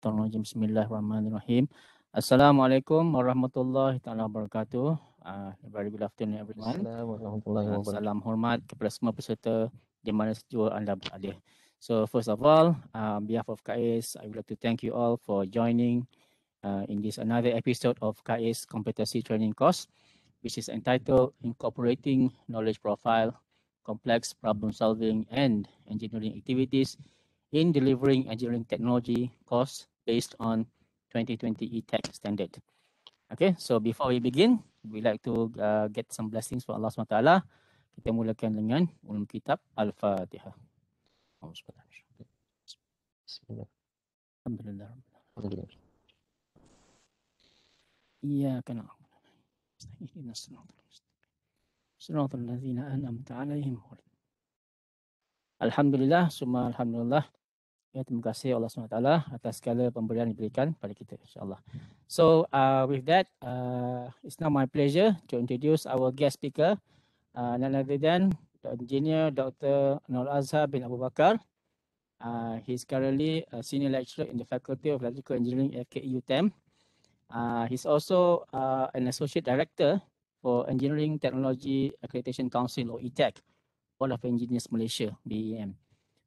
Bismillahirrahmanirrahim. Bismillahirrahmanirrahim. Assalamualaikum warahmatullahi taala wabarakatuh. Uh, very good afternoon everyone. Assalamualaikum ah, wabarakatuh. Salam hormat kepada semua peserta di mana sahaja anda berada. So first of all, uh, on behalf of KAIS, I would like to thank you all for joining uh, in this another episode of KAIS competency training course which is entitled Incorporating Knowledge Profile, Complex Problem Solving and Engineering Activities in delivering engineering technology course based on 2020 ETEC standard. Okay, so before we begin, we like to uh, get some blessings from Allah SWT. Kita mulakan dengan ulum kitab Al-Fatihah. Alhamdulillah. Alhamdulillah. إياك نعبد إهدنا الصراط المستقيم صراط الذين أنعمت عليهم الحمد Ya, terima kasih Allah SWT atas segala pemberian yang diberikan kepada kita insyaAllah. So uh, with that, uh, it's now my pleasure to introduce our guest speaker, uh, none other the engineer Dr. Nur Azhar bin Abu Bakar. Uh, he's currently a senior lecturer in the Faculty of Electrical Engineering at KU e TEM. Uh, he's also uh, an associate director for Engineering Technology Accreditation Council or ETEC, all of Engineers Malaysia, BEM.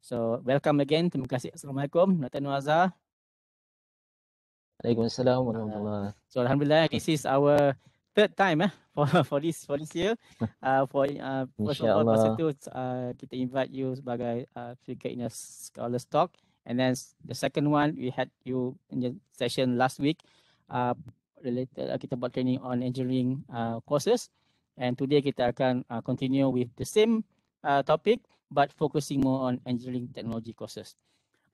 So welcome again. Terima kasih. Assalamualaikum. Nata nuaza. Waalaikumsalam. Uh, so Alhamdulillah, eh, this is our third time eh, for for this for this year. Uh, for uh, first of all, pasal tu uh, kita invite you sebagai uh, speaker in a scholar's talk. And then the second one, we had you in the session last week. Uh, related, uh, kita buat training on engineering uh, courses. And today kita akan uh, continue with the same uh, topic, but focusing more on engineering technology courses.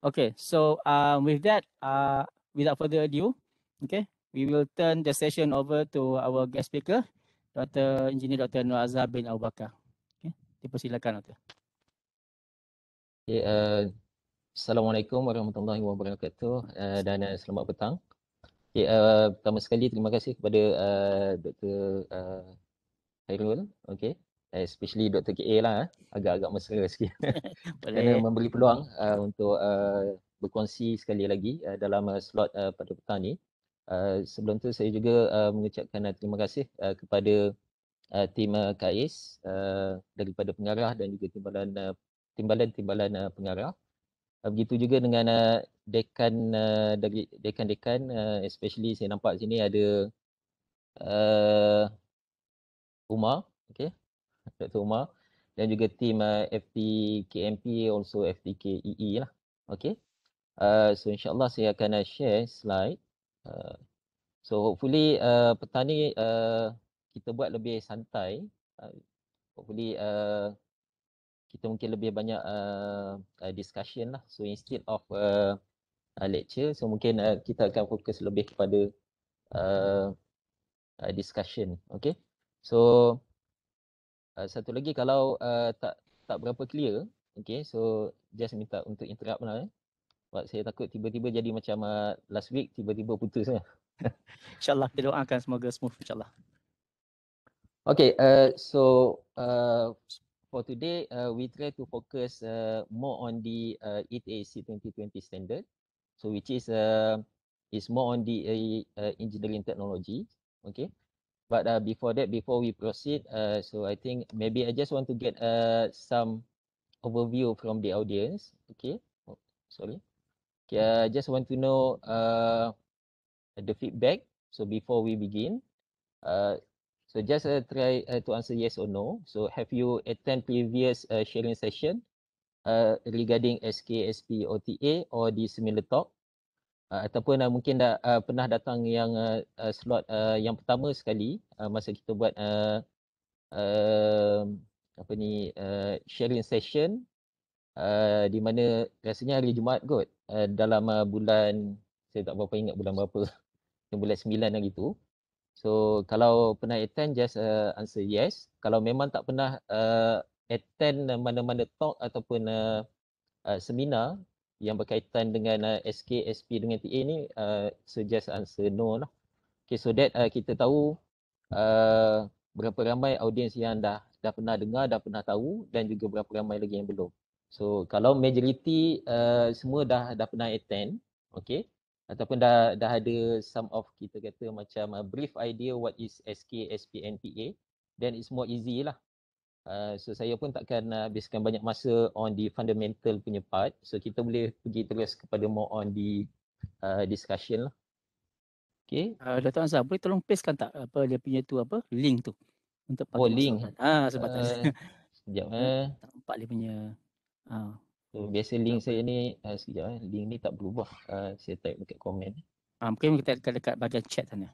Okay, so uh, with that, uh, without further ado, okay, we will turn the session over to our guest speaker, Dr. Engineer Dr. Nur Azhar bin Abu Bakar. Okay, dipersilakan, Dr. Okay, uh, Assalamualaikum warahmatullahi wabarakatuh uh, dan uh, selamat petang. Okay, uh, pertama sekali terima kasih kepada uh, Dr. Uh, Hairul okay, Eh, especially Dr. KA lah eh. agak-agak mesra sikit kerana memberi peluang uh, untuk uh, berkongsi sekali lagi uh, dalam uh, slot uh, pada petang ni. Uh, sebelum tu saya juga uh, mengucapkan uh, terima kasih uh, kepada uh, tim uh, KAIS uh, daripada pengarah dan juga timbalan timbalan-timbalan uh, pengarah. Uh, begitu juga dengan uh, dekan uh, dari dekan-dekan uh, especially saya nampak sini ada uh, Umar okay. Dr. Umar dan juga tim uh, eh, FTKMP also FTKEE e lah. Okay. Uh, so insyaAllah saya akan uh, share slide. Uh, so hopefully uh, petang ni uh, kita buat lebih santai. Uh, hopefully uh, kita mungkin lebih banyak uh, uh, discussion lah. So instead of uh, uh, lecture, so mungkin uh, kita akan fokus lebih kepada uh, uh, discussion. Okay. So Uh, satu lagi kalau uh, tak tak berapa clear, okay, so just minta untuk interrupt lah. Eh. Sebab saya takut tiba-tiba jadi macam uh, last week tiba-tiba putus lah. InsyaAllah kita doakan semoga smooth insyaAllah. Okay, uh, so uh, for today uh, we try to focus uh, more on the uh, ETAC 2020 standard. So which is uh, is more on the uh, uh engineering technology. Okay, But uh, before that, before we proceed, uh, so I think maybe I just want to get uh, some overview from the audience. Okay, oh, sorry. Okay, I just want to know uh, the feedback. So before we begin, uh, so just uh, try uh, to answer yes or no. So have you attend previous uh, sharing session uh, regarding SKSP OTA or the similar talk? uh, ataupun uh, mungkin dah uh, pernah datang yang uh, slot uh, yang pertama sekali uh, masa kita buat uh, uh, apa ni uh, sharing session uh, di mana rasanya hari Jumaat kot uh, dalam uh, bulan saya tak berapa ingat bulan berapa bulan sembilan hari tu so kalau pernah attend just uh, answer yes kalau memang tak pernah uh, attend mana-mana talk ataupun uh, uh, seminar yang berkaitan dengan uh, SK, SP dengan TA ni uh, suggest answer no lah. Okay so that uh, kita tahu uh, berapa ramai audiens yang dah dah pernah dengar, dah pernah tahu dan juga berapa ramai lagi yang belum. So kalau majority uh, semua dah dah pernah attend, okay ataupun dah dah ada some of kita kata macam uh, brief idea what is SK, SP, NPA then it's more easy lah Uh, so saya pun takkan uh, habiskan banyak masa on the fundamental punya part. So kita boleh pergi terus kepada more on the uh, discussion lah. Okay. Uh, Dato' Azhar, boleh tolong pastekan tak apa dia punya tu apa link tu? Untuk oh, masalah. link. Ah sebatas. Uh, sekejap. Hmm, eh. Nampak dia punya. Ha. So, biasa link saya ni, uh, sekejap. Eh. Link ni tak berubah. Uh, saya type dekat komen. Ha, uh, mungkin kita dekat, dekat bahagian chat sana.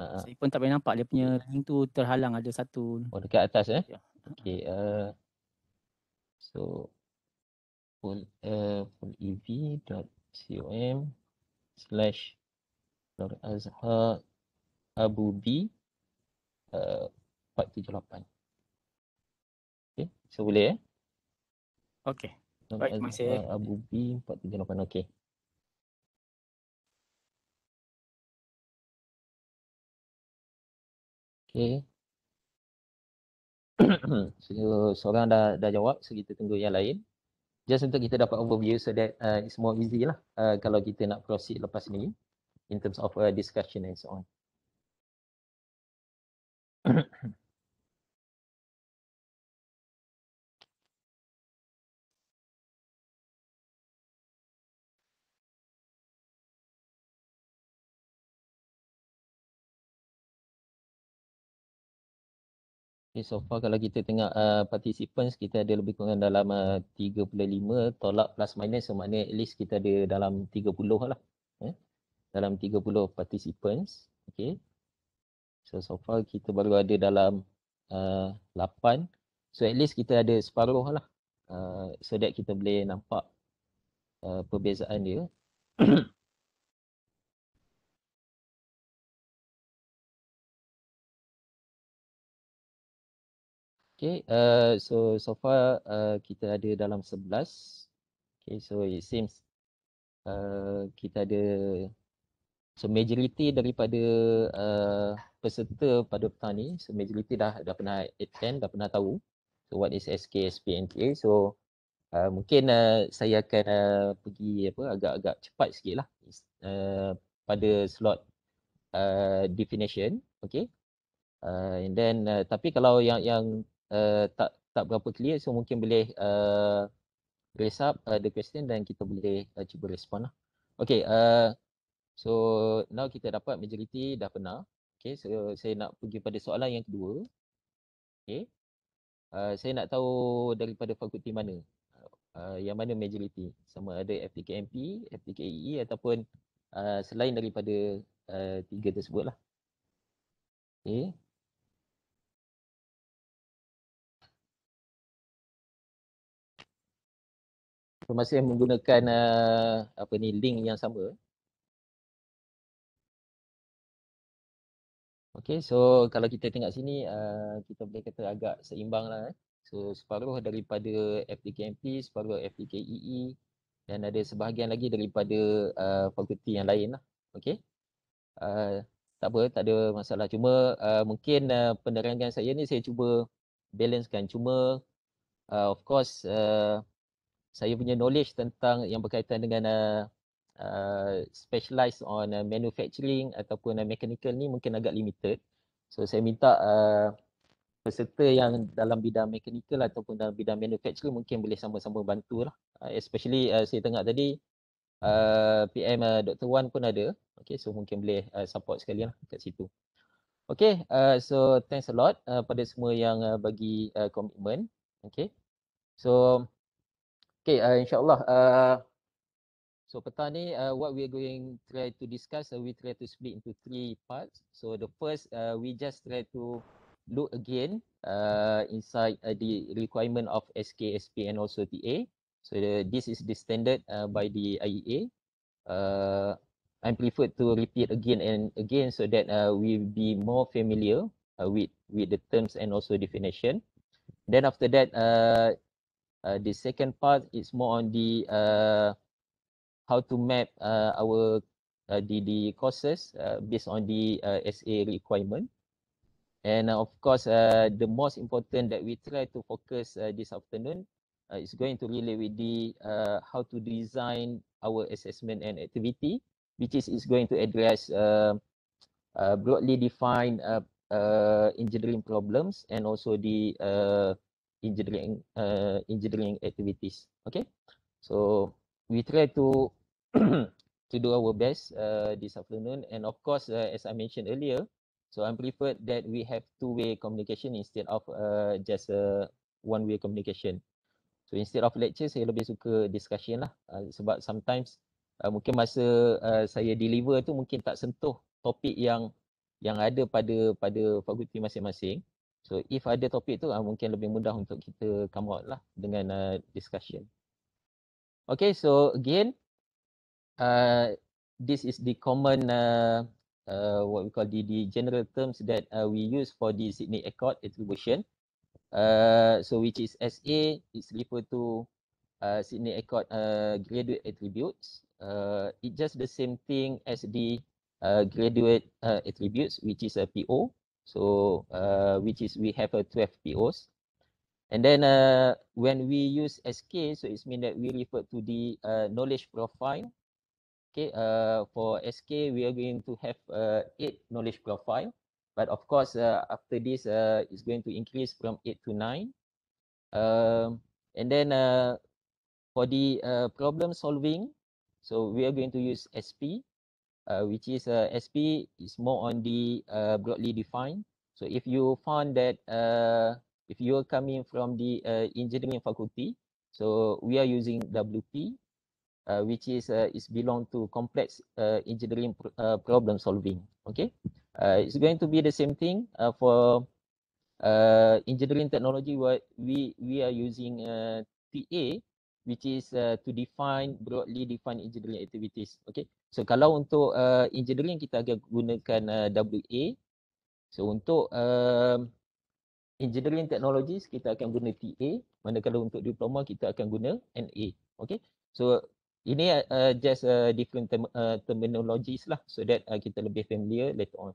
Uh, uh. Saya pun tak boleh nampak dia punya link tu terhalang ada satu. Oh, dekat atas eh? Ya. Yeah. Okay, uh, so full uh, full ev dot com slash Nur Azhar Abu B uh, empat tujuh lapan. Okay, so boleh eh? Okay. Nur Azhar masih. Abu B empat tujuh lapan. Okay. Okay so, seorang dah dah jawab so kita tunggu yang lain just untuk kita dapat overview so that uh, it's more easy lah uh, kalau kita nak proceed lepas ni in terms of uh, discussion and so on Okay so far kalau kita tengok uh, participants kita ada lebih kurang dalam uh, 35 tolak plus minus so maknanya at least kita ada dalam 30 lah eh? dalam 30 participants okay so so far kita baru ada dalam uh, 8 so at least kita ada separuh lah uh, so that kita boleh nampak uh, perbezaan dia Okay, uh, so so far uh, kita ada dalam sebelas. Okay, so it seems uh, kita ada so majority daripada uh, peserta pada petang ni, so majority dah dah pernah attend, dah pernah tahu. So what is SKSPNTA? So uh, mungkin uh, saya akan uh, pergi apa agak-agak cepat sikit lah uh, pada slot uh, definition. Okay. Uh, and then uh, tapi kalau yang yang Eh, tak tak berapa clear so mungkin boleh uh, eh, raise up uh, the question dan kita boleh uh, cuba respon lah. Okay uh, so now kita dapat majority dah pernah. Okay so saya nak pergi pada soalan yang kedua. Okay uh, saya nak tahu daripada fakulti mana uh, yang mana majority sama ada FTKMP, FTKEE e ataupun uh, selain daripada uh, tiga tersebut lah. Okay. Apa masih menggunakan uh, apa ni link yang sama. Okay, so kalau kita tengok sini, uh, kita boleh kata agak seimbang lah. Eh. So separuh daripada FTKMP, separuh FDKEE e, dan ada sebahagian lagi daripada uh, fakulti yang lain lah. Okay. Uh, tak apa, tak ada masalah. Cuma uh, mungkin uh, penerangan saya ni saya cuba balancekan. Cuma uh, of course uh, saya punya knowledge tentang yang berkaitan dengan uh, eh, uh, eh, specialized on uh, manufacturing ataupun uh, mechanical ni mungkin agak limited. So saya minta uh, peserta yang dalam bidang mechanical ataupun dalam bidang manufacturing mungkin boleh sama-sama bantu lah. Uh, especially uh, saya tengok tadi uh, PM uh, Dr. Wan pun ada. Okay so mungkin boleh uh, support sekali lah kat situ. Okay uh, so thanks a lot uh, pada semua yang uh, bagi uh, commitment. Okay so Okay, uh, insyaAllah. Uh, so petang ni, uh, what we are going try to discuss, uh, we try to split into three parts. So the first, uh, we just try to look again uh, inside uh, the requirement of SKSP and also TA. So the, this is the standard uh, by the IEA. Uh, I prefer to repeat again and again so that uh, we'll be more familiar uh, with with the terms and also definition. Then after that, uh, uh, the second part is more on the uh, how to map uh, our uh, the the courses uh, based on the uh, SA requirement. And uh, of course, uh, the most important that we try to focus uh, this afternoon uh, is going to relate with the uh, how to design our assessment and activity, which is is going to address uh, uh, broadly defined. Uh, uh engineering problems and also the uh engineering uh, engineering activities okay so we try to to do our best uh, this afternoon and of course uh, as i mentioned earlier so I'm preferred that we have two way communication instead of uh, just a one way communication so instead of lecture saya lebih suka discussion lah uh, sebab sometimes uh, mungkin masa uh, saya deliver tu mungkin tak sentuh topik yang yang ada pada pada fakulti masing-masing So if ada topik tu uh, mungkin lebih mudah untuk kita come out lah dengan uh, discussion. Okay so again uh, this is the common uh, uh, what we call the, the general terms that uh, we use for the Sydney Accord attribution. Uh, so which is SA it's referred to uh, Sydney Accord uh, graduate attributes. Uh, it just the same thing as the uh, graduate uh, attributes which is a PO. So uh, which is we have a 12 POs. And then uh, when we use SK, so it means that we refer to the uh, knowledge profile. Okay, uh, for SK, we are going to have uh, eight knowledge profile. But of course, uh, after this, uh, it's going to increase from eight to nine. Um, and then uh, for the uh, problem solving, so we are going to use SP uh, which is a uh, SP is more on the uh, broadly defined. So if you found that uh, if you are coming from the uh, engineering faculty, so we are using WP, uh, which is uh, is belong to complex uh, engineering pr uh, problem solving. Okay, uh, it's going to be the same thing uh, for uh, engineering technology. What we we are using uh, TA, which is uh, to define broadly defined engineering activities. Okay, So kalau untuk uh, engineering kita akan gunakan uh, WA. So untuk uh, engineering technologies kita akan guna TA. Manakala untuk diploma kita akan guna NA. Okay. So ini uh, just uh, different term, uh, terminologies lah so that uh, kita lebih familiar later on.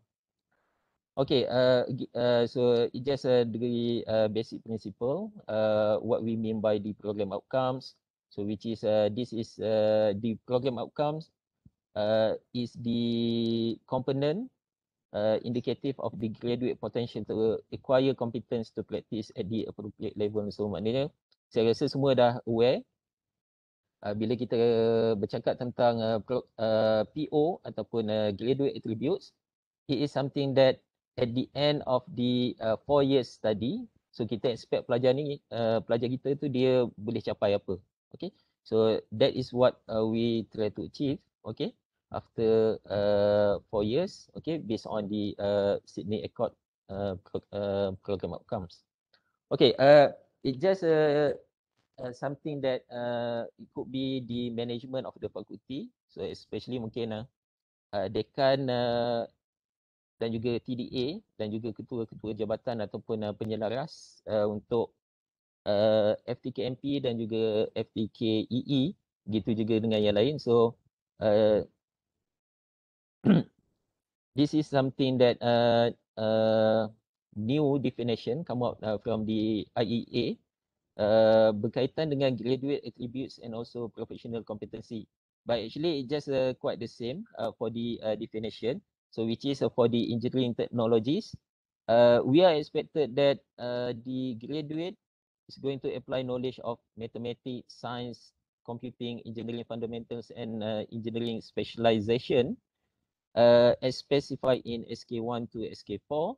Okay, uh, uh, so it just uh, the uh, basic principle, uh, what we mean by the program outcomes. So which is uh, this is uh, the program outcomes uh, is the component uh, indicative of the graduate potential to acquire competence to practice at the appropriate level. So maknanya saya rasa semua dah aware uh, bila kita bercakap tentang uh, PO uh, ataupun uh, graduate attributes, it is something that at the end of the uh, four years study, so kita expect pelajar ni, pelajar kita tu dia boleh capai apa. Okay, so that is what uh, we try to achieve. Okay, after uh, four years, okay, based on the uh, Sydney Accord uh, uh, program outcomes. Okay, uh, it just uh, uh, something that uh, it could be the management of the faculty, so especially mungkin uh, uh, dekan uh, dan juga TDA dan juga ketua-ketua jabatan ataupun uh, penyelaras uh, untuk uh, FTKMP dan juga FTKEE e, gitu juga dengan yang lain. So uh, this is something that uh, uh, new definition come out uh, from the IEA uh, berkaitan dengan graduate attributes and also professional competency. But actually it's just uh, quite the same uh, for the uh, definition. So which is uh, for the engineering technologies, uh, we are expected that uh, the graduate is going to apply knowledge of mathematics, science, computing, engineering fundamentals and uh, engineering specialization uh, as specified in SK1 to SK4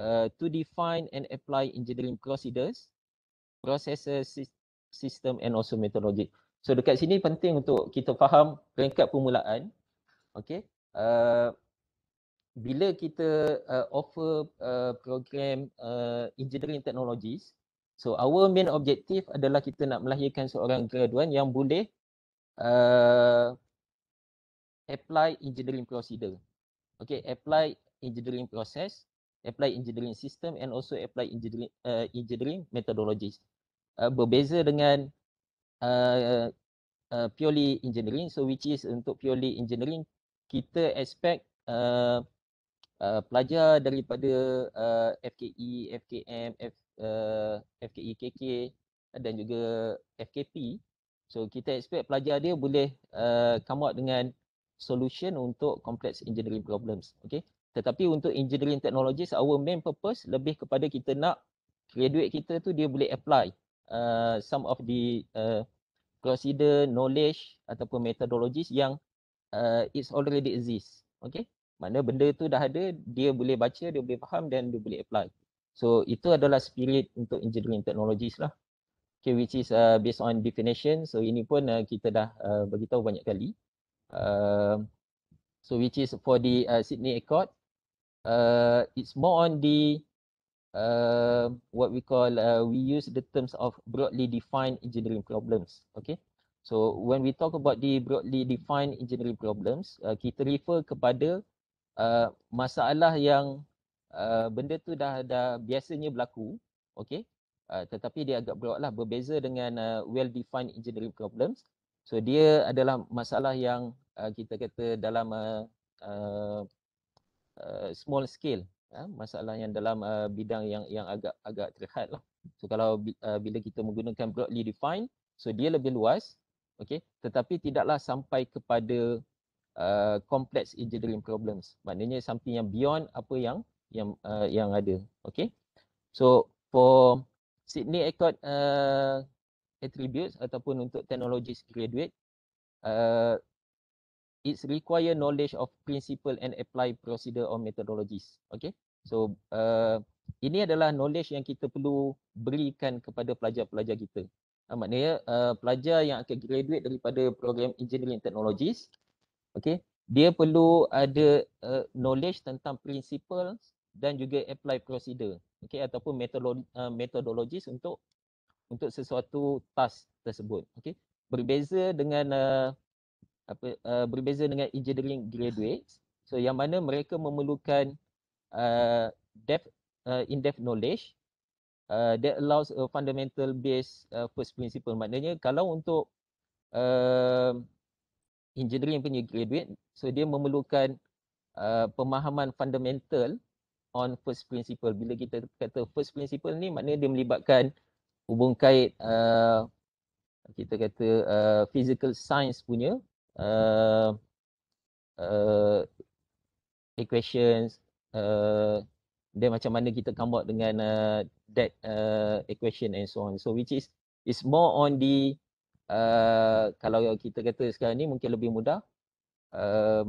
uh, to define and apply engineering procedures, processes, system and also methodology. So dekat sini penting untuk kita faham peringkat permulaan. Okay. Uh, bila kita uh, offer uh, program uh, engineering technologies, so our main objective adalah kita nak melahirkan seorang graduan yang boleh uh, apply engineering procedure. Okay, apply engineering process, apply engineering system and also apply engineering, uh, engineering methodologies. Uh, berbeza dengan uh, uh, purely engineering, so which is untuk purely engineering, kita expect uh, uh, pelajar daripada uh, FKE, FKM, F, uh, FKEKK e, dan juga FKP. So kita expect pelajar dia boleh uh, come out dengan solution untuk complex engineering problems. Okay. Tetapi untuk engineering technologies, our main purpose lebih kepada kita nak graduate kita tu dia boleh apply uh, some of the uh, procedure, knowledge ataupun methodologies yang uh, it's already exist. Okay. mana benda tu dah ada, dia boleh baca, dia boleh faham dan dia boleh apply. So itu adalah spirit untuk engineering technologies lah. Okay, which is uh, based on definition. So ini pun uh, kita dah uh, beritahu banyak kali uh, so which is for the uh, Sydney Accord. Uh, it's more on the uh, what we call uh, we use the terms of broadly defined engineering problems. Okay, so when we talk about the broadly defined engineering problems, uh, kita refer kepada uh, masalah yang uh, benda tu dah dah biasanya berlaku. Okay. Uh, tetapi dia agak broad lah berbeza dengan uh, well defined engineering problems so dia adalah masalah yang Uh, kita kata dalam uh, uh, uh small scale ya uh, masalah yang dalam uh, bidang yang yang agak agak terhad lah so kalau uh, bila kita menggunakan broadly defined so dia lebih luas okay. tetapi tidaklah sampai kepada uh, complex engineering problems maknanya something yang beyond apa yang yang uh, yang ada okay. so for Sydney Accord uh, attributes ataupun untuk technologies graduate uh, It's require knowledge of principle and apply procedure or methodologies okay so uh, ini adalah knowledge yang kita perlu berikan kepada pelajar-pelajar kita uh, maknanya uh, pelajar yang akan graduate daripada program engineering technologies okay dia perlu ada uh, knowledge tentang principle dan juga apply procedure okay ataupun uh, methodologies untuk untuk sesuatu task tersebut okay berbeza dengan uh, apa uh, berbeza dengan engineering graduates so yang mana mereka memerlukan uh, depth uh, in depth knowledge uh, that allows a fundamental base uh, first principle maknanya kalau untuk uh, engineering punya graduate so dia memerlukan uh, pemahaman fundamental on first principle bila kita kata first principle ni maknanya dia melibatkan hubung kait uh, kita kata uh, physical science punya Uh, uh, equations dan uh, macam mana kita come up dengan uh, that uh, equation and so on so which is is more on the uh, kalau kita kata sekarang ni mungkin lebih mudah uh,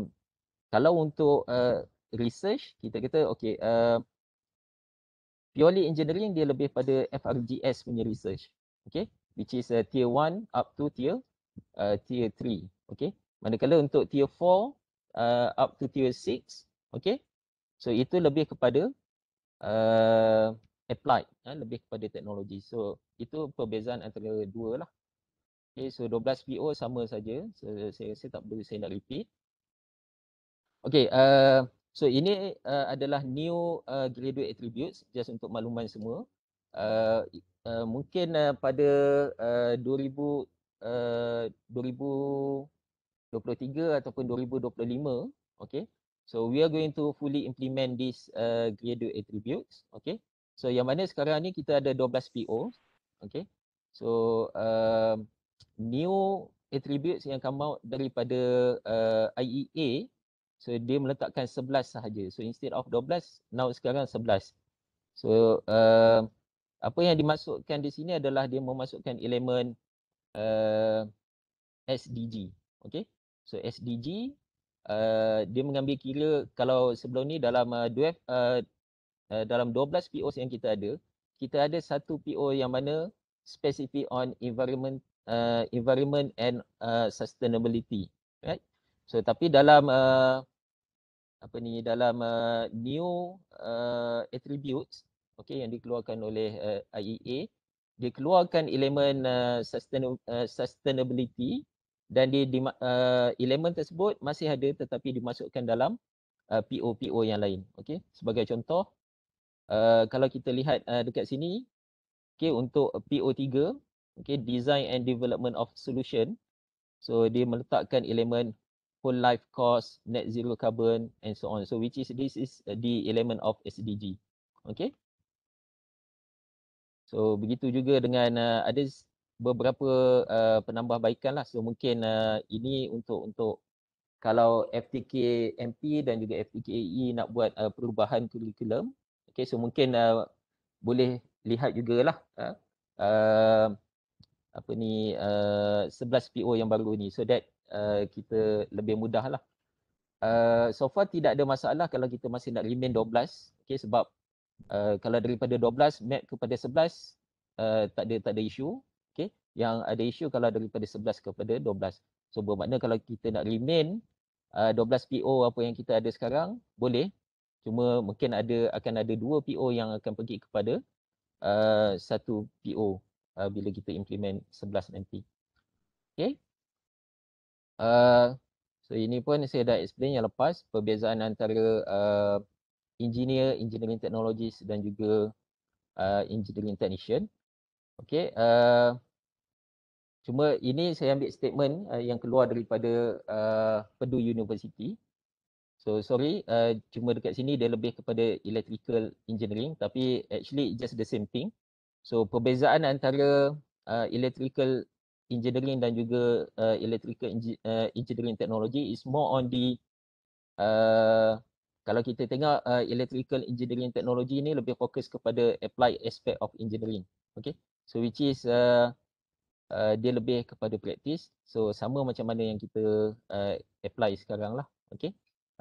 kalau untuk uh, research kita kata okay uh, purely engineering dia lebih pada FRGS punya research okay which is uh, tier 1 up to tier uh, tier 3 Okay. Manakala untuk tier 4 uh, up to tier 6. Okay. So itu lebih kepada uh, applied. Ya, lebih kepada teknologi. So itu perbezaan antara dua lah. Okay. So 12 PO sama saja. So, saya rasa tak perlu saya nak repeat. Okay. Uh, so ini uh, adalah new uh, graduate attributes. Just untuk makluman semua. Uh, uh, mungkin uh, pada uh, 2000 2023 eh, ataupun 2025 okay so we are going to fully implement this uh, graduate attributes okay so yang mana sekarang ni kita ada 12 PO okay so um, new attributes yang come out daripada uh, IEA so dia meletakkan 11 sahaja so instead of 12 now sekarang 11 so uh, apa yang dimasukkan di sini adalah dia memasukkan elemen uh, eh, SDG. Okay. So SDG uh, eh, dia mengambil kira kalau sebelum ni dalam uh, 12, uh, uh, dalam 12 PO yang kita ada, kita ada satu PO yang mana specific on environment uh, environment and uh, sustainability. Right. So tapi dalam uh, apa ni dalam uh, new uh, attributes okay yang dikeluarkan oleh uh, IEA dia keluarkan elemen uh, uh sustainability dan dia di, uh, elemen tersebut masih ada tetapi dimasukkan dalam uh, POPO yang lain okey sebagai contoh uh, kalau kita lihat uh, dekat sini okay untuk PO3 okay design and development of solution so dia meletakkan elemen whole life cost net zero carbon and so on so which is this is the element of SDG okey So begitu juga dengan uh, ada beberapa uh, penambahbaikan lah. So mungkin uh, ini untuk untuk kalau FTK MP dan juga FTK AE nak buat uh, perubahan kurikulum. Okay so mungkin uh, boleh lihat juga lah uh, uh apa ni uh, 11 PO yang baru ni so that uh, kita lebih mudah lah. Uh, so far tidak ada masalah kalau kita masih nak remain 12 okay, sebab Eh, kalau daripada 12 map kepada 11 uh, eh, tak ada tak ada isu okey yang ada isu kalau daripada 11 kepada 12 so bermakna kalau kita nak remain uh, 12 PO apa yang kita ada sekarang boleh cuma mungkin ada akan ada 2 PO yang akan pergi kepada eh, satu uh, PO uh, bila kita implement 11 nanti okey uh, so ini pun saya dah explain yang lepas perbezaan antara uh, engineer, engineering Technologies dan juga uh, engineering technician. Okay. Uh, cuma ini saya ambil statement uh, yang keluar daripada uh, Pedu University. So sorry, uh, cuma dekat sini dia lebih kepada electrical engineering tapi actually just the same thing. So perbezaan antara uh, electrical engineering dan juga uh, electrical uh, engineering technology is more on the uh, kalau kita tengok uh, electrical engineering technology ni lebih fokus kepada applied aspect of engineering okay so which is uh, uh, dia lebih kepada practice so sama macam mana yang kita uh, apply sekarang lah okay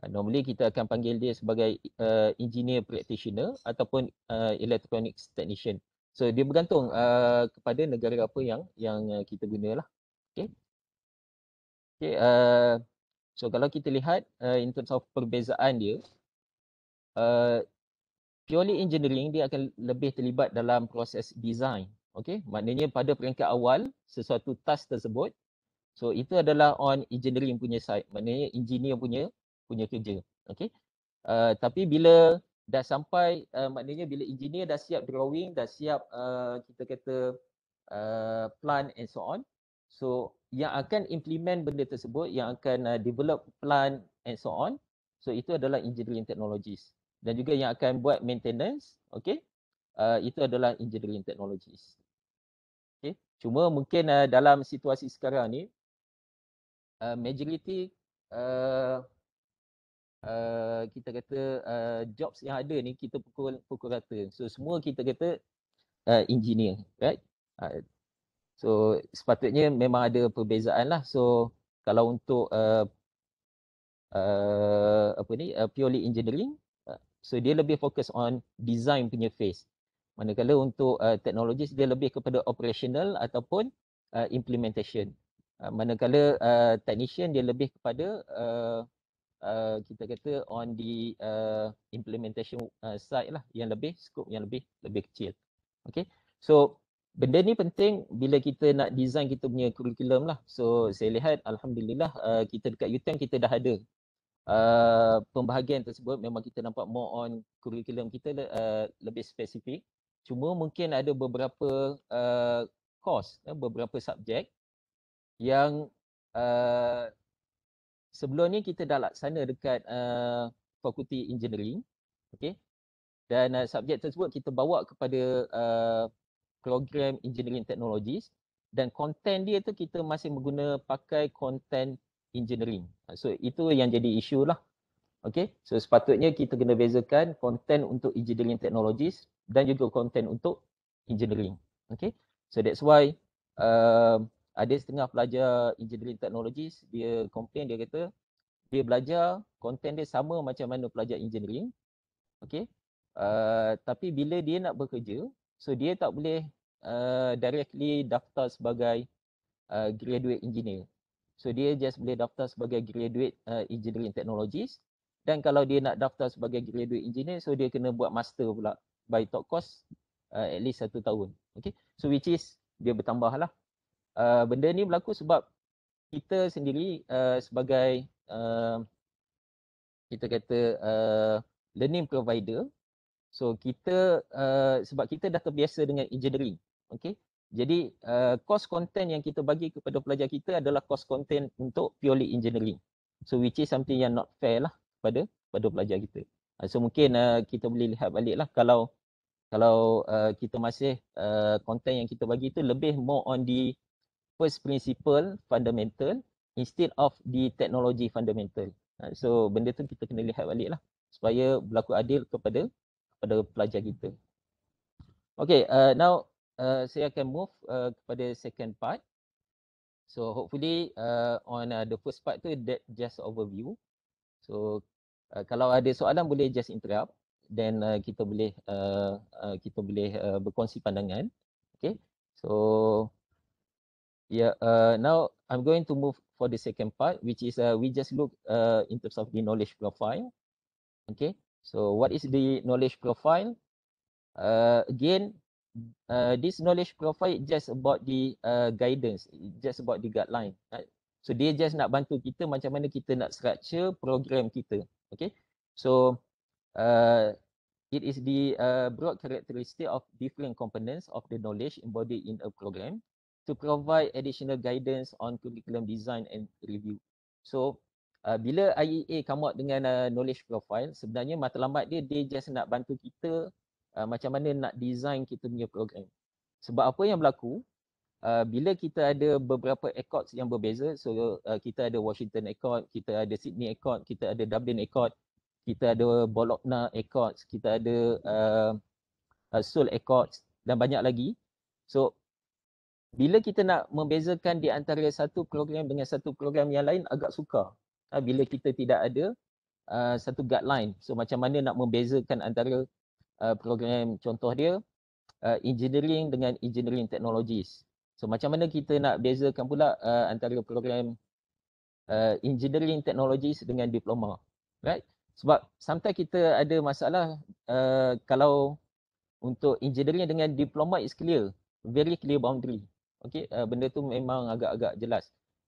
uh, Normally kita akan panggil dia sebagai uh, engineer practitioner ataupun uh, electronics technician. So dia bergantung uh, kepada negara apa yang yang uh, kita gunalah. Okay. Okay. Uh, So kalau kita lihat uh, in terms of perbezaan dia uh, purely engineering dia akan lebih terlibat dalam proses design. Okay, maknanya pada peringkat awal sesuatu task tersebut so itu adalah on engineering punya side, maknanya engineer punya punya kerja. Okay, uh, tapi bila dah sampai uh, maknanya bila engineer dah siap drawing, dah siap uh, kita kata uh, plan and so on. So yang akan implement benda tersebut yang akan uh, develop plan and so on so itu adalah engineering technologies dan juga yang akan buat maintenance okay, uh, itu adalah engineering technologies Okay. cuma mungkin uh, dalam situasi sekarang ni uh, majority uh, Uh, kita kata uh, jobs yang ada ni kita pukul pukul rata. So semua kita kata uh, engineer, right? Uh, So sepatutnya memang ada perbezaan lah. So kalau untuk uh, uh, apa ni uh, purely engineering, uh, so dia lebih fokus on design punya phase. Manakala untuk uh, teknologi dia lebih kepada operational ataupun uh, implementation. Uh, manakala uh, technician dia lebih kepada uh, uh, kita kata on the uh, implementation uh, side lah yang lebih scope yang lebih lebih kecil. Okay, so benda ni penting bila kita nak design kita punya curriculum lah. So saya lihat Alhamdulillah uh, kita dekat UTM e kita dah ada uh, pembahagian tersebut. Memang kita nampak more on curriculum kita uh, lebih spesifik. Cuma mungkin ada beberapa uh, course, uh, beberapa subjek yang uh, sebelum ni kita dah laksana dekat uh, fakulti engineering. Okay. Dan uh, subjek tersebut kita bawa kepada uh, program engineering technologies dan content dia tu kita masih guna pakai content engineering. So itu yang jadi isu lah. Okay, so sepatutnya kita kena bezakan content untuk engineering technologies dan juga content untuk engineering. Okay, so that's why uh, ada setengah pelajar engineering technologies dia complain dia kata dia belajar content dia sama macam mana pelajar engineering. Okay, uh, tapi bila dia nak bekerja So dia tak boleh uh, directly daftar sebagai uh, graduate engineer. So dia just boleh daftar sebagai graduate uh, engineering technologies dan kalau dia nak daftar sebagai graduate engineer so dia kena buat master pula by top course uh, at least satu tahun. Okay. So which is dia bertambah lah. Uh, benda ni berlaku sebab kita sendiri uh, sebagai uh, kita kata uh, learning provider So kita uh, sebab kita dah terbiasa dengan engineering. Okay. Jadi uh, course content yang kita bagi kepada pelajar kita adalah course content untuk purely engineering. So which is something yang not fair lah kepada kepada pelajar kita. Uh, so mungkin uh, kita boleh lihat balik lah kalau kalau uh, kita masih uh, content yang kita bagi tu lebih more on the first principle fundamental instead of the technology fundamental. Uh, so benda tu kita kena lihat balik lah supaya berlaku adil kepada pada pelajar kita. Okay, uh, now uh, saya akan move uh, kepada second part. So hopefully uh, on uh, the first part tu that just overview. So uh, kalau ada soalan boleh just interrupt then uh, kita boleh uh, uh, kita boleh uh, berkongsi pandangan. Okay, so yeah, uh, now I'm going to move for the second part which is uh, we just look uh, in terms of the knowledge profile. Okay. So what is the knowledge profile? Uh, again, uh, this knowledge profile just about the uh, guidance, just about the guideline. Right? So dia just nak bantu kita macam mana kita nak structure program kita. Okay. So uh, it is the uh, broad characteristic of different components of the knowledge embodied in a program to provide additional guidance on curriculum design and review. So uh, bila IEA come out dengan uh, knowledge profile sebenarnya matlamat dia dia just nak bantu kita uh, macam mana nak design kita punya program sebab apa yang berlaku uh, bila kita ada beberapa accords yang berbeza so uh, kita ada Washington accord kita ada Sydney accord kita ada Dublin accord kita ada Bologna accords kita ada uh, uh, Seoul accords dan banyak lagi so bila kita nak membezakan di antara satu program dengan satu program yang lain agak sukar ha, bila kita tidak ada uh, satu guideline. So macam mana nak membezakan antara uh, program contoh dia uh, engineering dengan engineering technologies. So macam mana kita nak bezakan pula uh, antara program uh, engineering technologies dengan diploma. Right? Sebab sometimes kita ada masalah uh, kalau untuk engineering dengan diploma is clear, very clear boundary. Okay, uh, benda tu memang agak-agak jelas.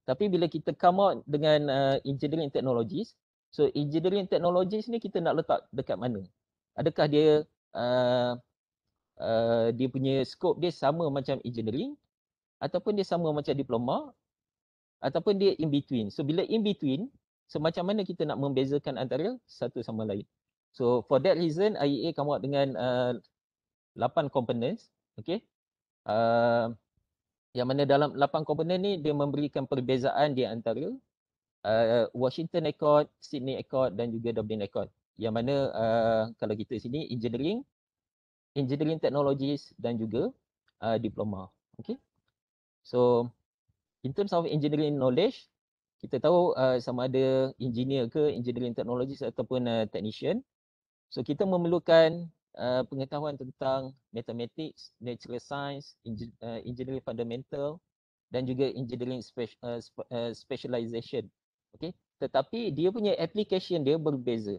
Tapi bila kita come out dengan uh, engineering technologies, so engineering technologies ni kita nak letak dekat mana? Adakah dia uh, uh, dia punya scope dia sama macam engineering ataupun dia sama macam diploma ataupun dia in between. So bila in between, so macam mana kita nak membezakan antara satu sama lain? So for that reason IEA come out dengan uh, 8 components, okay? Uh, yang mana dalam 8 komponen ni dia memberikan perbezaan di antara uh, Washington Accord, Sydney Accord dan juga Dublin Accord. Yang mana uh, kalau kita sini engineering, engineering technologies dan juga uh, diploma. Okay. So in terms of engineering knowledge, kita tahu uh, sama ada engineer ke engineering technologies ataupun uh, technician. So kita memerlukan Uh, pengetahuan tentang matematik, natural science, uh, engineering fundamental dan juga engineering special, uh, specialization. Okay. Tetapi dia punya application dia berbeza.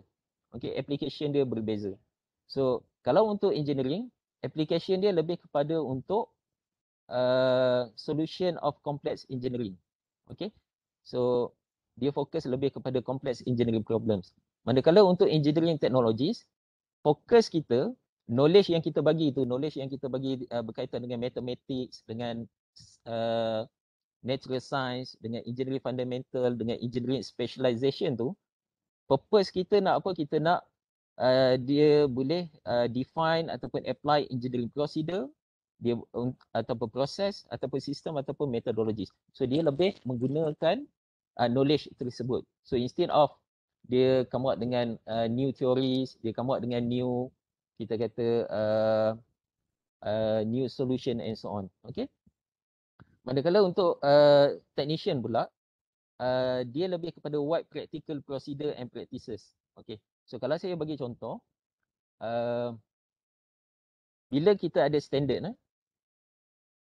Okay. Application dia berbeza. So kalau untuk engineering, application dia lebih kepada untuk uh, solution of complex engineering. Okay. So dia fokus lebih kepada complex engineering problems. Manakala untuk engineering technologies, fokus kita knowledge yang kita bagi tu knowledge yang kita bagi uh, berkaitan dengan matematik dengan uh, natural science dengan engineering fundamental dengan engineering specialization tu purpose kita nak apa kita nak uh, dia boleh uh, define ataupun apply engineering procedure dia ataupun proses ataupun sistem ataupun metodologi. so dia lebih menggunakan uh, knowledge tersebut so instead of dia come up dengan uh, new theories, dia come up dengan new kita kata uh, uh, new solution and so on. Okay. Manakala untuk uh, technician pula, uh, dia lebih kepada what practical procedure and practices. Okay. So kalau saya bagi contoh, uh, bila kita ada standard, eh,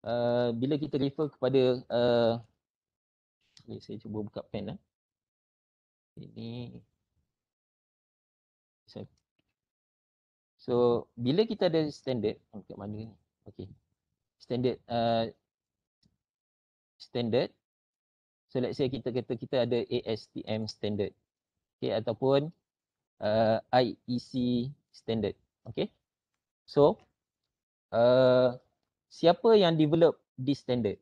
uh, bila kita refer kepada, uh, saya cuba buka pen. Eh ini so, so bila kita ada standard dekat oh, mana okey standard uh, standard so let's say kita kata kita ada ASTM standard okey ataupun uh, IEC standard okey so uh, siapa yang develop this standard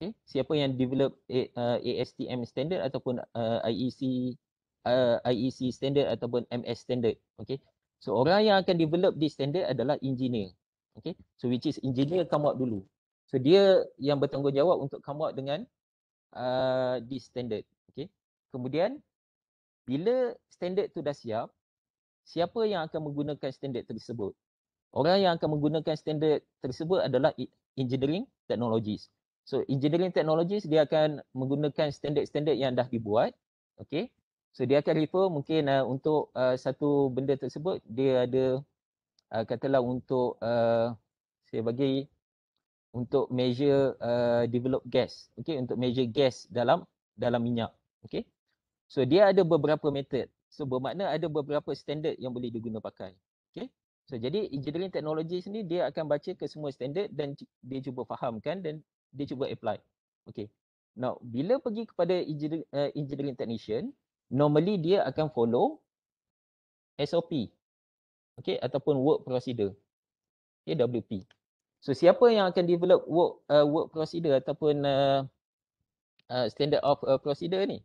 okay. Eh, siapa yang develop eh, uh, ASTM standard ataupun uh, IEC uh, IEC standard ataupun MS standard okay. so orang yang akan develop this standard adalah engineer okay. so which is engineer come up dulu so dia yang bertanggungjawab untuk come up dengan uh, this standard okay. kemudian bila standard tu dah siap siapa yang akan menggunakan standard tersebut orang yang akan menggunakan standard tersebut adalah e-, engineering technologies So engineering technologies dia akan menggunakan standard-standard yang dah dibuat. Okay. So dia akan refer mungkin uh, untuk uh, satu benda tersebut dia ada uh, katalah untuk uh, saya bagi untuk measure uh, develop gas. Okay. Untuk measure gas dalam dalam minyak. Okay. So dia ada beberapa method. So bermakna ada beberapa standard yang boleh digunapakai. Okay. So jadi engineering technologies ni dia akan baca ke semua standard dan dia cuba fahamkan dan dia cuba apply. Okay. Now, bila pergi kepada engineering, uh, eh, engineering technician, normally dia akan follow SOP. Okay, ataupun work procedure. Okay, WP. So, siapa yang akan develop work uh, work procedure ataupun uh, uh, standard of uh, procedure ni?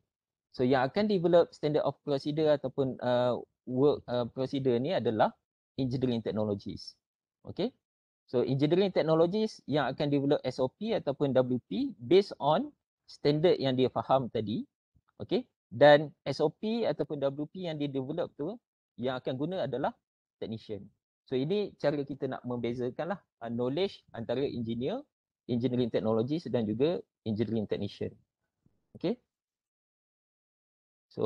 So, yang akan develop standard of procedure ataupun uh, work uh, procedure ni adalah engineering technologies. Okay. So engineering technologies yang akan develop SOP ataupun WP based on standard yang dia faham tadi. Okay. Dan SOP ataupun WP yang dia develop tu yang akan guna adalah technician. So ini cara kita nak membezakan lah uh, knowledge antara engineer, engineering technologies dan juga engineering technician. Okay. So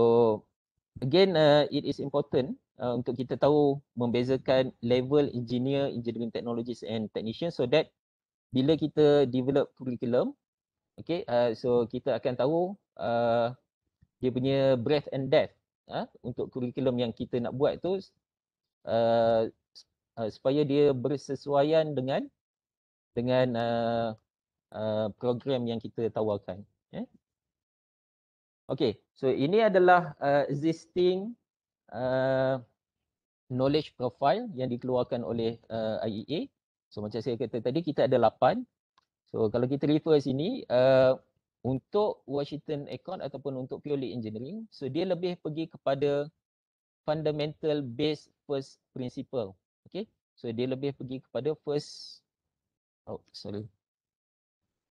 again uh, it is important Uh, untuk kita tahu membezakan level engineer, engineering technologies and technician so that bila kita develop curriculum okay uh, so kita akan tahu uh, dia punya breadth and depth uh, untuk curriculum yang kita nak buat tu uh, uh, supaya dia bersesuaian dengan dengan uh, uh, program yang kita tawarkan. Yeah. Okay, so ini adalah uh, existing uh, knowledge profile yang dikeluarkan oleh uh, IEA. So macam saya kata tadi kita ada 8. So kalau kita refer sini uh, untuk Washington Econ ataupun untuk purely engineering, so dia lebih pergi kepada fundamental base first principle. Okay. So dia lebih pergi kepada first oh sorry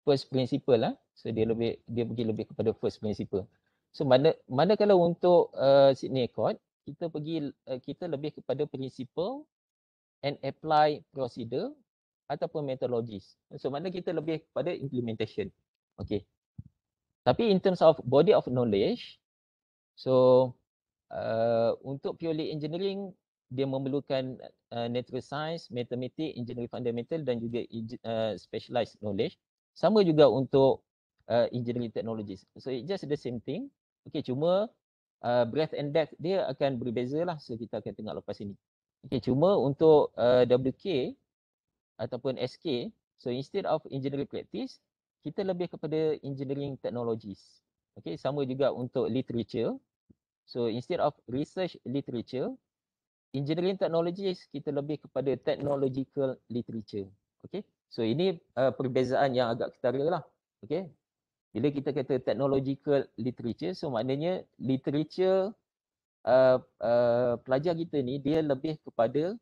first principle lah. So dia lebih dia pergi lebih kepada first principle. So mana mana kalau untuk uh, Sydney Accord kita pergi eh, kita lebih kepada prinsipal and apply procedure ataupun methodologies. So mana kita lebih kepada implementation. Okay. Tapi in terms of body of knowledge, so uh, untuk purely engineering, dia memerlukan uh, natural science, mathematics, engineering fundamental dan juga uh, specialized knowledge. Sama juga untuk uh, engineering technologies. So it just the same thing. Okay, cuma uh, breath and depth dia akan berbeza lah so kita akan tengok lepas ini. Okay, cuma untuk uh, WK ataupun SK, so instead of engineering practice, kita lebih kepada engineering technologies. Okay, sama juga untuk literature. So instead of research literature, engineering technologies kita lebih kepada technological literature. Okay, so ini uh, perbezaan yang agak ketara lah. Okay, bila kita kata technological literature so maknanya literature uh, uh, pelajar kita ni dia lebih kepada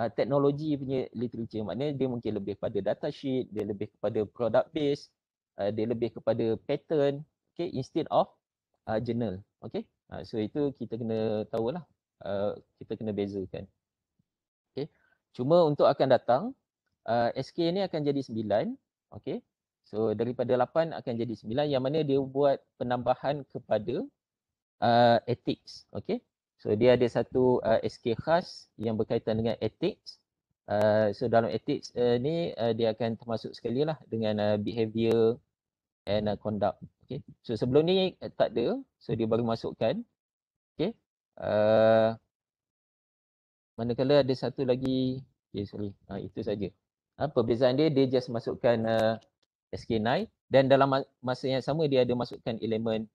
uh, teknologi punya literature maknanya dia mungkin lebih kepada data sheet dia lebih kepada product based uh, dia lebih kepada pattern okay instead of uh, journal okay uh, so itu kita kena tahulah uh, kita kena bezakan okay cuma untuk akan datang uh, SK ni akan jadi 9 okay So daripada 8 akan jadi 9 yang mana dia buat penambahan kepada uh, ethics. Okay. So dia ada satu uh, SK khas yang berkaitan dengan ethics. Uh, so dalam ethics uh, ni uh, dia akan termasuk sekali lah dengan uh, behavior and uh, conduct. Okay. So sebelum ni uh, tak ada. So dia baru masukkan. Okay. Uh, manakala ada satu lagi. Okay sorry. Uh, itu saja. Uh, perbezaan dia, dia just masukkan uh, SK9 dan dalam masa yang sama dia ada masukkan elemen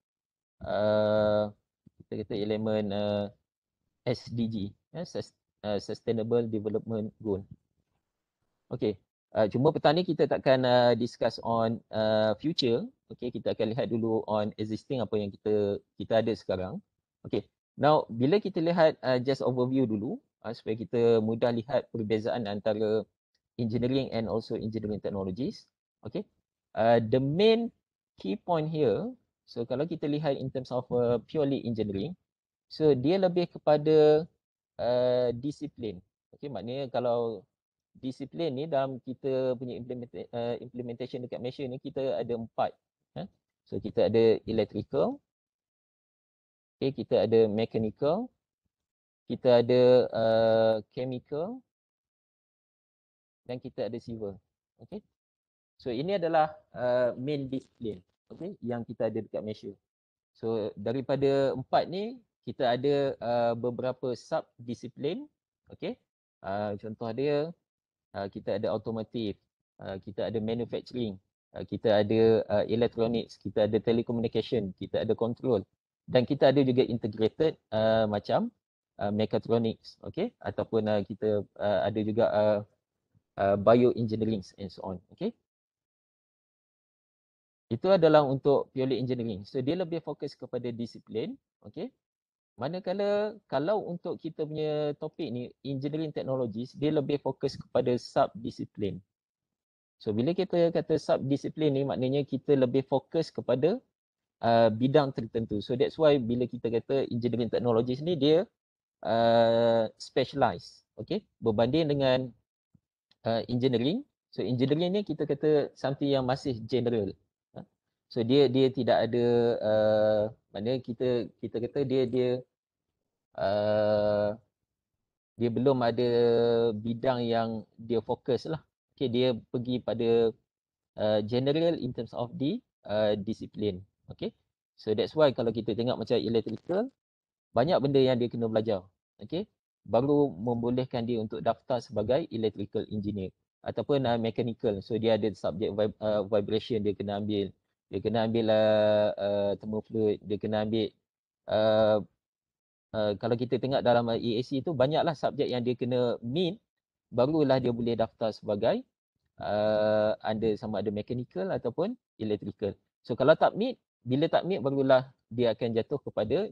uh, kita kata elemen uh, SDG yeah, uh, Sustainable Development Goal. Okay. Uh, cuma petang ni kita takkan uh, discuss on uh, future. Okay, kita akan lihat dulu on existing apa yang kita kita ada sekarang. Okay, now bila kita lihat uh, just overview dulu uh, supaya kita mudah lihat perbezaan antara engineering and also engineering technologies. Okay, uh, the main key point here so kalau kita lihat in terms of uh, purely engineering so dia lebih kepada uh, disiplin okey maknanya kalau disiplin ni dalam kita punya implement, uh, implementation dekat Malaysia ni kita ada empat eh? so kita ada electrical okey kita ada mechanical kita ada uh, chemical dan kita ada civil Okay. So ini adalah uh, main discipline okay, yang kita ada dekat Malaysia. So daripada empat ni, kita ada uh, beberapa sub discipline. Okay. Uh, contoh dia, uh, kita ada automotive, uh, kita ada manufacturing, uh, kita ada uh, electronics, kita ada telecommunication, kita ada control dan kita ada juga integrated uh, macam uh, mechatronics okay? ataupun uh, kita uh, ada juga uh, uh, bioengineering and so on. Okay? Itu adalah untuk purely engineering. So dia lebih fokus kepada disiplin. Okay. Manakala kalau untuk kita punya topik ni engineering technologies dia lebih fokus kepada sub disiplin. So bila kita kata sub disiplin ni maknanya kita lebih fokus kepada uh, bidang tertentu. So that's why bila kita kata engineering technologies ni dia uh, specialized. Okay. Berbanding dengan uh, engineering. So engineering ni kita kata something yang masih general. So dia dia tidak ada uh, mana kita kita kata dia dia uh, dia belum ada bidang yang dia fokus lah. Okay, dia pergi pada uh, general in terms of the uh, discipline. Okay. So that's why kalau kita tengok macam electrical, banyak benda yang dia kena belajar. Okay. Baru membolehkan dia untuk daftar sebagai electrical engineer ataupun uh, mechanical. So dia ada subjek vib- uh, vibration dia kena ambil dia kena ambil uh, thermal fluid, dia kena ambil uh, uh, kalau kita tengok dalam EAC eh, e tu banyaklah subjek yang dia kena min barulah dia boleh daftar sebagai uh, under sama ada mechanical ataupun electrical. So kalau tak min, bila tak min barulah dia akan jatuh kepada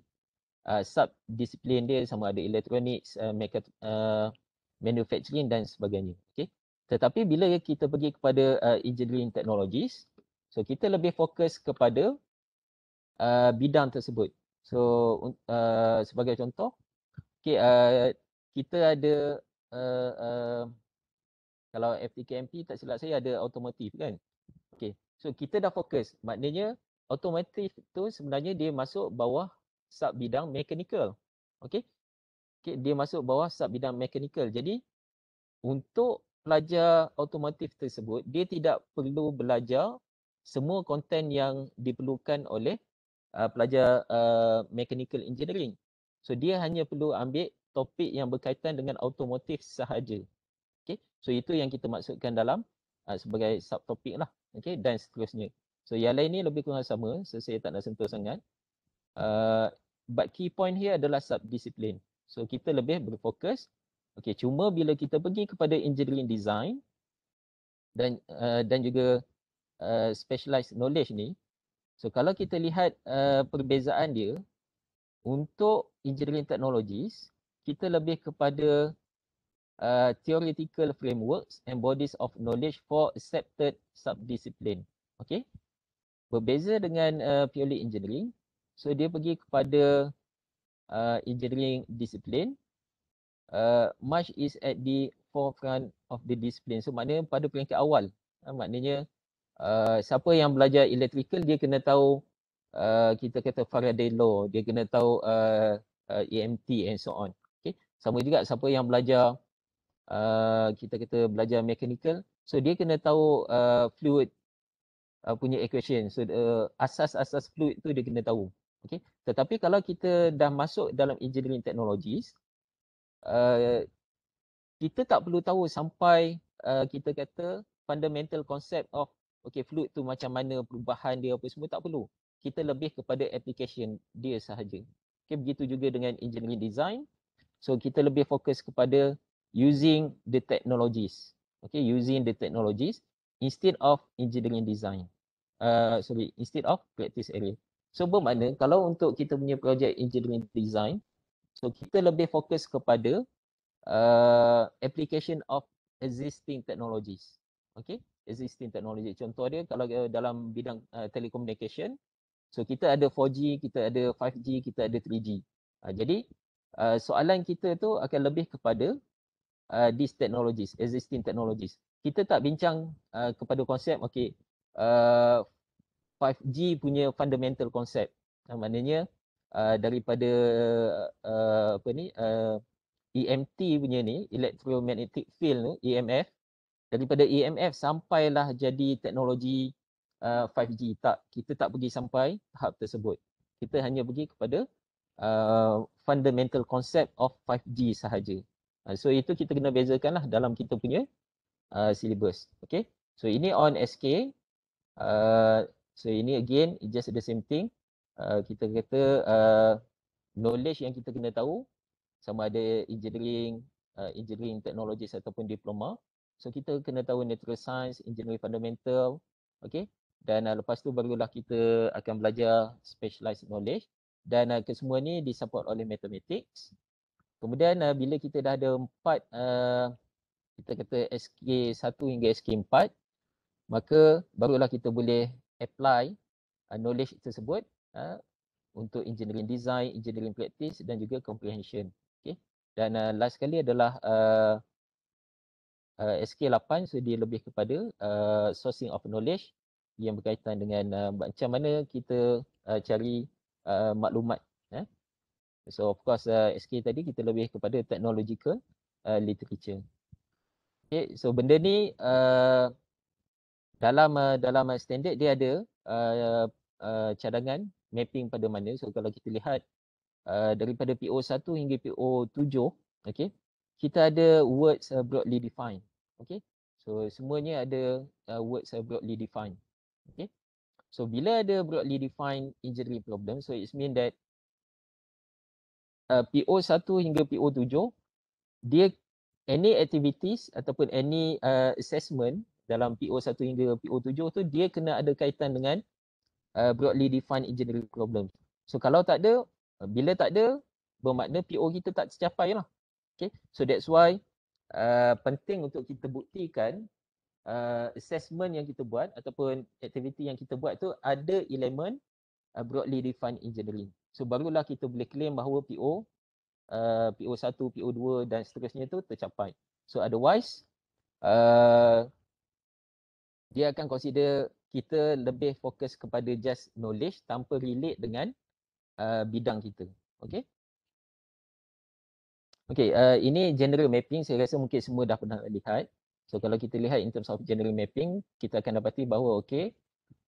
uh, sub disiplin dia sama ada electronics, uh, meka, uh, manufacturing dan sebagainya. Okay. Tetapi bila kita pergi kepada uh, engineering technologies, So kita lebih fokus kepada uh, bidang tersebut. So uh, sebagai contoh, okay, uh, kita ada uh, uh, kalau FTKMP tak silap saya ada automotif kan. Okay. So kita dah fokus. Maknanya automotif tu sebenarnya dia masuk bawah sub bidang mechanical. Okay. okay. Dia masuk bawah sub bidang mechanical. Jadi untuk pelajar automotif tersebut, dia tidak perlu belajar semua konten yang diperlukan oleh uh, pelajar uh, mechanical engineering. So dia hanya perlu ambil topik yang berkaitan dengan automotif sahaja. Okay. So itu yang kita maksudkan dalam uh, sebagai subtopik lah. Okay. Dan seterusnya. So yang lain ni lebih kurang sama. So saya tak nak sentuh sangat. Uh, but key point here adalah subdisiplin. So kita lebih berfokus. Okay. Cuma bila kita pergi kepada engineering design dan uh, dan juga uh, specialized knowledge ni so kalau kita lihat uh, perbezaan dia untuk engineering technologies kita lebih kepada uh, theoretical frameworks and bodies of knowledge for accepted subdiscipline okay berbeza dengan uh, purely engineering so dia pergi kepada uh, engineering discipline uh, much is at the forefront of the discipline so maknanya pada peringkat awal uh, maknanya Eh, siapa yang belajar electrical dia kena tahu uh, kita kata Faraday law, dia kena tahu uh, uh, eh, EMT e and so on. Okay. Sama juga siapa yang belajar uh, kita kata belajar mechanical, so dia kena tahu uh, fluid uh, punya equation. So uh, asas-asas fluid tu dia kena tahu. Okay. Tetapi kalau kita dah masuk dalam engineering technologies, uh, kita tak perlu tahu sampai uh, kita kata fundamental concept of okay fluid tu macam mana perubahan dia apa semua tak perlu kita lebih kepada application dia sahaja okay begitu juga dengan engineering design so kita lebih fokus kepada using the technologies okay using the technologies instead of engineering design uh, sorry instead of practice area so bermakna kalau untuk kita punya projek engineering design so kita lebih fokus kepada uh, application of existing technologies okay existing technology. Contoh dia kalau eh, dalam bidang uh, telecommunication, so kita ada 4G, kita ada 5G, kita ada 3G. Uh, ah, jadi uh, soalan kita tu akan lebih kepada uh, these technologies, existing technologies. Kita tak bincang uh, kepada konsep okay, uh, 5G punya fundamental konsep. Uh, maknanya uh, daripada uh, apa ni, uh, EMT punya ni, electromagnetic field ni, EMF, daripada EMF sampailah jadi teknologi uh, 5G tak kita tak pergi sampai tahap tersebut kita hanya pergi kepada uh, fundamental concept of 5G sahaja uh, so itu kita kena bezakanlah dalam kita punya uh, syllabus okey so ini on SK uh, so ini again just the same thing uh, kita kata uh, knowledge yang kita kena tahu sama ada engineering uh, engineering technologies ataupun diploma So kita kena tahu natural science, engineering fundamental, okay? Dan uh, lepas tu barulah kita akan belajar specialized knowledge. Dan uh, kesemua ni disupport oleh mathematics. Kemudian uh, bila kita dah ada empat, uh, kita kata SK1 hingga SK4, maka barulah kita boleh apply uh, knowledge tersebut uh, untuk engineering design, engineering practice dan juga comprehension. Okay? Dan uh, last sekali adalah uh, uh, SK8 so lebih kepada uh, sourcing of knowledge yang berkaitan dengan uh, macam mana kita uh, cari uh, maklumat eh so of course uh, SK tadi kita lebih kepada technological uh, literature okay so benda ni uh, dalam uh, dalam standard dia ada uh, uh, cadangan mapping pada mana so kalau kita lihat uh, daripada PO1 hingga PO7 okey kita ada words uh, broadly defined. Okay. So semuanya ada uh, words uh, broadly defined. Okay. So bila ada broadly defined injury problem, so it mean that uh, PO1 hingga PO7, dia any activities ataupun any uh, assessment dalam PO1 hingga PO7 tu dia kena ada kaitan dengan uh, broadly defined engineering problem. So kalau tak ada, bila tak ada bermakna PO kita tak tercapai lah. Okay, so that's why uh, penting untuk kita buktikan uh, assessment yang kita buat ataupun aktiviti yang kita buat tu ada elemen uh, broadly defined engineering. So barulah kita boleh claim bahawa PO uh, PO1, PO2 dan seterusnya tu tercapai. So otherwise uh, dia akan consider kita lebih fokus kepada just knowledge tanpa relate dengan uh, bidang kita. Okay. Okay, uh, eh, ini general mapping saya rasa mungkin semua dah pernah lihat. So kalau kita lihat in terms of general mapping, kita akan dapati bahawa okay,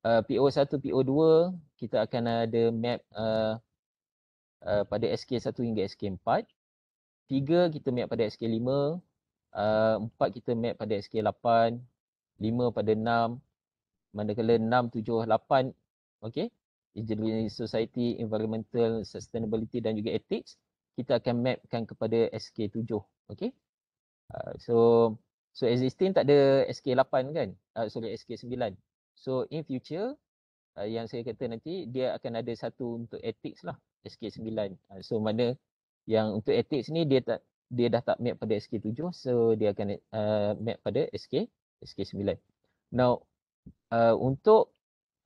uh, eh, PO1, PO2, kita akan ada map uh, uh, pada SK1 hingga SK4. 3 kita map pada SK5, uh, 4 kita map pada SK8, 5 pada 6, manakala 6, 7, 8, okay. Engineering society, environmental, sustainability dan juga ethics kita akan mapkan kepada SK7 okey uh, so so existing tak ada SK8 kan uh, sorry SK9 so in future uh, yang saya kata nanti dia akan ada satu untuk ethics lah SK9 uh, so mana yang untuk ethics ni dia tak dia dah tak map pada SK7 so dia akan uh, map pada SK SK9 now uh, untuk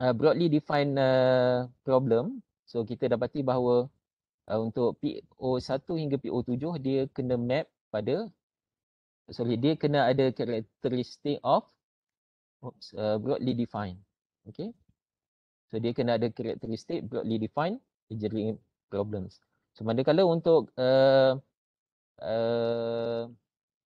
uh, broadly defined uh, problem so kita dapati bahawa uh, untuk PO1 hingga PO7 dia kena map pada sorry dia kena ada characteristic of oops, uh, broadly defined. Okay. So dia kena ada characteristic broadly defined engineering problems. So manakala untuk uh, uh,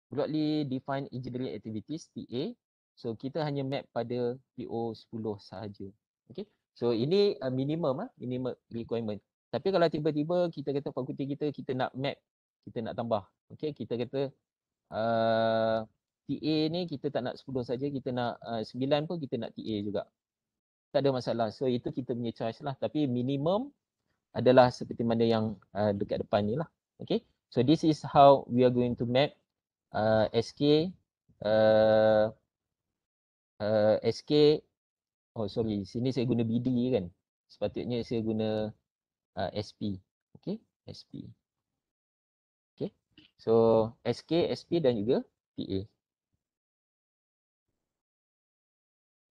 broadly defined engineering activities PA so kita hanya map pada PO10 sahaja. Okay. So ini uh, minimum ah, minimum requirement. Tapi kalau tiba-tiba kita kata fakulti kita, kita nak map, kita nak tambah. Okay, kita kata uh, ah, TA ni kita tak nak 10 saja, kita nak uh, ah, 9 pun kita nak TA juga. Tak ada masalah. So itu kita punya charge lah. Tapi minimum adalah seperti mana yang uh, dekat depan ni lah. Okay. So this is how we are going to map uh, SK uh, uh, SK Oh sorry, sini saya guna BD kan. Sepatutnya saya guna uh, SP. Okay, SP. Okay, so SK, SP dan juga PA.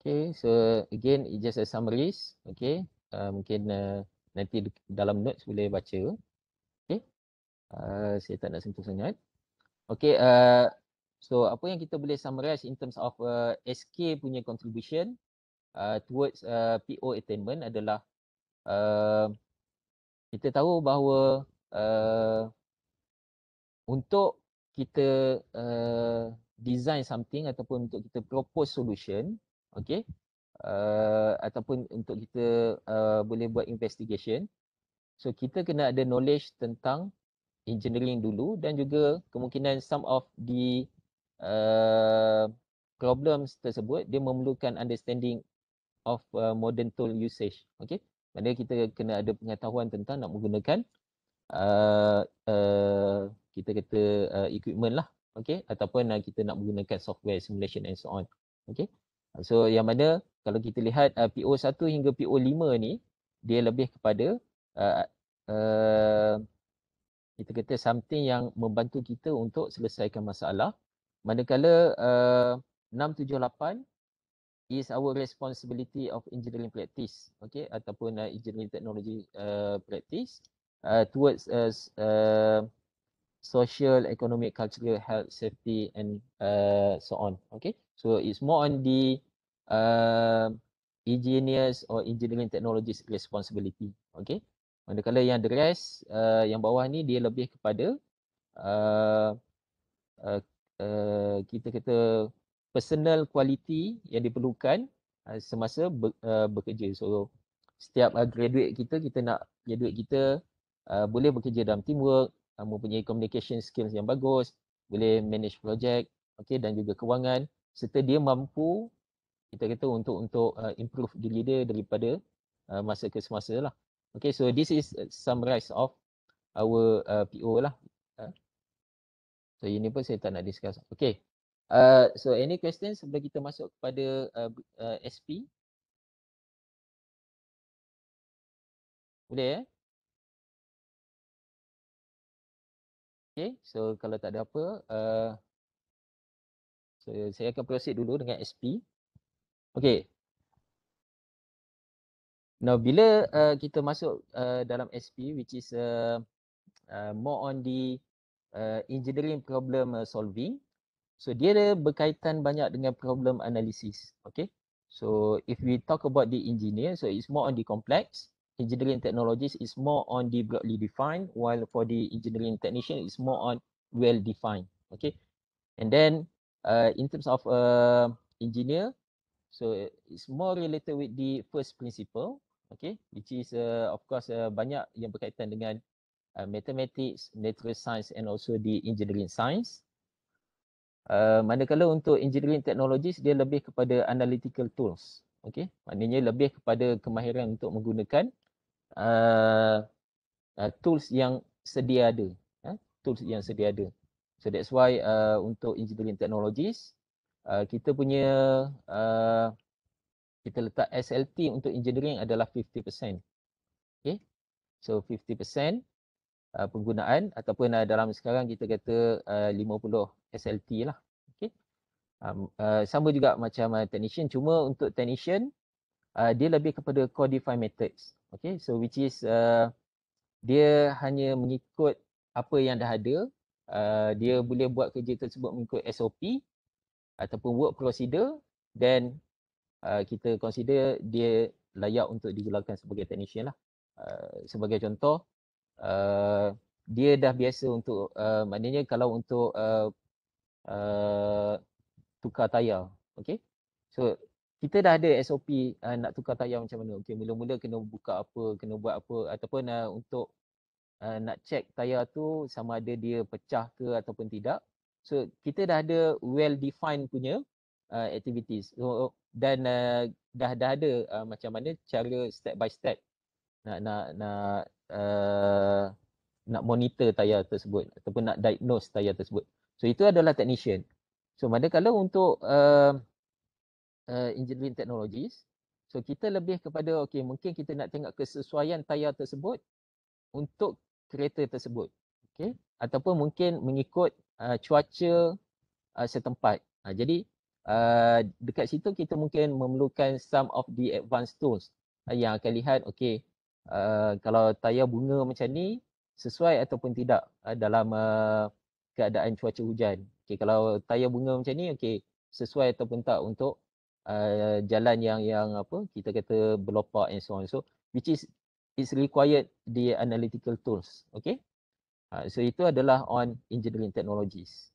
Okay, so again, it just a summary. Okay, uh, mungkin uh, nanti dalam notes boleh baca. Okay, uh, saya tak nak sentuh sangat. Okay, uh, so apa yang kita boleh summarize in terms of uh, SK punya contribution uh, towards uh, PO attainment adalah uh, kita tahu bahawa uh, untuk kita uh, design something ataupun untuk kita propose solution okay uh, ataupun untuk kita uh, boleh buat investigation so kita kena ada knowledge tentang engineering dulu dan juga kemungkinan some of the uh, problems tersebut dia memerlukan understanding of uh, modern tool usage okay Maksudnya kita kena ada pengetahuan tentang nak menggunakan uh, uh, kita kata uh, equipment lah. Okay. Ataupun uh, kita nak menggunakan software simulation and so on. Okay. So yang mana kalau kita lihat uh, PO1 hingga PO5 ni dia lebih kepada uh, uh, kita kata something yang membantu kita untuk selesaikan masalah. Manakala uh, 678 is our responsibility of engineering practice okay ataupun uh, engineering technology uh, practice uh, towards us uh, uh, social economic cultural health safety and uh, so on okay so it's more on the uh, engineers or engineering technologies responsibility okay manakala yang the rest uh, yang bawah ni dia lebih kepada uh, uh, uh, kita kata personal quality yang diperlukan uh, semasa be, uh, bekerja. So setiap uh, graduate kita kita nak graduate kita uh, boleh bekerja dalam teamwork, uh, mempunyai communication skills yang bagus, boleh manage project, okay, dan juga kewangan serta dia mampu kita kata untuk untuk uh, improve diri dia daripada uh, masa ke semasa lah. Okay, so this is uh, summarize of our uh, PO lah. Uh, so ini pun saya tak nak discuss. Okay, Uh, so any questions sebelum kita masuk kepada uh, uh, SP? Boleh Eh? Okay, so kalau tak ada apa, uh, so saya akan proceed dulu dengan SP. Okay. Now, bila uh, kita masuk uh, dalam SP, which is uh, uh, more on the uh, engineering problem uh, solving, So dia ada berkaitan banyak dengan problem analisis. Okay. So if we talk about the engineer, so it's more on the complex. Engineering technologies is more on the broadly defined while for the engineering technician is more on well defined. Okay. And then uh, in terms of uh, engineer, so it's more related with the first principle. Okay. Which is uh, of course uh, banyak yang berkaitan dengan uh, mathematics, natural science and also the engineering science. Uh, manakala untuk engineering technologies dia lebih kepada analytical tools. Okey, maknanya lebih kepada kemahiran untuk menggunakan uh, uh, tools yang sedia ada. Uh, tools yang sedia ada. So that's why uh, untuk engineering technologies uh, kita punya uh, kita letak SLT untuk engineering adalah 50%. Okey. So 50% Uh, penggunaan ataupun uh, dalam sekarang kita kata uh, 50 SLT lah. Okay. Um, uh, sama juga macam uh, technician cuma untuk technician uh, dia lebih kepada codify methods. Okay so which is uh, dia hanya mengikut apa yang dah ada. Uh, dia boleh buat kerja tersebut mengikut SOP ataupun work procedure then uh, kita consider dia layak untuk digelarkan sebagai technician lah. Uh, sebagai contoh uh, dia dah biasa untuk uh, maknanya kalau untuk uh, Uh, tukar tayar. Okay. So kita dah ada SOP uh, nak tukar tayar macam mana. Okay. Mula-mula kena buka apa, kena buat apa ataupun uh, untuk uh, nak check tayar tu sama ada dia pecah ke ataupun tidak. So kita dah ada well defined punya uh, activities. So, dan uh, dah dah ada uh, macam mana cara step by step nak nak nak uh, nak monitor tayar tersebut ataupun nak diagnose tayar tersebut. So itu adalah technician. So kalau untuk uh, uh, engineering technologies, so kita lebih kepada okay mungkin kita nak tengok kesesuaian tayar tersebut untuk kereta tersebut. Okay. Ataupun mungkin mengikut uh, cuaca uh, setempat. Uh, jadi uh, dekat situ kita mungkin memerlukan some of the advanced tools uh, yang akan lihat okay uh, kalau tayar bunga macam ni sesuai ataupun tidak uh, dalam uh, keadaan cuaca hujan. Okey kalau tayar bunga macam ni okey sesuai ataupun tak untuk uh, jalan yang yang apa kita kata berlopak and so on. So which is is required the analytical tools. Okey. Uh, so itu adalah on engineering technologies.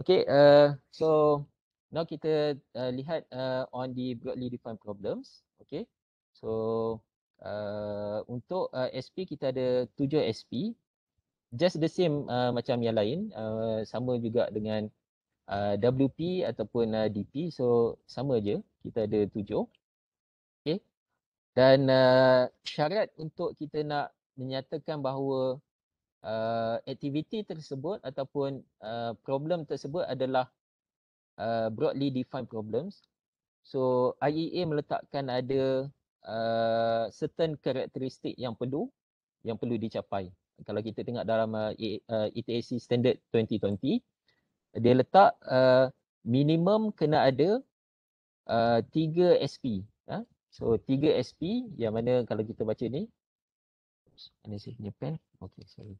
Okey uh, so now kita uh, lihat uh, on the broadly defined problems. Okey. So Uh, untuk uh, SP kita ada tujuh SP just the same uh, macam yang lain uh, sama juga dengan uh, WP ataupun uh, DP so sama je kita ada tujuh okay. dan uh, syarat untuk kita nak menyatakan bahawa uh, aktiviti tersebut ataupun uh, problem tersebut adalah uh, broadly defined problems so IEA meletakkan ada uh, certain karakteristik yang perlu yang perlu dicapai kalau kita tengok dalam uh, ETAC uh, e standard 2020 dia letak uh, minimum kena ada uh, 3 SP ha? so 3 SP yang mana kalau kita baca ni ada saya punya pen okay sorry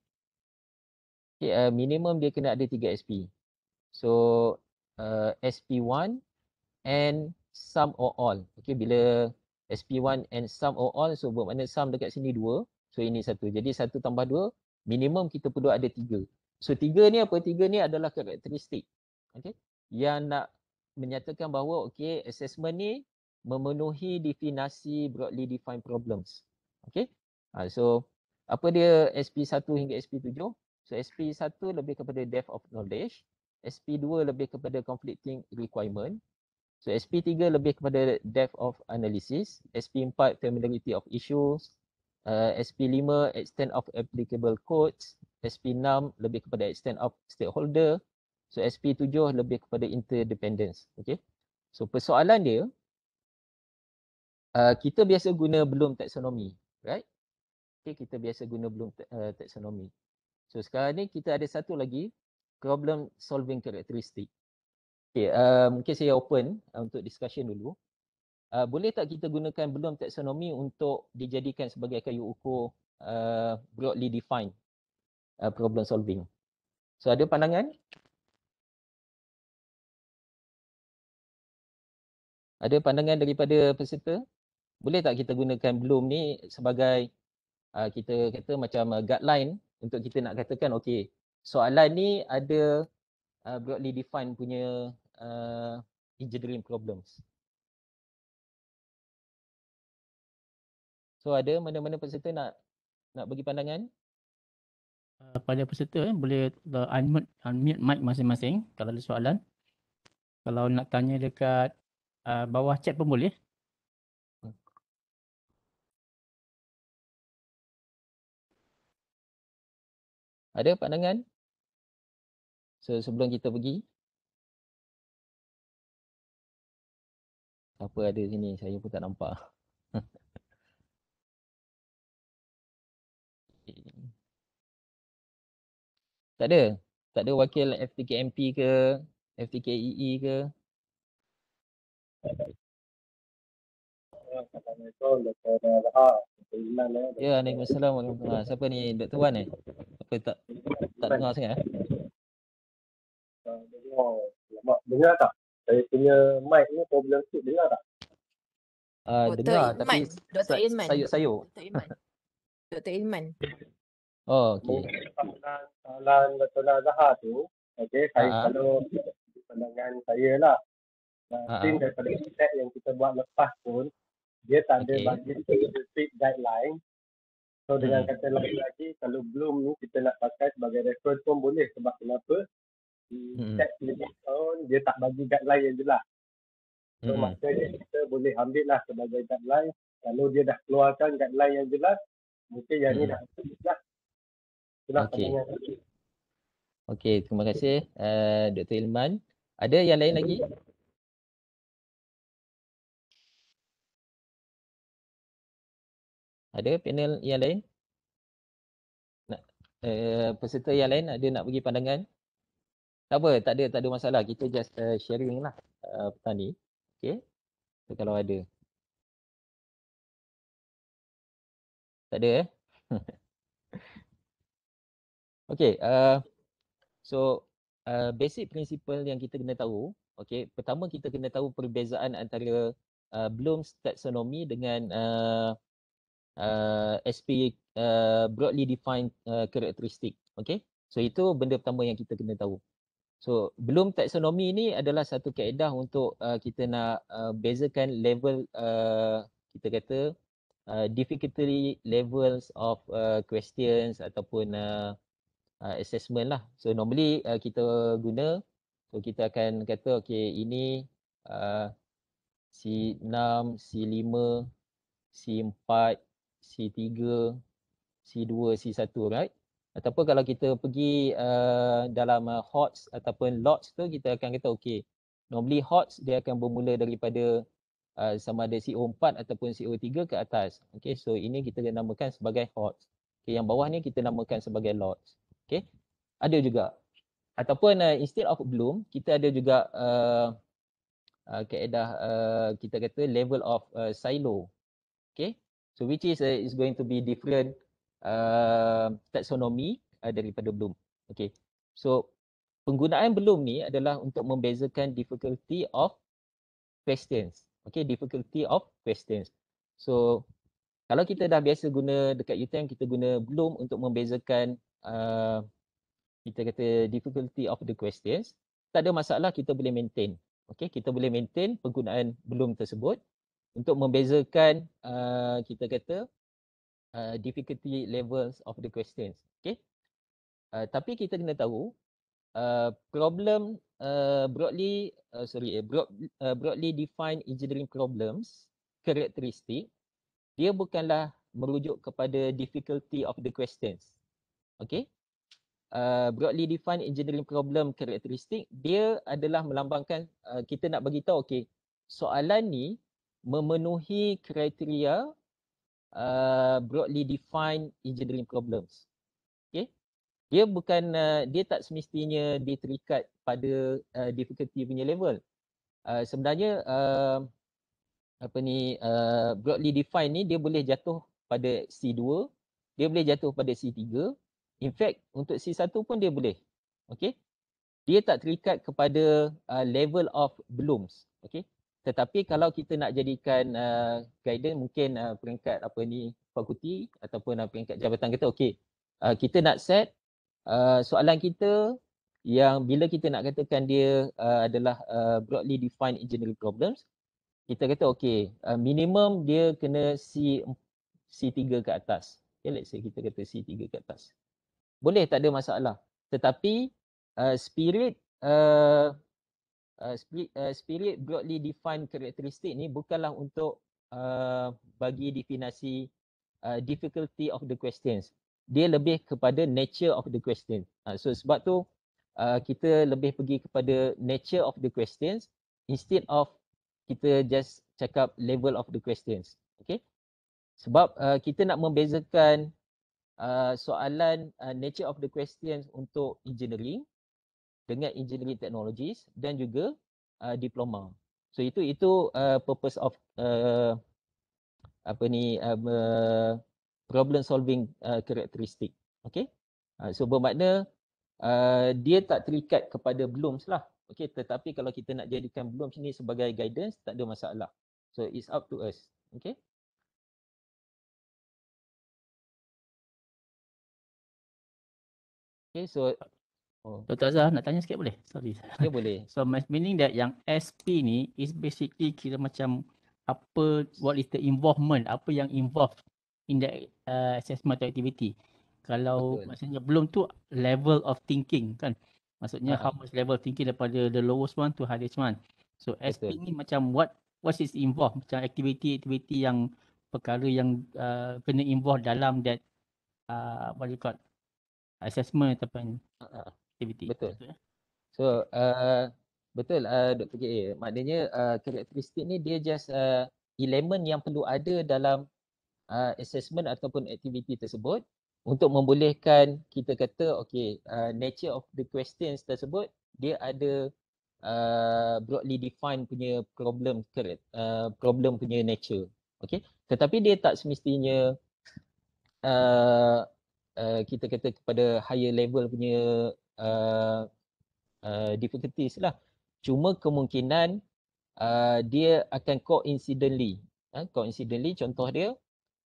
okay, uh, minimum dia kena ada 3 SP so uh, SP1 and sum or all okay bila SP1 and sum or all so bermakna sum dekat sini 2 So ini satu. Jadi satu tambah dua, minimum kita perlu ada tiga. So tiga ni apa? Tiga ni adalah karakteristik. Okay. Yang nak menyatakan bahawa okay, assessment ni memenuhi definasi broadly defined problems. Okay. Ha, so apa dia SP1 hingga SP7? So SP1 lebih kepada depth of knowledge. SP2 lebih kepada conflicting requirement. So SP3 lebih kepada depth of analysis. SP4 familiarity of issues uh, SP5 extent of applicable codes, SP6 lebih kepada extent of stakeholder, so SP7 lebih kepada interdependence. Okay. So persoalan dia, uh, kita biasa guna belum taxonomy, right? Okay, kita biasa guna belum uh, taksonomi. So sekarang ni kita ada satu lagi problem solving characteristic. Okay, uh, mungkin saya open uh, untuk discussion dulu uh, boleh tak kita gunakan belum taksonomi untuk dijadikan sebagai kayu ukur uh, broadly defined uh, problem solving? So ada pandangan? Ada pandangan daripada peserta? Boleh tak kita gunakan Bloom ni sebagai uh, kita kata macam uh, guideline untuk kita nak katakan okey soalan ni ada uh, broadly defined punya uh, engineering problems. So ada mana-mana peserta nak nak bagi pandangan? Eh, pada peserta eh, boleh eh, unmute, unmute mic masing-masing kalau ada soalan. Kalau nak tanya dekat uh, bawah chat pun boleh. Ada pandangan? So, sebelum kita pergi. Apa ada sini? Saya pun tak nampak. Tak ada. Tak ada wakil FTKMP ke, FTKEE e ke. Ya, Assalamualaikum Dr. Ya, Assalamualaikum. Ha, siapa ni? Dr. Wan eh? Apa tak tak dengar sangat eh? Dengar tak? Saya punya mic ni problem sikit dengar tak? Uh, dengar Dr. tapi Dr. Ilman. Sayuk-sayuk. Dr. Ilman. Dr. Ilman. Oh, mungkin Soalan Dr. Zahar tu, okey, saya uh-huh. Ha. kalau pandangan saya lah. Mungkin uh-huh. Ha, ha. daripada set yang kita buat lepas pun, dia tak ada okay. bagi guideline. So, hmm. dengan kata lagi lagi, kalau belum ni kita nak pakai sebagai reference pun boleh. Sebab kenapa? Di hmm. set lebih tahun, dia tak bagi guideline yang jelas. So, hmm. maksudnya kita boleh ambil lah sebagai guideline. Kalau dia dah keluarkan guideline yang jelas, mungkin yang hmm. ni dah jelas Itulah okay. pertanyaan. Okey, terima kasih uh, eh, Dr. Ilman. Ada yang lain lagi? Ada panel yang lain? Nak uh, peserta yang lain ada nak bagi pandangan? Tak apa, tak ada tak ada masalah. Kita just uh, sharing lah uh, petang ni. Okey. So, kalau ada. Tak ada eh? Okay, uh, so uh, basic principle yang kita kena tahu, okay, pertama kita kena tahu perbezaan antara uh, Bloom's taxonomy dengan uh, uh, SP uh, broadly defined uh, characteristic, okay. So itu benda pertama yang kita kena tahu. So Bloom taxonomy ni adalah satu kaedah untuk uh, kita nak uh, bezakan level uh, kita kata uh, difficulty levels of uh, questions ataupun uh, uh, assessment lah. So normally uh, kita guna so kita akan kata okey ini uh, C6, C5, C4, C3, C2, C1 right. Ataupun kalau kita pergi uh, dalam uh, HOTS ataupun LOTS tu kita akan kata okey, normally HOTS dia akan bermula daripada uh, sama ada CO4 ataupun CO3 ke atas. Okay so ini kita namakan sebagai HOTS. Okay, yang bawah ni kita namakan sebagai LOTS okay ada juga ataupun uh, instead of bloom kita ada juga uh, uh, keadaan uh, kita kata level of uh, silo okay so which is uh, is going to be different uh, taxonomy uh, daripada bloom okay so penggunaan bloom ni adalah untuk membezakan difficulty of questions okay difficulty of questions so kalau kita dah biasa guna dekat UTM kita guna bloom untuk membezakan Uh, kita kata difficulty of the questions tak ada masalah kita boleh maintain okay? kita boleh maintain penggunaan belum tersebut untuk membezakan uh, kita kata uh, difficulty levels of the questions okay? uh, tapi kita kena tahu uh, problem uh, broadly uh, sorry eh, uh, broadly defined engineering problems karakteristik dia bukanlah merujuk kepada difficulty of the questions Okay. Uh, broadly defined engineering problem characteristic dia adalah melambangkan uh, kita nak bagi tahu okey soalan ni memenuhi kriteria uh, broadly defined engineering problems okey dia bukan uh, dia tak semestinya diterikat pada uh, difficulty punya level uh, sebenarnya uh, apa ni uh, broadly defined ni dia boleh jatuh pada C2 dia boleh jatuh pada C3 In fact, untuk C1 pun dia boleh. Okay. Dia tak terikat kepada uh, level of blooms. Okay. Tetapi kalau kita nak jadikan uh, guidance, mungkin uh, peringkat apa ni, fakulti ataupun uh, peringkat jabatan kita, okay, uh, kita nak set uh, soalan kita yang bila kita nak katakan dia uh, adalah uh, broadly defined engineering problems, kita kata okay, uh, minimum dia kena C, C3 ke atas. Okay, let's say kita kata C3 ke atas boleh tak ada masalah tetapi uh, spirit uh, uh, spirit, broadly defined karakteristik ni bukanlah untuk uh, bagi definasi uh, difficulty of the questions dia lebih kepada nature of the questions uh, ah, so sebab tu uh, kita lebih pergi kepada nature of the questions instead of kita just cakap level of the questions okay sebab uh, kita nak membezakan uh, soalan uh, nature of the questions untuk engineering dengan engineering technologies dan juga uh, diploma. So itu itu uh, purpose of uh, apa ni um, uh, problem solving uh, characteristic. Okay. Uh, so bermakna uh, dia tak terikat kepada Bloom's lah. Okay. Tetapi kalau kita nak jadikan Bloom's ni sebagai guidance tak ada masalah. So it's up to us. Okay. Okay, so Oh. Dr. Azhar nak tanya sikit boleh? Sorry. okay, ya, boleh. So meaning that yang SP ni is basically kira macam apa what is the involvement, apa yang involved in the uh, assessment or activity. Kalau Betul. maksudnya belum tu level of thinking kan. Maksudnya uh-huh. how much level thinking daripada the lowest one to highest one. So SP Betul. ni macam what what is involved macam activity-activity yang perkara yang uh, kena involved dalam that uh, what you call assessment ataupun ah, ah. activity. Betul. Eh? So uh, betul uh, Dr. KA. Maknanya uh, karakteristik ni dia just uh, elemen yang perlu ada dalam uh, assessment ataupun activity tersebut untuk membolehkan kita kata okay uh, nature of the questions tersebut dia ada uh, broadly defined punya problem correct, uh, problem punya nature okay tetapi dia tak semestinya uh, uh, kita kata kepada higher level punya uh, uh, difficulties lah. Cuma kemungkinan uh, dia akan coincidentally. Uh, coincidentally contoh dia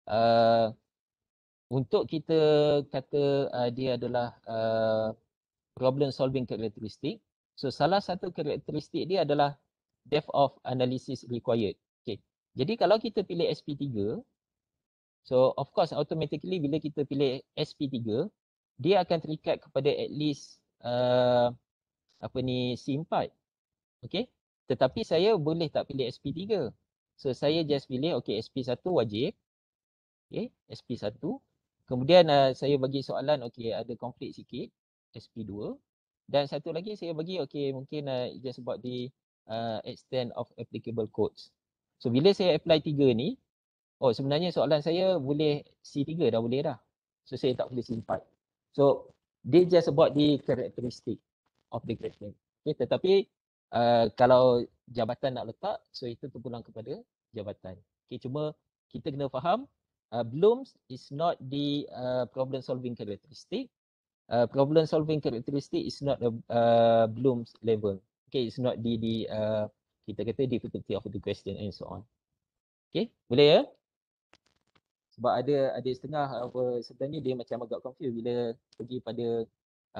uh, untuk kita kata uh, dia adalah uh, problem solving karakteristik. So salah satu karakteristik dia adalah depth of analysis required. Okay. Jadi kalau kita pilih SP3, So of course automatically bila kita pilih SP3 dia akan terikat kepada at least uh, apa ni C4. Okay. Tetapi saya boleh tak pilih SP3. So saya just pilih okay SP1 wajib. Okay SP1. Kemudian uh, saya bagi soalan okay ada konflik sikit SP2. Dan satu lagi saya bagi okay mungkin uh, just about the uh, extent of applicable codes. So bila saya apply tiga ni Oh sebenarnya soalan saya boleh C3 dah boleh dah. So saya tak boleh C4. So dia just about the characteristic of the grade Okay, tetapi uh, kalau jabatan nak letak, so itu terpulang kepada jabatan. Okay, cuma kita kena faham uh, Bloom's is not the uh, problem solving characteristic. Uh, problem solving characteristic is not the uh, Bloom's level. Okay, it's not the, the uh, kita kata difficulty of the question and so on. Okay, boleh ya? Eh? sebab ada ada setengah apa sebenarnya dia macam agak confused bila pergi pada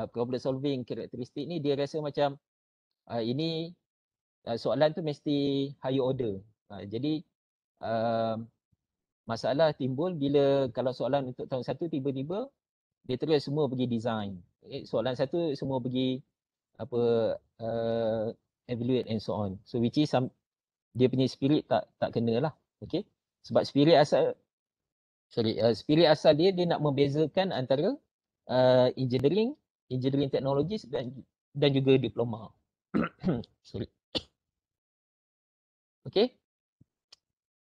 uh, problem solving karakteristik ni dia rasa macam uh, ini uh, soalan tu mesti higher order. Uh, jadi uh, masalah timbul bila kalau soalan untuk tahun satu tiba-tiba dia terus semua pergi design. Okay, eh, soalan satu semua pergi apa uh, evaluate and so on. So which is some, dia punya spirit tak tak kena lah. Okay. Sebab spirit asal sorry, uh, spirit asal dia dia nak membezakan antara uh, engineering, engineering teknologi dan dan juga diploma. sorry. Okay.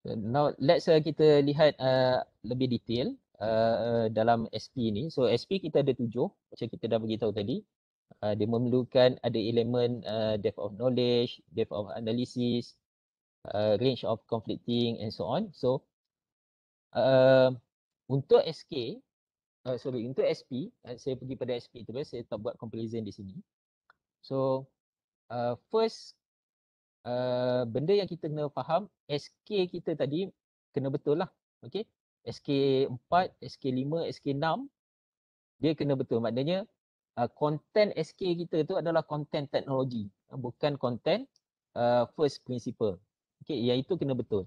Now let's uh, kita lihat uh, lebih detail uh, dalam SP ni. So SP kita ada tujuh macam kita dah beritahu tadi. Uh, dia memerlukan ada elemen uh, depth of knowledge, depth of analysis, uh, range of conflicting and so on. So uh, untuk SK uh, eh, sorry untuk SP uh, eh, saya pergi pada SP terus saya tak buat comparison di sini so uh, first uh, benda yang kita kena faham SK kita tadi kena betul lah okay SK 4 SK 5 SK 6 dia kena betul maknanya uh, content SK kita tu adalah content teknologi bukan content uh, first principle okay yang itu kena betul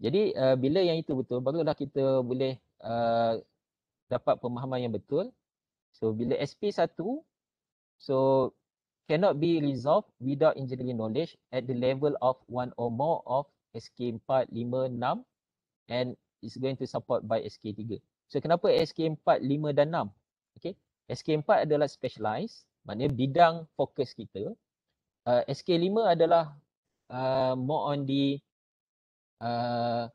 jadi uh, bila yang itu betul, barulah kita boleh uh, dapat pemahaman yang betul. So bila SP1, so cannot be resolved without engineering knowledge at the level of one or more of SK4, 5, 6 and is going to support by SK3. So kenapa SK4, 5 dan 6? Okay. SK4 adalah specialized, maknanya bidang fokus kita. Uh, eh, SK5 adalah uh, more on the uh,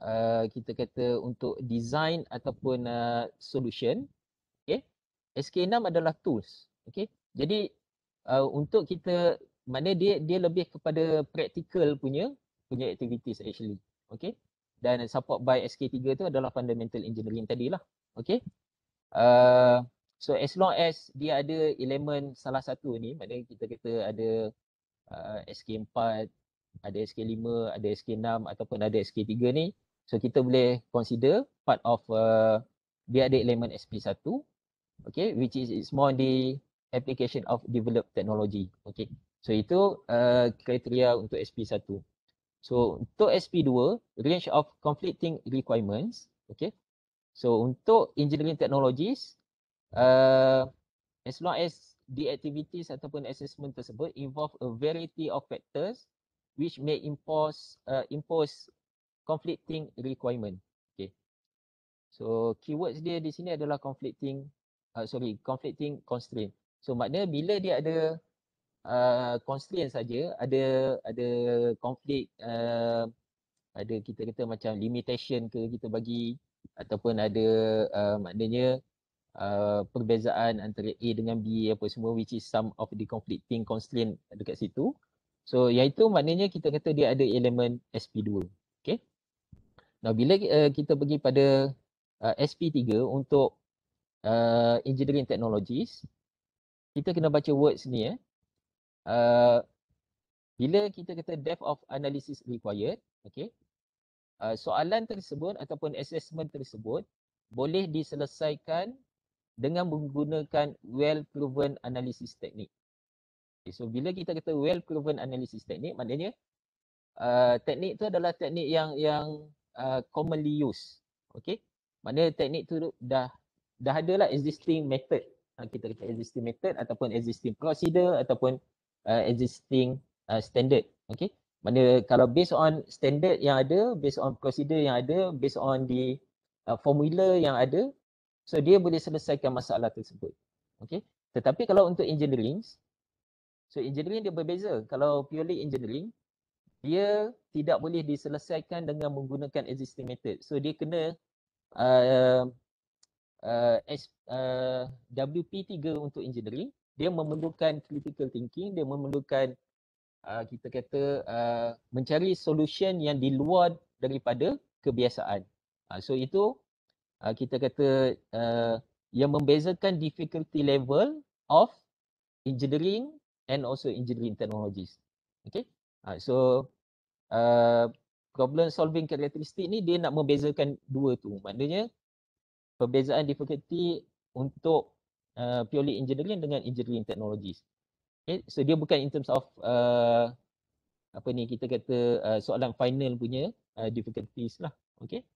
uh, kita kata untuk design ataupun uh, solution okey SK6 adalah tools okey jadi uh, untuk kita mana dia dia lebih kepada practical punya punya activities actually okey dan support by SK3 tu adalah fundamental engineering tadilah okey uh, so as long as dia ada elemen salah satu ni maknanya kita kata ada uh, SK4 ada SK5, ada SK6 ataupun ada SK3 ni. So kita boleh consider part of uh, dia ada elemen SP1 okay, which is it's more the application of developed technology. Okay. So itu uh, kriteria untuk SP1. So untuk SP2, range of conflicting requirements. Okay. So untuk engineering technologies, uh, as long as the activities ataupun assessment tersebut involve a variety of factors which may impose uh, impose conflicting requirement. Okay. So keywords dia di sini adalah conflicting uh, sorry conflicting constraint. So maknanya bila dia ada uh, constraint saja ada ada conflict uh, ada kita kata macam limitation ke kita bagi ataupun ada uh, maknanya uh, perbezaan antara A dengan B apa semua which is some of the conflicting constraint dekat situ. So iaitu maknanya kita kata dia ada elemen sp2. Okay. Now bila uh, kita pergi pada uh, eh, sp3 untuk uh, engineering technologies, kita kena baca words ni ya. Eh. Uh, bila kita kata depth of analysis required, okay. Uh, soalan tersebut ataupun assessment tersebut boleh diselesaikan dengan menggunakan well proven analysis technique. Okay, so bila kita kata well proven analysis teknik, maknanya uh, teknik tu adalah teknik yang yang uh, commonly used. Okay. Maknanya teknik tu dah dah ada lah existing method. Ha, kita kata existing method ataupun existing procedure ataupun uh, existing uh, standard. Okay. Mana kalau based on standard yang ada, based on procedure yang ada, based on the uh, formula yang ada, so dia boleh selesaikan masalah tersebut. Okay. Tetapi kalau untuk engineering, So engineering dia berbeza. Kalau purely engineering, dia tidak boleh diselesaikan dengan menggunakan existing method. So dia kena uh, uh, uh, WP3 untuk engineering. Dia memerlukan critical thinking, dia memerlukan uh, kita kata uh, mencari solution yang di luar daripada kebiasaan. Uh, so itu uh, kita kata uh, yang membezakan difficulty level of engineering and also engineering technologies. Okay, uh, so uh, problem solving characteristic ni dia nak membezakan dua tu. Maknanya perbezaan difficulty untuk uh, purely engineering dengan engineering technologies. Okay, so dia bukan in terms of uh, apa ni kita kata uh, soalan final punya uh, difficulties lah. Okay.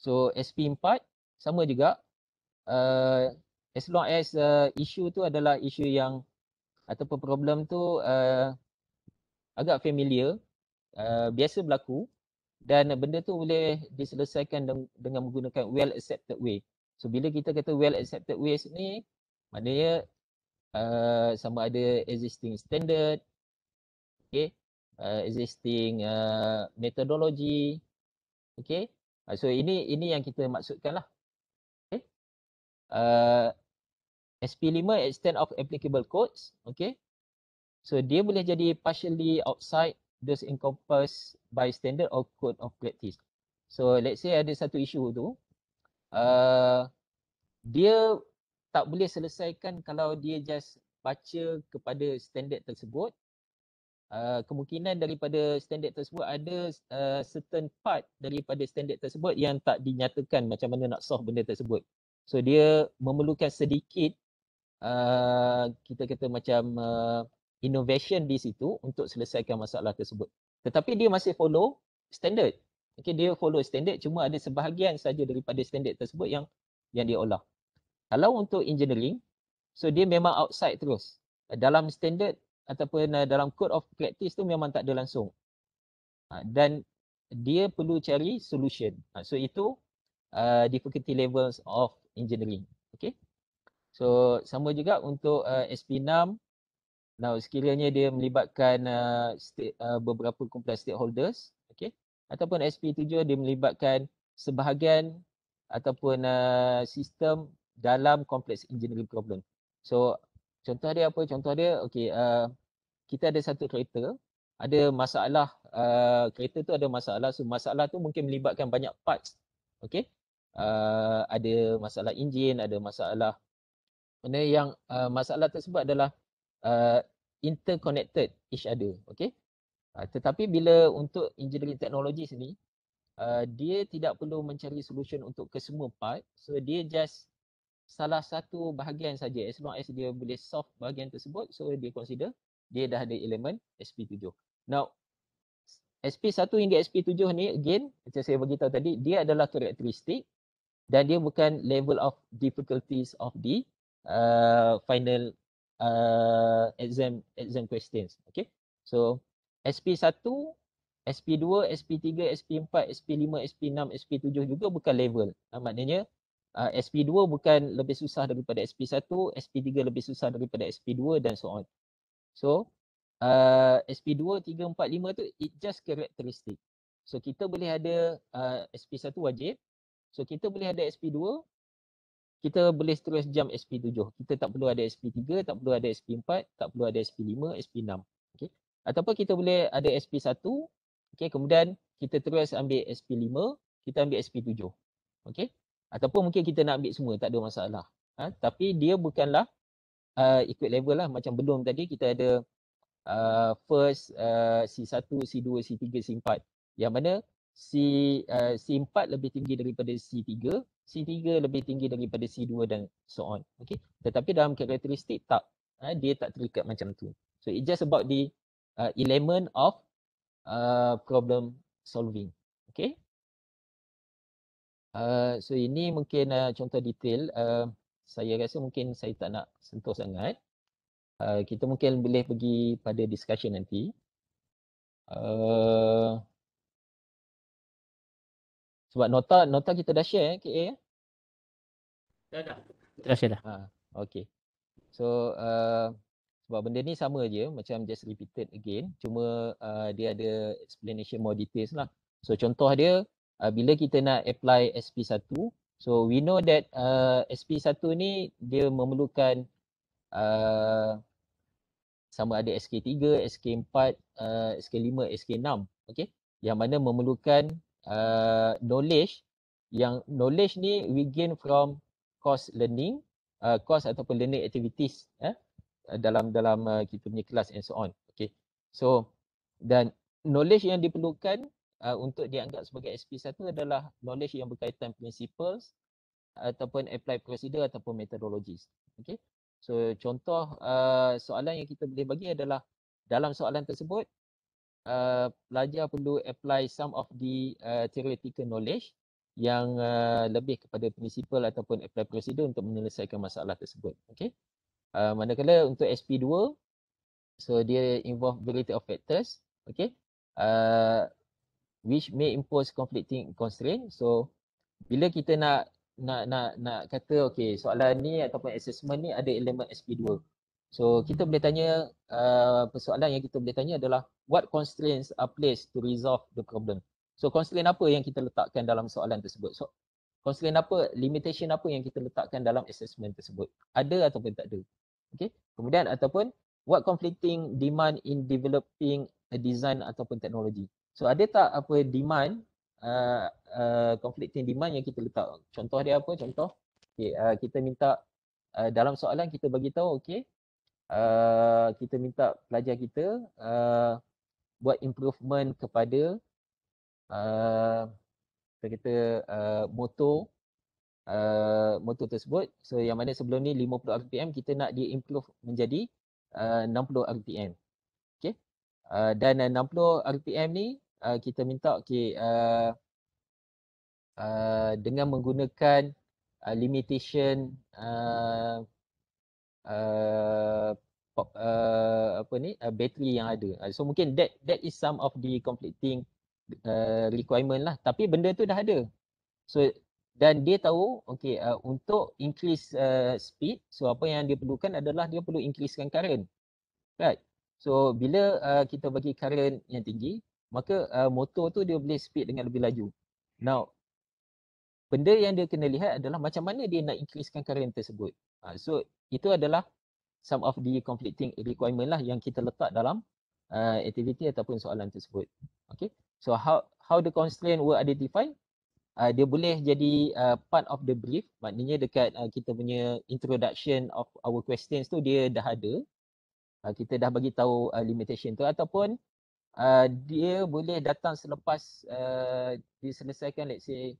So SP4 sama juga uh, as long as uh, issue tu adalah issue yang ataupun problem tu uh, agak familiar uh, biasa berlaku dan benda tu boleh diselesaikan dengan menggunakan well accepted way. So bila kita kata well accepted ways ni maknanya uh, sama ada existing standard okay uh, existing uh, methodology okay uh, so ini ini yang kita maksudkan lah uh, SP5 extent of applicable codes. Okay. So dia boleh jadi partially outside those encompassed by standard or code of practice. So let's say ada satu isu tu. Uh, dia tak boleh selesaikan kalau dia just baca kepada standard tersebut. Uh, kemungkinan daripada standard tersebut ada uh, certain part daripada standard tersebut yang tak dinyatakan macam mana nak solve benda tersebut. So dia memerlukan sedikit uh, kita kata macam uh, innovation di situ untuk selesaikan masalah tersebut. Tetapi dia masih follow standard. Okay, dia follow standard cuma ada sebahagian saja daripada standard tersebut yang yang dia olah. Kalau untuk engineering, so dia memang outside terus. Dalam standard ataupun uh, dalam code of practice tu memang tak ada langsung. Ha, dan dia perlu cari solution. Ha, so itu uh, difficulty levels of engineering. Okay. So sama juga untuk uh, SP6 Now sekiranya dia melibatkan uh, state, uh, beberapa kumpulan stakeholders okay? Ataupun SP7 dia melibatkan sebahagian ataupun uh, sistem dalam kompleks engineering problem. So contoh dia apa? Contoh dia okay, uh, kita ada satu kereta ada masalah uh, kereta tu ada masalah so masalah tu mungkin melibatkan banyak parts. okay? Uh, ada masalah engine, ada masalah mana yang uh, masalah tersebut adalah uh, interconnected each other okey uh, tetapi bila untuk engineering technology sini uh, dia tidak perlu mencari solution untuk kesemua part so dia just salah satu bahagian saja as long as dia boleh solve bahagian tersebut so dia consider dia dah ada elemen SP7 now SP1 hingga SP7 ni again macam saya beritahu tadi dia adalah karakteristik dan dia bukan level of difficulties of the uh, final uh, exam exam questions. Okay. So SP1, SP2, SP3, SP4, SP5, SP6, SP7 juga bukan level. Uh, maknanya uh, SP2 bukan lebih susah daripada SP1, SP3 lebih susah daripada SP2 dan so on. So uh, SP2, 3, 4, 5 tu it just characteristic. So kita boleh ada uh, SP1 wajib. So kita boleh ada SP2 kita boleh terus jam SP7. Kita tak perlu ada SP3, tak perlu ada SP4, tak perlu ada SP5, SP6. Okay. Ataupun kita boleh ada SP1, okay. kemudian kita terus ambil SP5, kita ambil SP7. Okay. Ataupun mungkin kita nak ambil semua, tak ada masalah. Ha? Tapi dia bukanlah uh, ikut level lah. Macam belum tadi kita ada uh, first uh, C1, C2, C3, C4. Yang mana C uh, C4 lebih tinggi daripada C3, C3 lebih tinggi daripada C2 dan so on. Okey. Tetapi dalam karakteristik tak uh, dia tak terikat macam tu. So it just about the uh, element of uh, problem solving. Okay. Uh, so ini mungkin uh, contoh detail uh, saya rasa mungkin saya tak nak sentuh sangat. Uh, kita mungkin boleh pergi pada discussion nanti. Uh, sebab nota nota kita dah share eh KA ya? Eh? Dah dah. Kita dah share dah. Ha, okay. So uh, sebab benda ni sama je macam just repeated again. Cuma uh, dia ada explanation more details lah. So contoh dia uh, bila kita nak apply SP1 So we know that uh, SP1 ni dia memerlukan uh, sama ada SK3, SK4, uh, SK5, SK6 okay? yang mana memerlukan Uh, knowledge yang knowledge ni we gain from course learning uh, course ataupun learning activities eh, dalam dalam uh, kita punya kelas and so on okay so dan knowledge yang diperlukan uh, untuk dianggap sebagai SP1 adalah knowledge yang berkaitan principles ataupun applied procedure ataupun methodologies okay so contoh uh, soalan yang kita boleh bagi adalah dalam soalan tersebut pelajar uh, perlu apply some of the uh, theoretical knowledge yang uh, lebih kepada prinsipal ataupun apply prosedur untuk menyelesaikan masalah tersebut. Okay. Uh, manakala untuk SP2, so dia involve variety of factors. Okay. Uh, which may impose conflicting constraint. So bila kita nak nak nak nak kata okay soalan ni ataupun assessment ni ada elemen SP2. So kita boleh tanya uh, persoalan yang kita boleh tanya adalah what constraints are placed to resolve the problem. So constraint apa yang kita letakkan dalam soalan tersebut? So constraint apa? Limitation apa yang kita letakkan dalam assessment tersebut? Ada ataupun tak ada? Okay. Kemudian ataupun what conflicting demand in developing a design ataupun technology? So ada tak apa demand uh, uh, conflicting demand yang kita letak? Contoh dia apa? Contoh okay, uh, kita minta Uh, dalam soalan kita bagi tahu okay? uh, kita minta pelajar kita uh, buat improvement kepada uh, kita kata uh, motor uh, motor tersebut so yang mana sebelum ni 50 rpm kita nak dia improve menjadi uh, 60 rpm Okay. uh, dan uh, 60 rpm ni uh, kita minta okey uh, uh, dengan menggunakan uh, limitation uh, Uh, pop, uh, apa ni uh, bateri yang ada. Uh, so mungkin that that is some of the conflicting uh, requirement lah. Tapi benda tu dah ada. So dan dia tahu okay uh, untuk increase uh, speed so apa yang dia perlukan adalah dia perlu increasekan current. Right. So bila uh, kita bagi current yang tinggi maka uh, motor tu dia boleh speed dengan lebih laju. Now benda yang dia kena lihat adalah macam mana dia nak increasekan current tersebut. Uh, so itu adalah some of the conflicting requirement lah yang kita letak dalam uh, aktiviti ataupun soalan tersebut. Okay. So how how the constraint were identify? Uh, dia boleh jadi uh, part of the brief maknanya dekat uh, kita punya introduction of our questions tu dia dah ada uh, kita dah bagi tahu uh, limitation tu ataupun uh, dia boleh datang selepas uh, diselesaikan let's say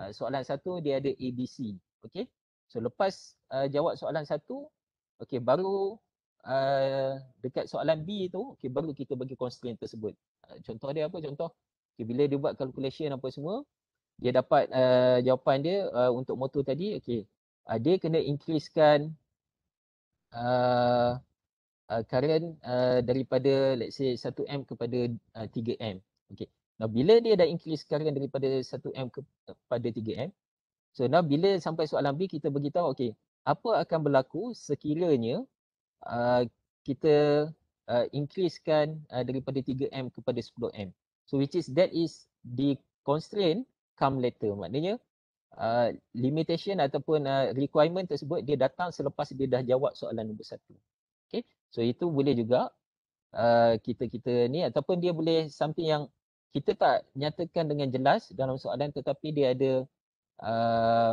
uh, soalan satu dia ada ABC Okay. So lepas uh, jawab soalan satu, okey baru uh, dekat soalan B tu, okey baru kita bagi constraint tersebut. Uh, contoh dia apa? Contoh okay, bila dia buat calculation apa semua, dia dapat uh, jawapan dia uh, untuk motor tadi, okey. Uh, dia kena increasekan uh, uh, current uh, daripada let's say 1M kepada uh, 3M. Okey. Nah, bila dia dah increase current daripada 1M kepada 3M, So now bila sampai soalan B kita tahu okey apa akan berlaku sekiranya uh, kita uh, increasekan uh, daripada 3M kepada 10M. So which is that is the constraint come later maknanya uh, limitation ataupun uh, requirement tersebut dia datang selepas dia dah jawab soalan nombor satu. Okay so itu boleh juga uh, kita-kita ni ataupun dia boleh something yang kita tak nyatakan dengan jelas dalam soalan tetapi dia ada Uh,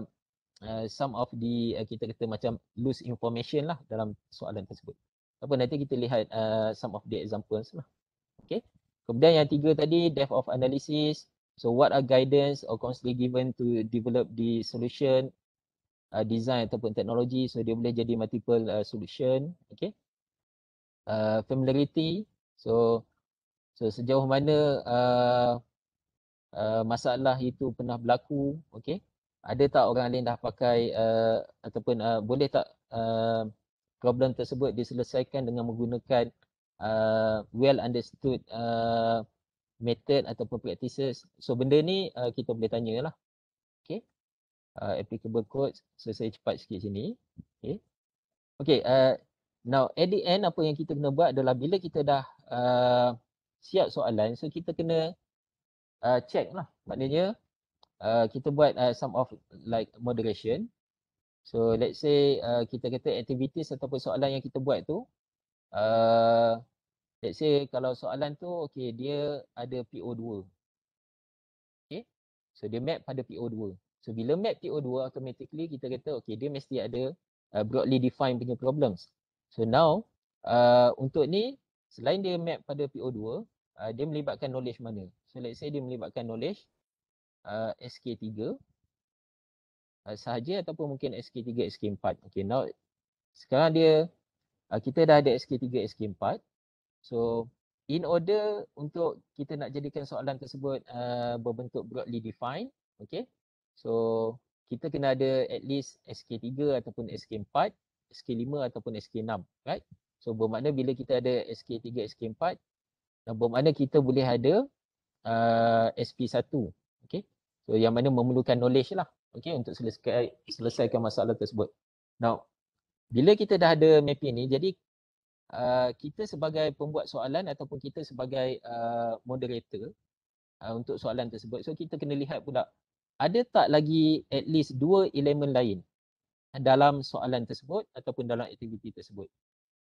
uh, some of the uh, kita kata macam loose information lah dalam soalan tersebut. Apa nanti kita lihat uh, some of the examples lah. Okay. Kemudian yang tiga tadi depth of analysis. So what are guidance or constantly given to develop the solution uh, design ataupun teknologi so dia boleh jadi multiple uh, solution. Okay. Uh, familiarity. So so sejauh mana uh, uh, masalah itu pernah berlaku. Okay ada tak orang lain dah pakai uh, ataupun uh, boleh tak uh, problem tersebut diselesaikan dengan menggunakan uh, well understood uh, method ataupun practices. So benda ni uh, kita boleh tanya lah Okay. Uh, applicable codes. So saya cepat sikit sini. Okay. Okay. Uh, now at the end apa yang kita kena buat adalah bila kita dah uh, siap soalan so kita kena uh, check lah. Maknanya uh, kita buat uh, some of like moderation. So let's say uh, kita kata aktiviti ataupun soalan yang kita buat tu uh, let's say kalau soalan tu okay dia ada PO2. Okay. So dia map pada PO2. So bila map PO2 automatically kita kata okay dia mesti ada uh, broadly defined punya problems. So now uh, untuk ni selain dia map pada PO2 uh, dia melibatkan knowledge mana? So let's say dia melibatkan knowledge uh, SK3 uh, sahaja ataupun mungkin SK3, SK4. Okay, now sekarang dia uh, kita dah ada SK3, SK4. So in order untuk kita nak jadikan soalan tersebut uh, berbentuk broadly defined, okay. So kita kena ada at least SK3 ataupun SK4, SK5 ataupun SK6, right? So bermakna bila kita ada SK3, SK4, bermakna kita boleh ada uh, SP1 So yang mana memerlukan knowledge lah okay, untuk selesai, selesaikan masalah tersebut. Now, bila kita dah ada mapping ni, jadi uh, kita sebagai pembuat soalan ataupun kita sebagai uh, moderator uh, untuk soalan tersebut. So kita kena lihat pula ada tak lagi at least dua elemen lain dalam soalan tersebut ataupun dalam aktiviti tersebut.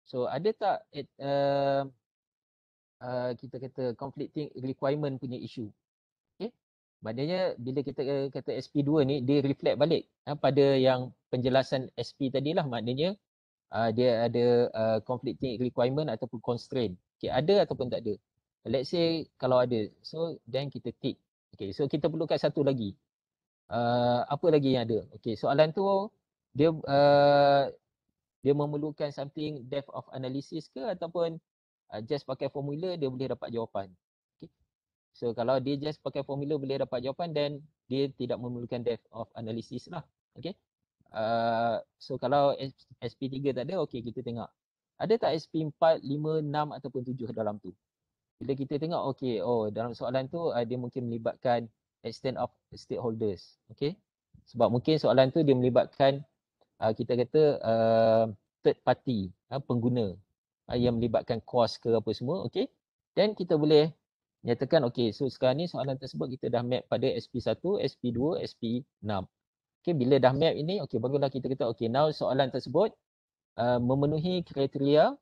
So ada tak uh, uh, kita kata conflicting requirement punya issue Maknanya bila kita kata SP2 ni dia reflect balik ha, pada yang penjelasan SP tadi lah maknanya uh, dia ada uh, conflicting requirement ataupun constraint. Okay, ada ataupun tak ada. Let's say kalau ada so then kita tick. Okay so kita perlukan satu lagi. Uh, apa lagi yang ada? Okay soalan tu dia uh, dia memerlukan something depth of analysis ke ataupun uh, just pakai formula dia boleh dapat jawapan. So kalau dia just pakai formula boleh dapat jawapan then dia tidak memerlukan depth of analysis lah. Okay. Uh, so kalau SP3 tak ada, okay kita tengok. Ada tak SP4, 5, 6 ataupun 7 dalam tu? Bila kita tengok, okay, oh dalam soalan tu uh, dia mungkin melibatkan extent of stakeholders. Okay. Sebab mungkin soalan tu dia melibatkan uh, kita kata uh, third party, uh, pengguna uh, yang melibatkan cost ke apa semua. Okay. Then kita boleh nyatakan okey so sekarang ni soalan tersebut kita dah map pada SP1, SP2, SP6. Okey bila dah map ini okey barulah kita kata okey now soalan tersebut uh, memenuhi kriteria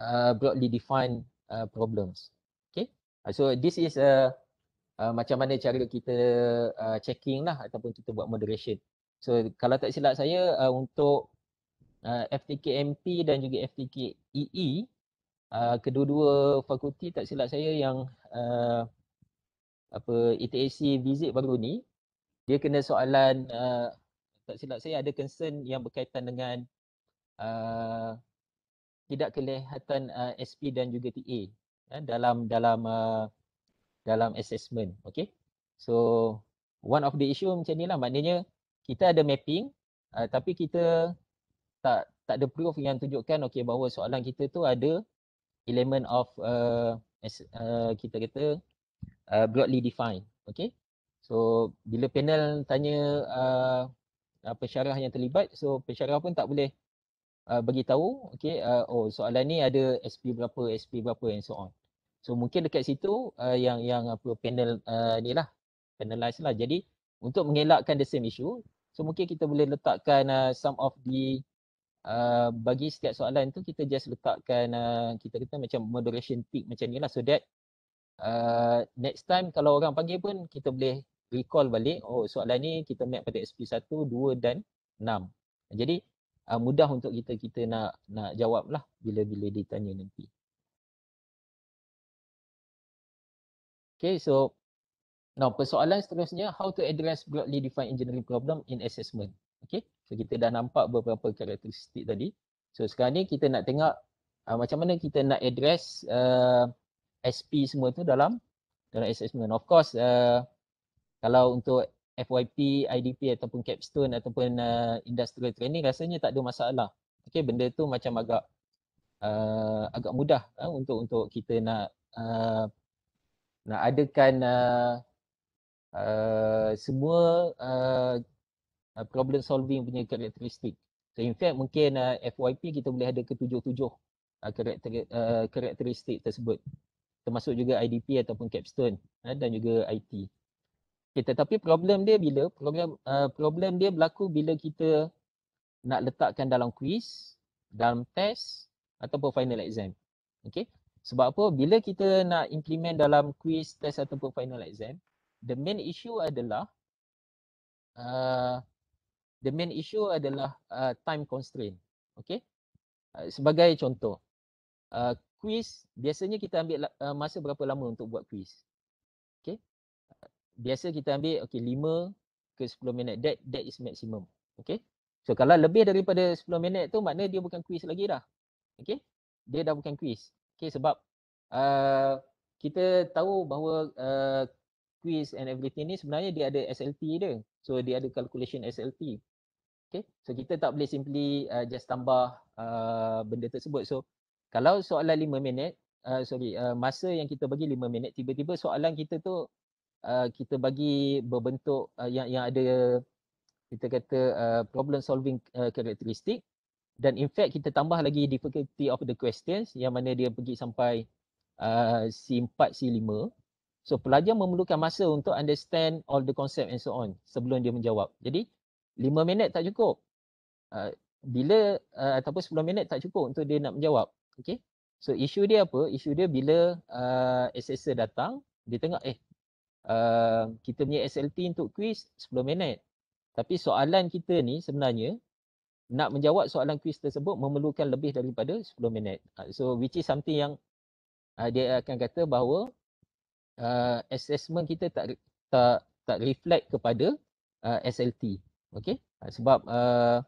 uh, broadly defined uh, problems. Okey. Uh, so this is a uh, uh, macam mana cara kita uh, checking lah ataupun kita buat moderation. So kalau tak silap saya uh, untuk uh, FTKMP dan juga FTKEE e, uh, kedua-dua fakulti tak silap saya yang uh, apa ITAC e visit baru ni dia kena soalan uh, tak silap saya ada concern yang berkaitan dengan uh, tidak kelihatan uh, SP dan juga TA ya, dalam dalam uh, dalam assessment okey so one of the issue macam ni lah maknanya kita ada mapping uh, tapi kita tak tak ada proof yang tunjukkan okey bahawa soalan kita tu ada element of uh, as, uh, kita kata uh, broadly defined. Okay. So bila panel tanya uh, pesyarah yang terlibat, so pesyarah pun tak boleh uh, bagi tahu. Okay. Uh, oh soalan ni ada SP berapa, SP berapa and so on. So mungkin dekat situ uh, yang yang apa panel uh, ni lah penalize lah. Jadi untuk mengelakkan the same issue, so mungkin kita boleh letakkan uh, some of the Uh, bagi setiap soalan tu kita just letakkan uh, kita kata macam moderation tick macam ni lah so that uh, next time kalau orang panggil pun kita boleh recall balik oh soalan ni kita map pada SP1, 2 dan 6 jadi uh, mudah untuk kita kita nak nak jawab lah bila-bila ditanya nanti Okay so now persoalan seterusnya how to address broadly defined engineering problem in assessment Okay So kita dah nampak beberapa karakteristik tadi. So sekarang ni kita nak tengok uh, macam mana kita nak address uh, ah, SP semua tu dalam dalam assessment. Of course uh, kalau untuk FYP, IDP ataupun capstone ataupun uh, industrial training rasanya tak ada masalah. Okay benda tu macam agak uh, agak mudah uh, untuk untuk kita nak uh, nak adakan uh, uh, semua uh, uh, problem solving punya karakteristik. So in fact mungkin uh, FYP kita boleh ada ketujuh-tujuh uh, karakter, uh, karakteristik tersebut termasuk juga IDP ataupun capstone uh, dan juga IT. Okay, tetapi problem dia bila problem uh, problem dia berlaku bila kita nak letakkan dalam quiz, dalam test ataupun final exam. Okay. Sebab apa? Bila kita nak implement dalam quiz, test ataupun final exam, the main issue adalah uh, the main issue adalah uh, time constraint. Okay. Uh, sebagai contoh, uh, quiz biasanya kita ambil uh, masa berapa lama untuk buat quiz? Okay. Uh, biasa kita ambil okay, 5 ke 10 minit. That, that is maximum. Okay. So kalau lebih daripada 10 minit tu makna dia bukan quiz lagi dah. Okay. Dia dah bukan quiz. Okay sebab uh, kita tahu bahawa uh, quiz and everything ni sebenarnya dia ada SLT dia. So dia ada calculation SLT. Okay, so kita tak boleh simply uh, just tambah uh, benda tersebut. So, kalau soalan lima minit, uh, sorry, uh, masa yang kita bagi lima minit, tiba-tiba soalan kita tu uh, kita bagi berbentuk uh, yang yang ada kita kata uh, problem solving uh, characteristic dan in fact kita tambah lagi difficulty of the questions yang mana dia pergi sampai uh, C4, C5. So pelajar memerlukan masa untuk understand all the concept and so on sebelum dia menjawab. Jadi 5 minit tak cukup. Uh, bila uh, ataupun 10 minit tak cukup untuk dia nak menjawab. Okay. So isu dia apa? Isu dia bila uh, ah, assessor datang, dia tengok eh uh, kita punya SLT untuk quiz 10 minit. Tapi soalan kita ni sebenarnya nak menjawab soalan quiz tersebut memerlukan lebih daripada 10 minit. Uh, so which is something yang uh, dia akan kata bahawa uh, assessment kita tak tak tak reflect kepada uh, SLT. Okey, ha, sebab uh,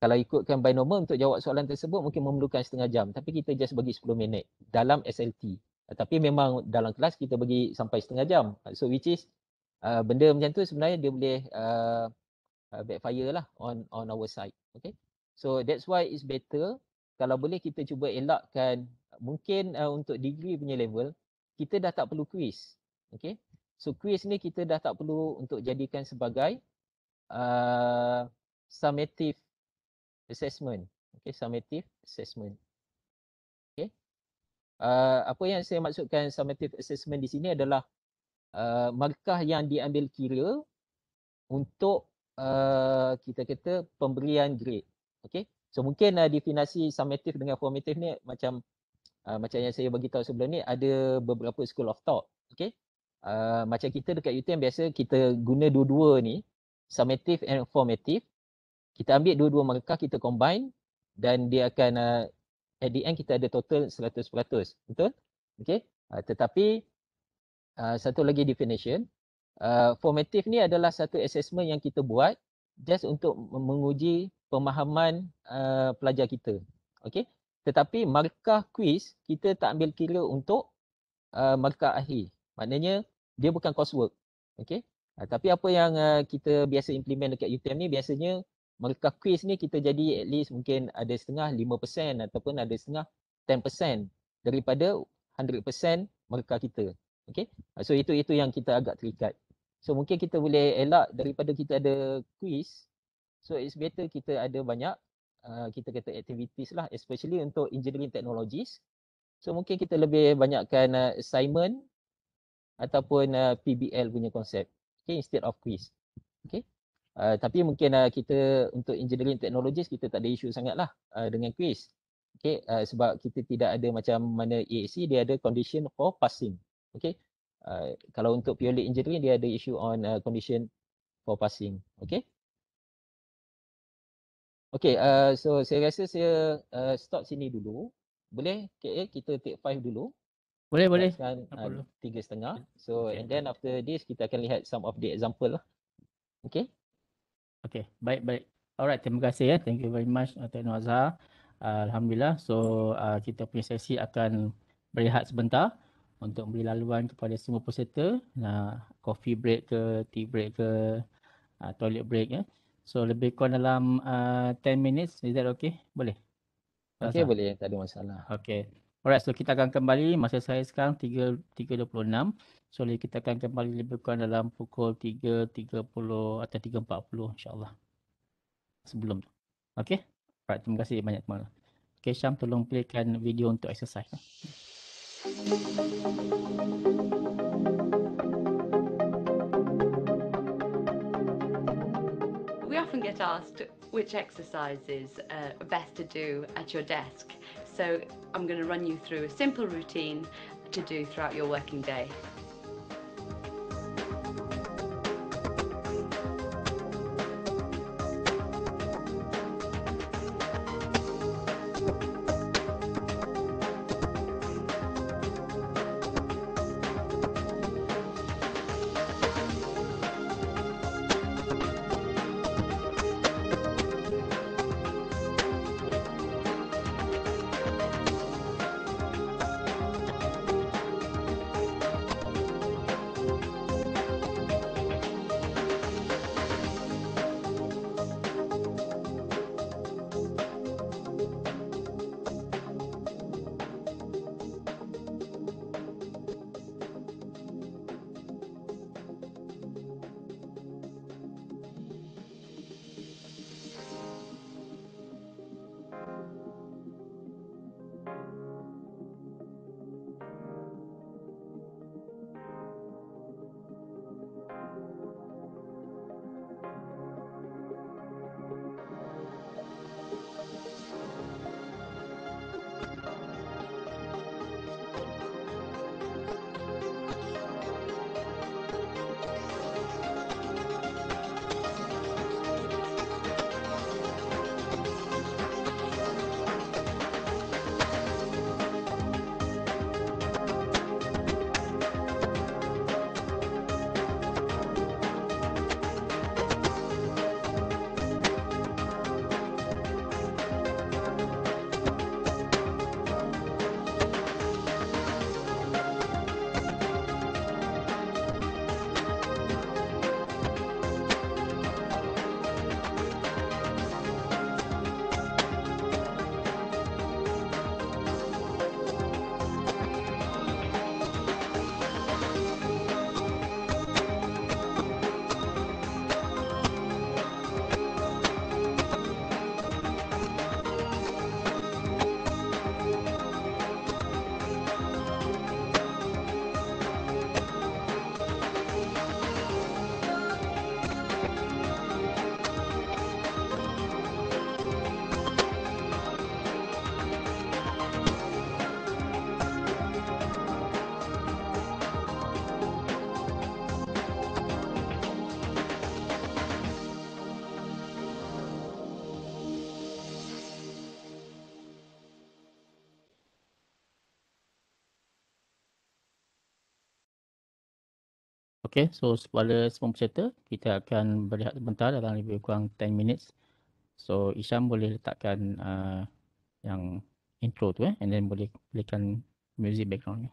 kalau ikutkan binomial untuk jawab soalan tersebut mungkin memerlukan setengah jam tapi kita just bagi 10 minit dalam SLT. Uh, ha, tapi memang dalam kelas kita bagi sampai setengah jam. Ha, so which is uh, benda macam tu sebenarnya dia boleh uh, backfire lah on on our side. Okey, So that's why it's better kalau boleh kita cuba elakkan mungkin uh, untuk degree punya level kita dah tak perlu quiz. Okey, So quiz ni kita dah tak perlu untuk jadikan sebagai uh, summative assessment. Okay, summative assessment. Okay. Uh, apa yang saya maksudkan summative assessment di sini adalah uh, markah yang diambil kira untuk uh, kita kata pemberian grade. Okay. So mungkin uh, definasi summative dengan formative ni macam uh, macam yang saya bagi tahu sebelum ni ada beberapa school of thought. Okay. Uh, macam kita dekat UTM biasa kita guna dua-dua ni summative and formative. Kita ambil dua-dua markah, kita combine dan dia akan uh, at the end kita ada total 100%. Betul? Okay. Uh, tetapi uh, satu lagi definition. Uh, formative ni adalah satu assessment yang kita buat just untuk menguji pemahaman uh, pelajar kita. Okay. Tetapi markah quiz kita tak ambil kira untuk uh, markah akhir. Maknanya dia bukan coursework. Okay. Uh, tapi apa yang uh, kita biasa implement dekat UTM ni biasanya mereka quiz ni kita jadi at least mungkin ada setengah 5% ataupun ada setengah 10% daripada 100% mereka kita. Okay. Ah, so itu itu yang kita agak terikat. So mungkin kita boleh elak daripada kita ada quiz. So it's better kita ada banyak uh, kita kata activities lah especially untuk engineering technologies. So mungkin kita lebih banyakkan uh, assignment ataupun uh, PBL punya konsep okay, instead of quiz. Okay. Uh, tapi mungkin uh, kita untuk engineering technologies kita tak ada isu sangatlah uh, dengan quiz. Okay, uh, sebab kita tidak ada macam mana EAC, dia ada condition for passing. Okay. Uh, kalau untuk purely engineering, dia ada issue on uh, condition for passing. Okay. Okay, uh, so saya rasa saya uh, stop sini dulu. Boleh? Okay, kita take five dulu. Boleh boleh. Uh, tiga setengah. So okay. and then after this kita akan lihat some of the example lah. Okay. Okay. Baik baik. Alright. Terima kasih ya. Thank you very much uh, Tuan Nur Uh, Alhamdulillah. So uh, kita punya sesi akan berehat sebentar untuk beri laluan kepada semua peserta. Nah, coffee break ke, tea break ke, uh, toilet break ya. So lebih kurang dalam uh, 10 minutes. Is that okay? Boleh? Okay Azhar. boleh. Tak ada masalah. Okay. Alright, so kita akan kembali. Masa saya sekarang 3.26. So, kita akan kembali lebih kurang dalam pukul 3.30 atau 3.40 insyaAllah. Sebelum tu. Okay? Alright, terima kasih banyak teman. Okay, Syam tolong playkan video untuk exercise. We often get asked which exercises are best to do at your desk. So I'm going to run you through a simple routine to do throughout your working day. Okay, so kepada semua peserta, kita akan berehat sebentar dalam lebih kurang 10 minutes. So, Isham boleh letakkan uh, yang intro tu eh, and then boleh belikan music background ni.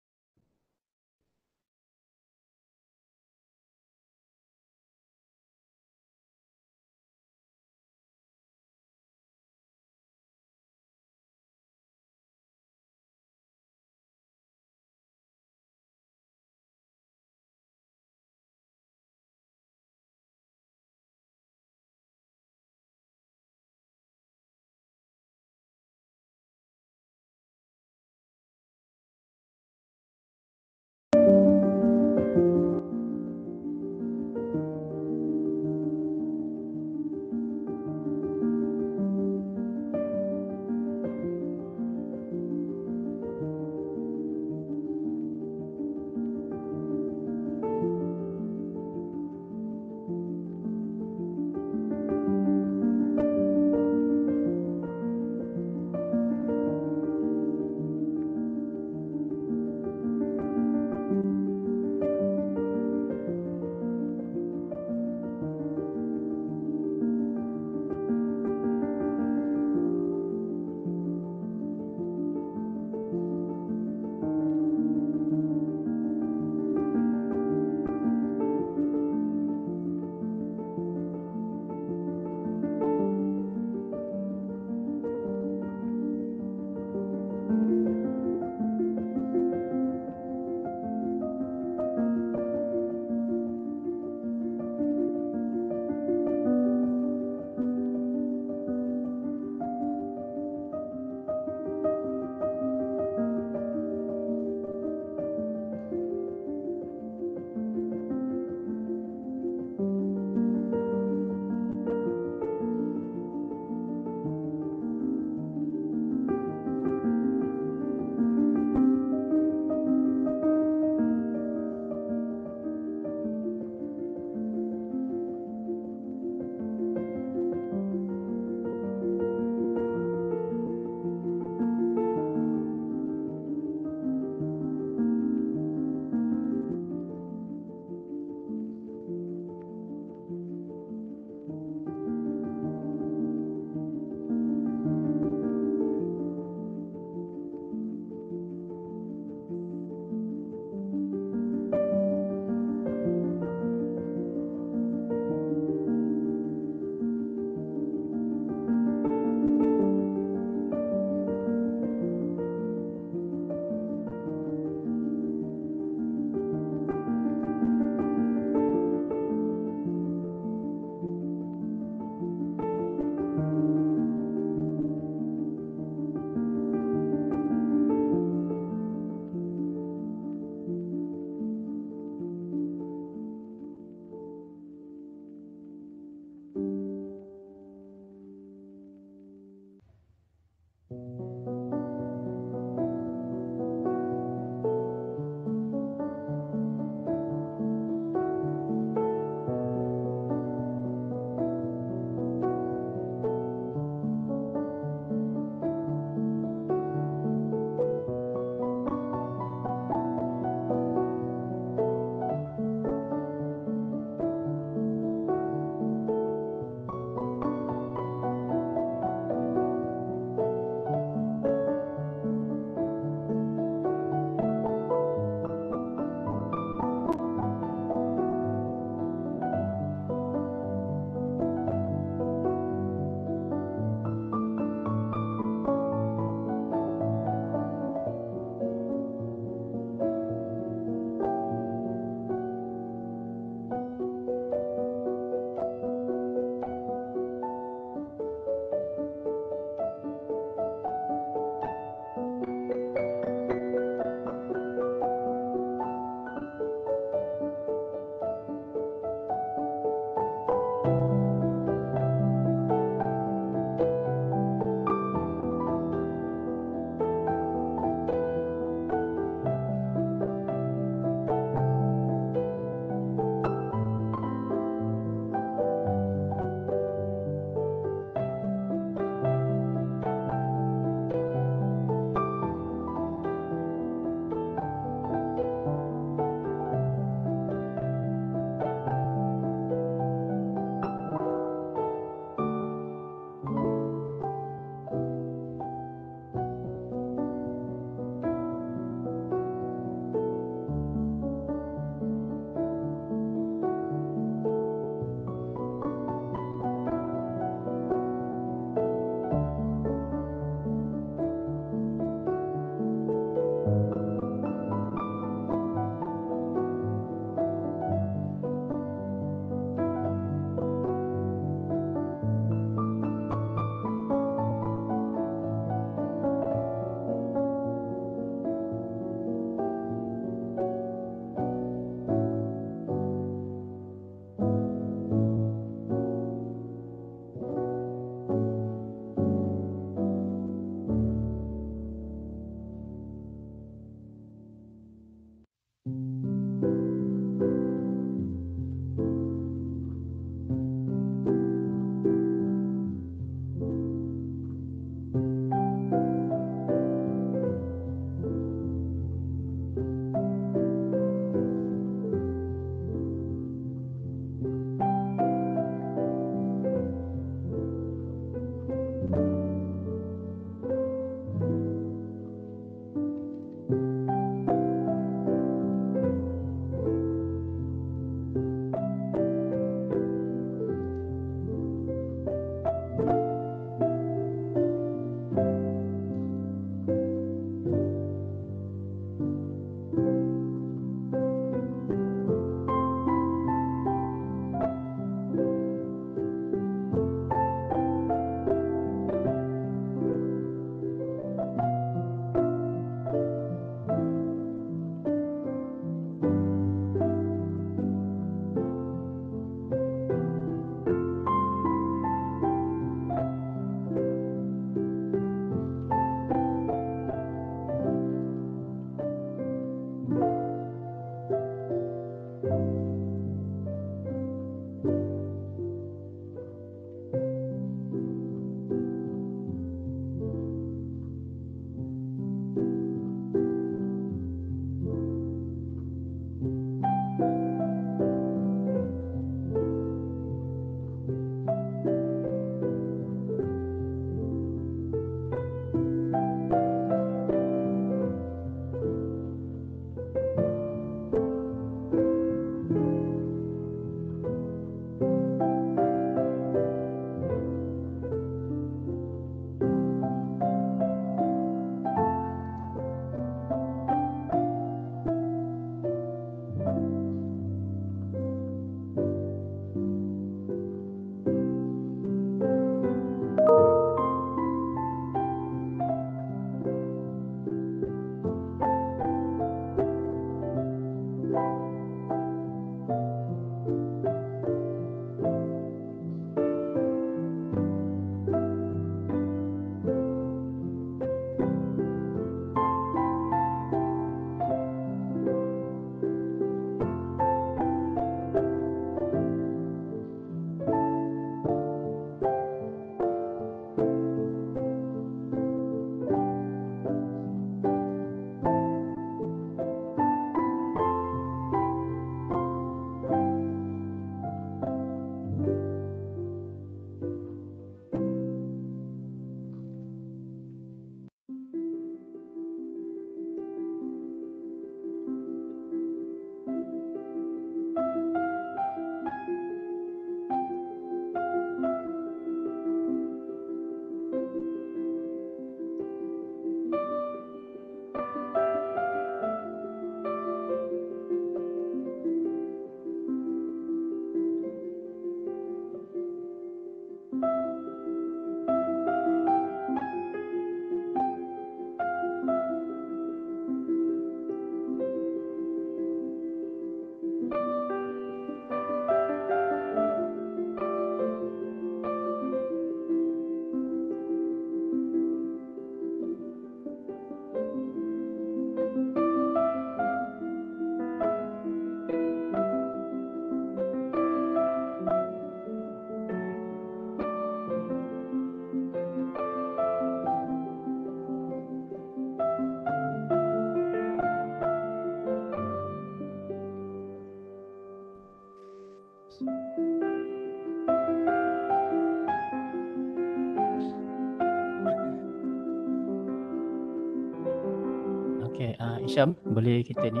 Syam boleh kita ni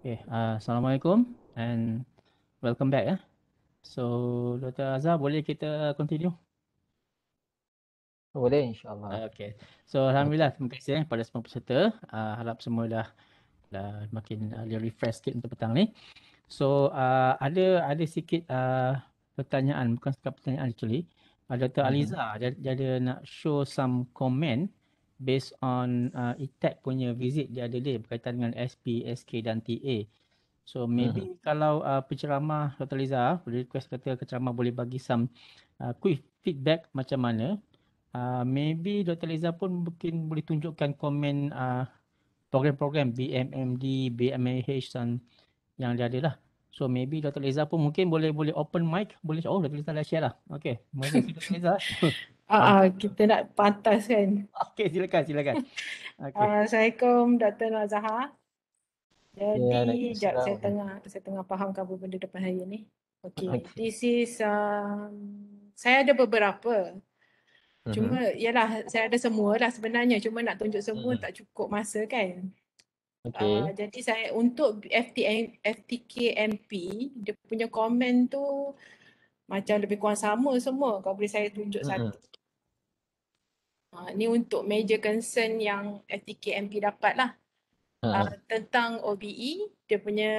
Okay, uh, Assalamualaikum and welcome back eh. So Dr. Azhar boleh kita continue? Boleh insyaAllah uh, Okay, so Alhamdulillah terima kasih eh, pada semua peserta uh, Harap semua dah, dah makin uh, refresh sikit untuk petang ni So uh, ada ada sikit uh, pertanyaan, bukan sekadar pertanyaan actually uh, Dr. Hmm. Aliza, hmm. dia, dia ada nak show some comment uh, based on uh, ITEC e punya visit dia ada dia berkaitan dengan SP, SK dan TA. So maybe uh-huh. kalau uh, penceramah Dr. Liza boleh request kata keceramah boleh bagi some uh, quick feedback macam mana. Uh, maybe Dr. Liza pun mungkin boleh tunjukkan komen uh, program-program BMMD, BMAH dan yang dia ada lah. So maybe Dr. Liza pun mungkin boleh boleh open mic, boleh oh Dr. Liza dah share lah. Okay, mungkin Dr. Liza. Ah, ah. kita nak pantas kan. Okey, silakan, silakan. Okay. Ah, Assalamualaikum Dr. Nur Zahar. Jadi, yeah, ya, sekejap saya tengah, saya tengah fahamkan apa benda depan saya ni. Okey, okay. this is, um, saya ada beberapa. Mhm. Cuma, uh-huh. yalah, saya ada semua lah sebenarnya. Cuma nak tunjuk semua uh-huh. tak cukup masa kan. Okay. Uh, ah, jadi saya untuk FTN, FTKMP, dia punya komen tu macam lebih kurang sama semua. Kalau boleh saya tunjuk uh-huh. satu. Ah, ni untuk major concern yang FTKMP dapat lah uh, ha. ah, tentang OBE dia punya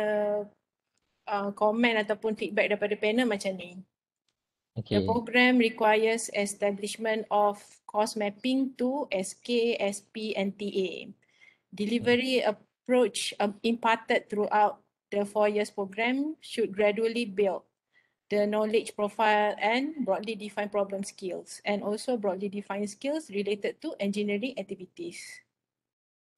uh, ah, komen ataupun feedback daripada panel macam ni okay. The program requires establishment of cost mapping to SK, SP and TA Delivery okay. Hmm. approach um, imparted throughout the four years program should gradually build the knowledge profile and broadly defined problem skills and also broadly defined skills related to engineering activities.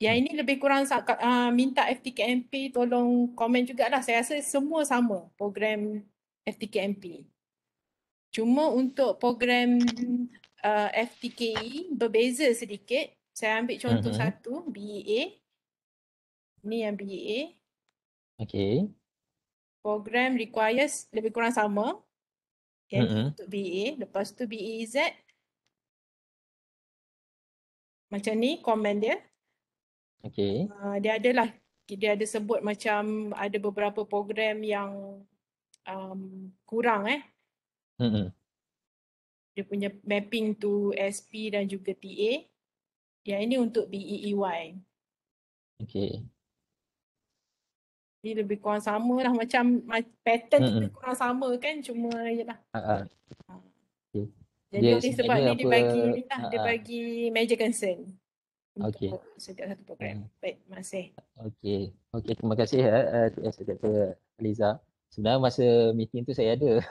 Ya ini lebih kurang uh, minta FTKMP tolong komen juga lah. Saya rasa semua sama program FTKMP. Cuma untuk program uh, ah, FTKI e berbeza sedikit. Saya ambil contoh uh mhm. -huh. satu BEA. Ini yang BEA. Okay program requires lebih kurang sama okay, mm -hmm. untuk BA. E. Lepas tu BEZ macam ni komen dia. Okay. Uh, dia lah, dia ada sebut macam ada beberapa program yang um, kurang eh. Mm -hmm. Dia punya mapping to SP dan juga TA. Yang ini untuk BEEY. Okay jadi lebih kurang sama lah macam pattern mm-hmm. lebih kurang sama kan cuma ya lah. ah. Ha, ha. ha. Okey. Jadi yes, sebab ni apa... dia bagi ni lah Ha-ha. dia bagi major concern. Okey. Setiap satu program. Hmm. Baik, terima kasih. okay, Okey, terima kasih ya uh, uh, Dr. Liza. Sebenarnya masa meeting tu saya ada.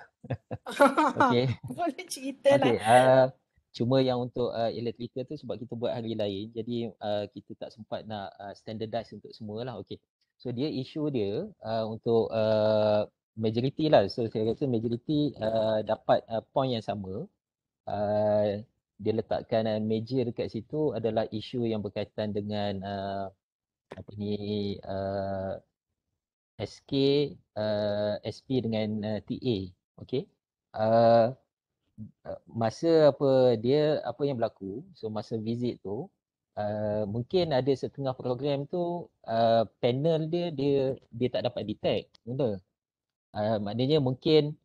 Okay. Boleh cerita lah. okay. lah. Uh, cuma yang untuk uh, ah, elektrikal tu sebab kita buat hari lain. Jadi uh, kita tak sempat nak uh, standardize untuk semua lah. Okay. So dia isu dia uh, untuk uh, majoriti lah. So saya rasa majoriti uh, dapat uh, poin yang sama. Uh, dia letakkan uh, major dekat situ adalah isu yang berkaitan dengan uh, apa ni uh, SK, uh, SP dengan uh, TA. Okay. Uh, uh, masa apa dia apa yang berlaku so masa visit tu Uh, mungkin ada setengah program tu uh, panel dia dia dia tak dapat detect benda. Uh, maknanya mungkin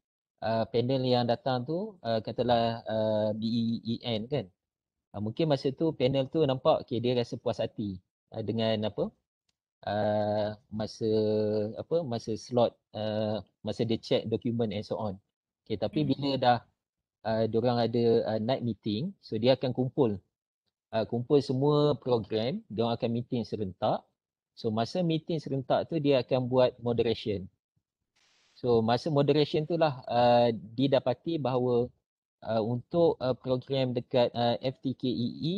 uh, panel yang datang tu uh, katalah uh, BEEN kan. Uh, mungkin masa tu panel tu nampak okay, dia rasa puas hati uh, dengan apa uh, masa apa masa slot uh, masa dia check dokumen and so on. Okay, tapi hmm. bila dah uh, diorang ada uh, night meeting so dia akan kumpul uh, kumpul semua program, dia akan meeting serentak. So masa meeting serentak tu dia akan buat moderation. So masa moderation tu lah uh, didapati bahawa uh, untuk uh, program dekat uh, FTKEE e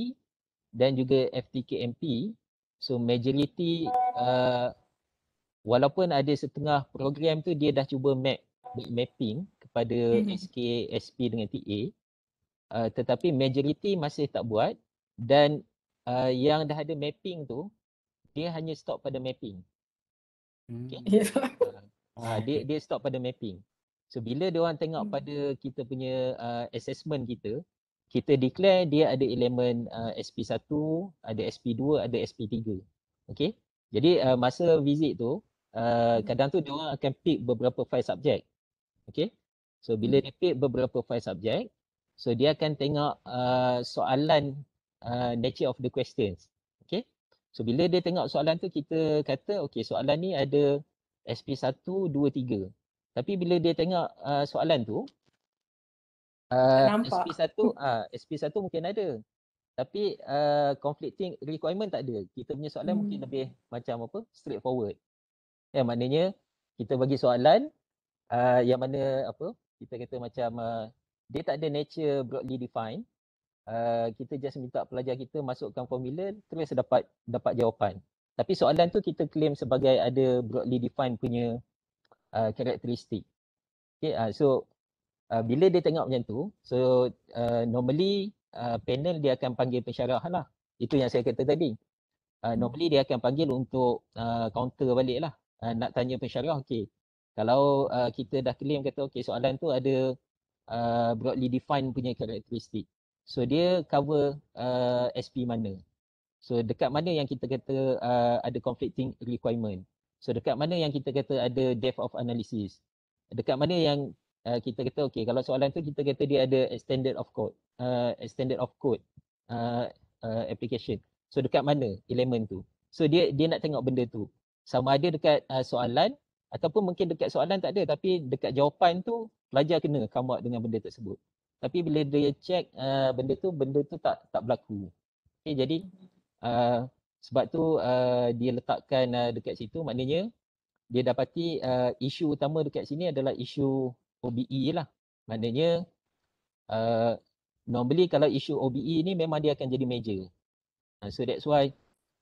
dan juga FTKMP, so majority uh, walaupun ada setengah program tu dia dah cuba map mapping kepada mm-hmm. SK, SP dengan TA uh, tetapi majority masih tak buat dan uh, yang dah ada mapping tu dia hanya stop pada mapping. Hmm. Okay. Uh, dia dia stop pada mapping. So bila dia orang tengok hmm. pada kita punya uh, assessment kita, kita declare dia ada elemen uh, SP1, ada SP2, ada SP3. Okay. Jadi uh, masa visit tu, uh, hmm. kadang tu dia orang akan pick beberapa file subject. Okay. So bila dia pick beberapa file subject, so dia akan tengok uh, soalan Uh, nature of the questions. Okay. So bila dia tengok soalan tu kita kata okay soalan ni ada SP1, 2, 3. Tapi bila dia tengok uh, soalan tu uh, SP1 uh, SP1 mungkin ada. Tapi uh, conflicting requirement tak ada. Kita punya soalan hmm. mungkin lebih macam apa? Straightforward. Ya, maknanya kita bagi soalan uh, yang mana apa? Kita kata macam uh, dia tak ada nature broadly defined uh, kita just minta pelajar kita masukkan formula terus dapat dapat jawapan tapi soalan tu kita claim sebagai ada broadly defined punya eh, karakteristik uh, okay uh, so uh, bila dia tengok macam tu so uh, normally uh, panel dia akan panggil pensyarah lah itu yang saya kata tadi uh, normally dia akan panggil untuk uh, counter balik lah uh, nak tanya pensyarah okay kalau uh, kita dah claim kata okay soalan tu ada uh, broadly defined punya karakteristik So dia cover uh, SP mana. So dekat mana yang kita kata uh, ada conflicting requirement. So dekat mana yang kita kata ada depth of analysis. Dekat mana yang uh, kita kata okay kalau soalan tu kita kata dia ada extended of code. Uh, extended of code uh, uh, application. So dekat mana elemen tu. So dia dia nak tengok benda tu. Sama ada dekat uh, soalan ataupun mungkin dekat soalan tak ada tapi dekat jawapan tu pelajar kena come up dengan benda tersebut tapi bila dia check uh, benda tu benda tu tak tak berlaku okay, jadi uh, sebab tu uh, dia letakkan uh, dekat situ maknanya dia dapati uh, isu utama dekat sini adalah isu OBE lah maknanya uh, normally kalau isu OBE ni memang dia akan jadi major uh, so that's why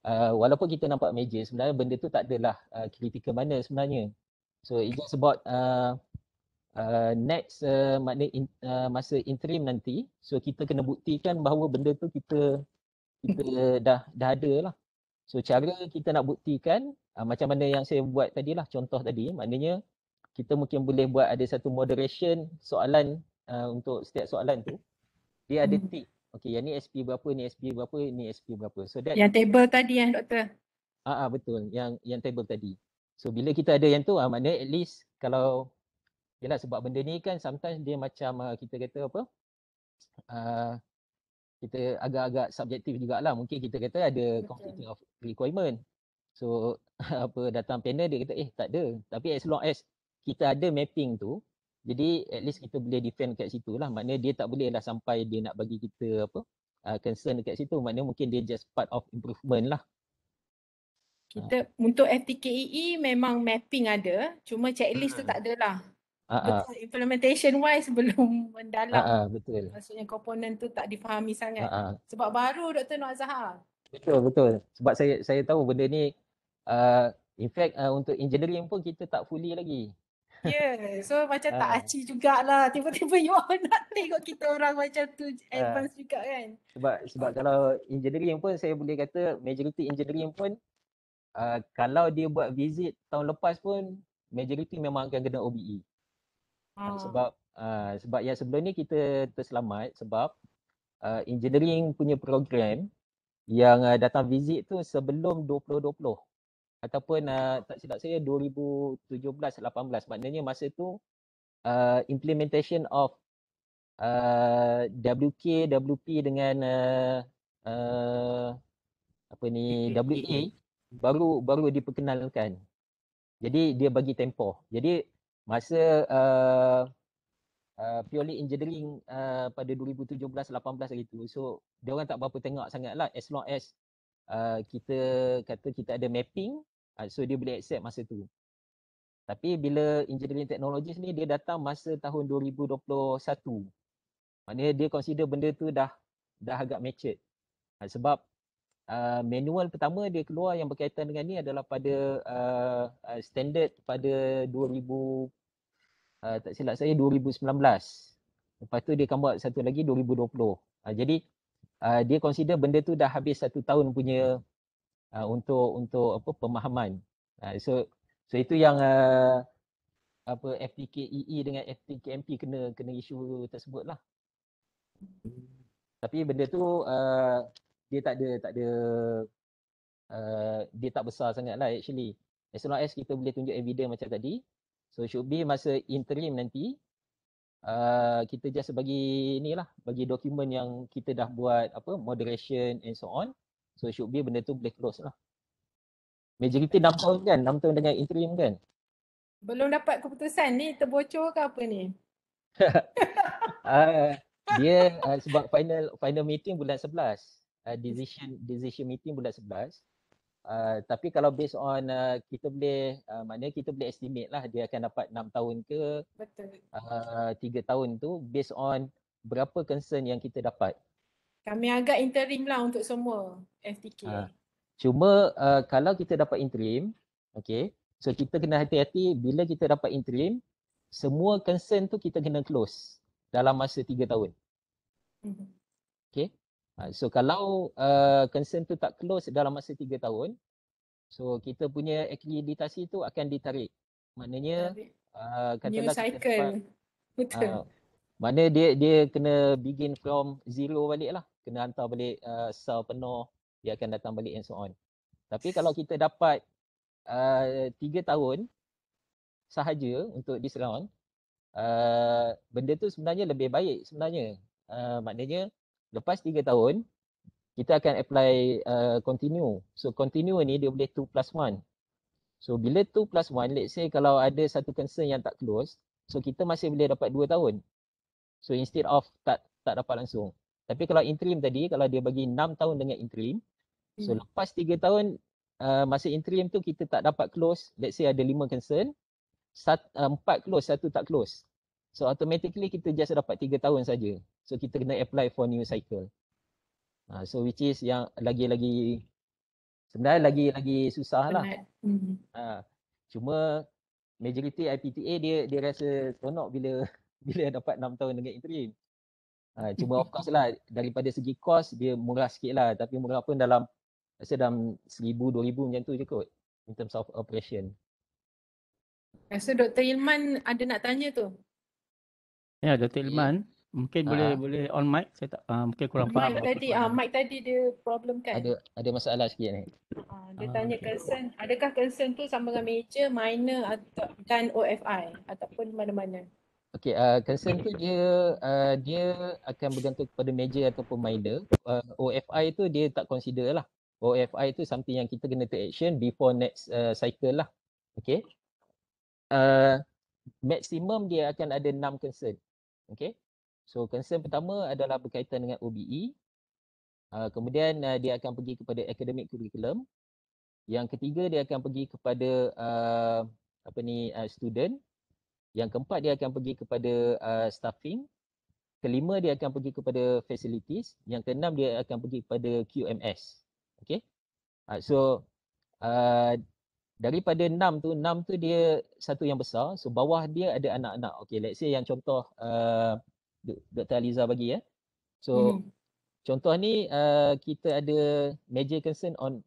Uh, walaupun kita nampak major sebenarnya benda tu tak adalah uh, kritikal mana sebenarnya. So it's just about uh, Uh, next uh, makna in, uh, masa interim nanti so kita kena buktikan bahawa benda tu kita kita hmm. dah dah ada lah so cara kita nak buktikan uh, macam mana yang saya buat tadi lah contoh tadi maknanya kita mungkin boleh buat ada satu moderation soalan uh, untuk setiap soalan tu dia ada hmm. tick okey yang ni SP berapa ni SP berapa ni SP berapa so that yang table tadi yang doktor ah uh, uh, betul yang yang table tadi so bila kita ada yang tu uh, maknanya at least kalau Yalah sebab benda ni kan sometimes dia macam uh, kita kata apa uh, kita agak-agak subjektif jugalah mungkin kita kata ada Betul. of requirement so apa datang panel dia kata eh tak ada tapi as long as kita ada mapping tu jadi at least kita boleh defend kat situ lah maknanya dia tak boleh lah sampai dia nak bagi kita apa uh, concern dekat situ maknanya mungkin dia just part of improvement lah kita untuk FTKEE e memang mapping ada cuma checklist hmm. tu tak ada lah Uh-uh. Implementation wise belum mendalam. Uh-uh, betul. Maksudnya komponen tu tak difahami sangat. Uh-uh. Sebab baru Dr. Noor Zahar. Betul, betul. Sebab saya saya tahu benda ni uh, in fact uh, untuk engineering pun kita tak fully lagi. Yeah, so macam uh. tak aci jugalah. Tiba-tiba you all nak tengok kita orang macam tu advance uh. juga kan. Sebab sebab oh. kalau engineering pun saya boleh kata majority engineering pun uh, kalau dia buat visit tahun lepas pun majority memang akan kena OBE. Hmm. Sebab uh, sebab yang sebelum ni kita terselamat sebab uh, engineering punya program yang uh, datang visit tu sebelum 2020 ataupun uh, tak silap saya 2017-18 maknanya masa tu uh, implementation of uh, WK, WP dengan uh, uh, apa ni WA baru baru diperkenalkan. Jadi dia bagi tempoh. Jadi masa uh, eh, uh, eh, purely engineering uh, pada 2017-18 hari tu so dia orang tak berapa tengok sangat lah as long as uh, kita kata kita ada mapping uh, so dia boleh accept masa tu tapi bila engineering technology ni dia datang masa tahun 2021 maknanya dia consider benda tu dah dah agak matured uh, sebab Uh, manual pertama dia keluar yang berkaitan dengan ni adalah pada uh, standard pada 2000 uh, tak silap saya 2019. Lepas tu dia akan buat satu lagi 2020. Uh, ah, jadi uh, dia consider benda tu dah habis satu tahun punya uh, untuk untuk apa pemahaman. Uh, so so itu yang uh, apa FTKEE e dengan FTKMP kena kena isu tersebut lah. Tapi benda tu uh, dia tak ada tak ada uh, dia tak besar sangat lah actually. As long as kita boleh tunjuk evidence macam tadi, So should be masa interim nanti uh, kita just bagi lah bagi dokumen yang kita dah buat apa moderation and so on. So should be benda tu boleh close lah. Majoriti 6 tahun kan? 6 tahun dengan interim kan? Belum dapat keputusan ni terbocor ke apa ni? uh, dia uh, sebab final final meeting bulan 11. Uh, ah, decision decision meeting bulan 11. Ah, tapi kalau based on uh, kita boleh uh, maknanya kita boleh estimate lah dia akan dapat 6 tahun ke betul uh, 3 tahun tu based on berapa concern yang kita dapat kami agak interim lah untuk semua FTK uh, cuma uh, kalau kita dapat interim okay so kita kena hati-hati bila kita dapat interim semua concern tu kita kena close dalam masa 3 tahun mhm. okay Ha, so kalau uh, concern tu tak close dalam masa tiga tahun, so kita punya akreditasi tu akan ditarik. Maknanya uh, katalah New cycle. Kita dapat, Uh, mana dia dia kena begin from zero balik lah. Kena hantar balik uh, sel penuh, dia akan datang balik and so on. Tapi kalau kita dapat uh, 3 tahun sahaja untuk di Sarawak, uh, benda tu sebenarnya lebih baik sebenarnya. Uh, maknanya Lepas 3 tahun, kita akan apply uh, continue. So continue ni dia boleh 2 plus 1. So bila 2 plus 1, let's say kalau ada satu concern yang tak close, so kita masih boleh dapat 2 tahun. So instead of tak tak dapat langsung. Tapi kalau interim tadi, kalau dia bagi 6 tahun dengan interim, so hmm. lepas 3 tahun uh, masa interim tu kita tak dapat close, let's say ada 5 concern, sat, uh, 4 close, satu tak close. So automatically kita just dapat 3 tahun saja. So kita kena apply for new cycle. Uh, so which is yang lagi-lagi sebenarnya lagi-lagi susah lah. Uh, cuma majority IPTA dia dia rasa seronok bila bila dapat 6 tahun dengan interim. Uh, cuma of course lah daripada segi cost dia murah sikit lah tapi murah pun dalam rasa dalam 1000 2000 macam tu je kot in terms of operation. Rasa Dr. Ilman ada nak tanya tu Ya, yeah, Dr. Ilman. Yeah. Mungkin ha. boleh boleh on mic. Saya tak uh, mungkin kurang mic faham. Tadi ah uh, mic tadi dia problem kan? Ada ada masalah sikit ni. Uh, dia uh, tanya okay. concern, adakah concern tu sama dengan major, minor atau dan OFI ataupun mana-mana? Okey, uh, concern tu dia uh, dia akan bergantung kepada major ataupun minor. Uh, OFI tu dia tak consider lah. OFI tu something yang kita kena take action before next uh, cycle lah. Okey. Uh, maximum dia akan ada 6 concern. Okay. So concern pertama adalah berkaitan dengan OBE. Uh, ah, kemudian uh, dia akan pergi kepada academic curriculum. Yang ketiga dia akan pergi kepada uh, apa ni uh, student. Yang keempat dia akan pergi kepada uh, staffing. Kelima dia akan pergi kepada facilities. Yang keenam dia akan pergi kepada QMS. Okay. Uh, so uh, daripada enam tu, enam tu dia satu yang besar. So bawah dia ada anak-anak. Okay let's say yang contoh uh, Dr. Aliza bagi ya. So mm. contoh ni uh, kita ada major concern on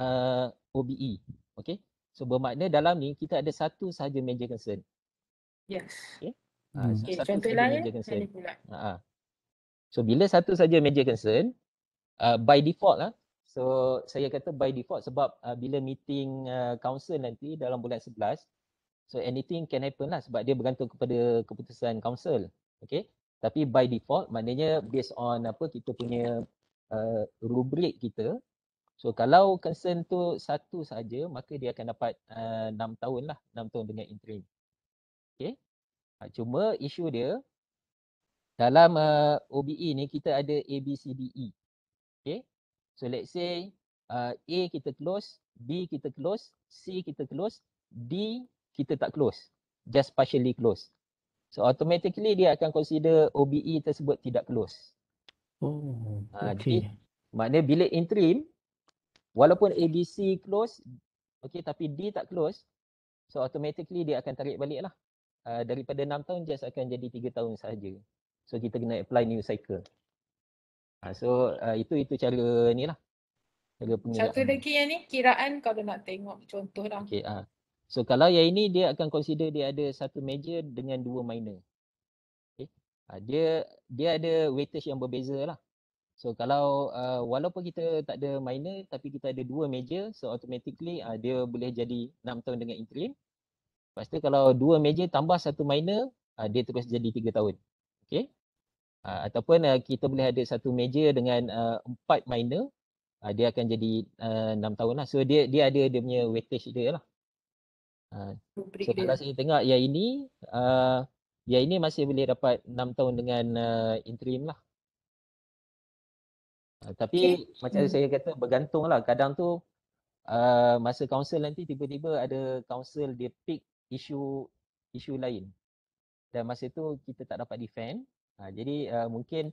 uh, OBE. Okay. So bermakna dalam ni kita ada satu sahaja major concern. Yes. Okay. Ah, hmm. Okay, satu contoh lain. Ha. So bila satu saja major concern, uh, by default lah, So saya kata by default sebab uh, bila meeting uh, council nanti dalam bulan 11 so anything can happen lah sebab dia bergantung kepada keputusan council. Okay. Tapi by default maknanya based on apa kita punya uh, rubrik kita So kalau concern tu satu saja maka dia akan dapat uh, 6 tahun lah 6 tahun dengan interim. Okay. Ha, cuma isu dia dalam uh, OBE ni kita ada A, B, C, D, E. So let's say uh, A kita close, B kita close, C kita close, D kita tak close. Just partially close. So automatically dia akan consider OBE tersebut tidak close. Oh, ah, okay. Uh, jadi, maknanya bila interim, walaupun ABC close, okay, tapi D tak close, so automatically dia akan tarik balik lah. Uh, daripada 6 tahun just akan jadi 3 tahun sahaja. So kita kena apply new cycle. Ha, so uh, itu itu cara ni lah. Cara Satu lagi yang ni kiraan kalau nak tengok contoh lah. Okay, uh. Ha. So kalau yang ini dia akan consider dia ada satu major dengan dua minor. Okay. Uh, dia dia ada weightage yang berbeza lah. So kalau uh, walaupun kita tak ada minor tapi kita ada dua major so automatically uh, dia boleh jadi enam tahun dengan interim. Lepas kalau dua major tambah satu minor uh, dia terus jadi tiga tahun. Okay uh, ataupun uh, kita boleh ada satu meja dengan ah, empat minor uh, dia akan jadi enam tahun lah. So dia dia ada dia punya weightage dia lah. Uh, so kalau saya tengok yang ini uh, yang ini masih boleh dapat enam tahun dengan uh, interim lah. Uh, tapi okay. macam hmm. saya kata bergantung lah kadang tu uh, masa kaunsel nanti tiba-tiba ada kaunsel dia pick isu isu lain dan masa tu kita tak dapat defend Ha, jadi uh, mungkin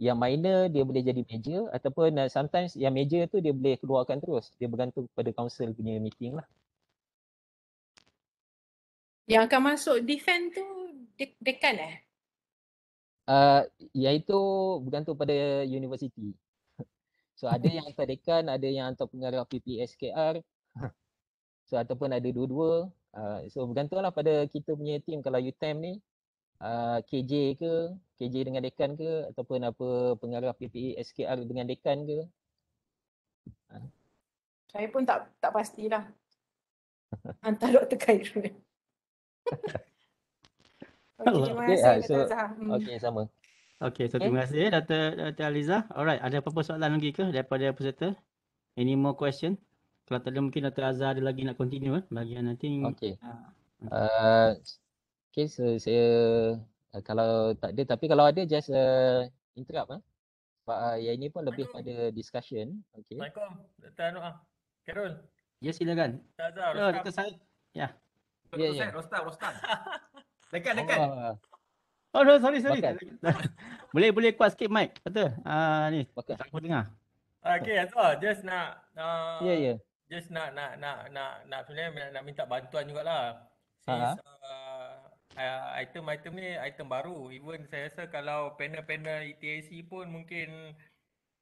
yang minor dia boleh jadi major ataupun uh, sometimes yang major tu dia boleh keluarkan terus. Dia bergantung pada council punya meeting lah. Yang akan masuk defend tu de- dekan eh? Uh, iaitu bergantung pada university. So ada yang hantar dekan, ada yang hantar pengarah PPSKR. So ataupun ada dua-dua. Uh, so bergantunglah pada kita punya team kalau UTEM ni Ah, KJ ke KJ dengan dekan ke ataupun apa pengarah PPA SKR dengan dekan ke ah. saya pun tak tak pastilah hantar Dr. Khairul Okay, ah, hmm. terima kasih okay, so, Okay, sama. Okay, so okay. terima kasih Dr. Dr. Aliza. Alright, ada apa-apa soalan lagi ke daripada peserta? Any more question? Kalau tak ada mungkin Dr. Azhar ada lagi nak continue eh? bagian nanti. Okay. Uh, Okay, so saya uh, kalau tak ada, tapi kalau ada just uh, interrupt lah. Eh. Sebab uh, yang ini pun lebih pada discussion. Okay. Assalamualaikum, Dr. Anwar. Carol. Ya, silakan. Tazar, Rostam. Ya, Dr. Said. Ya. Dr. Yeah, yeah. Rostam, Rostam. dekat, dekat. Oh, no, sorry, sorry. boleh, boleh kuat sikit mic. Kata, uh, ni, Bakal. tak boleh dengar. Okay, Azwar, so just nak uh, yeah, yeah. just nak nak nak nak nak sebenarnya nak, minta bantuan jugaklah. Since, uh-huh. uh uh uh, item-item ni item baru. Even saya rasa kalau panel-panel ETIC pun mungkin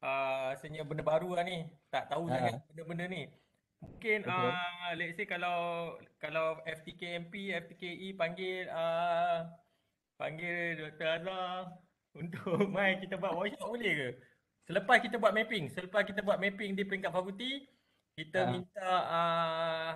uh, rasanya benda baru lah ni. Tak tahu ha. sangat benda-benda ni. Mungkin okay. uh, let's say kalau kalau FTKMP, FTKE panggil uh, panggil Dr. Azhar untuk mai kita buat workshop boleh ke? Selepas kita buat mapping, selepas kita buat mapping di peringkat fakulti, kita ha. minta uh,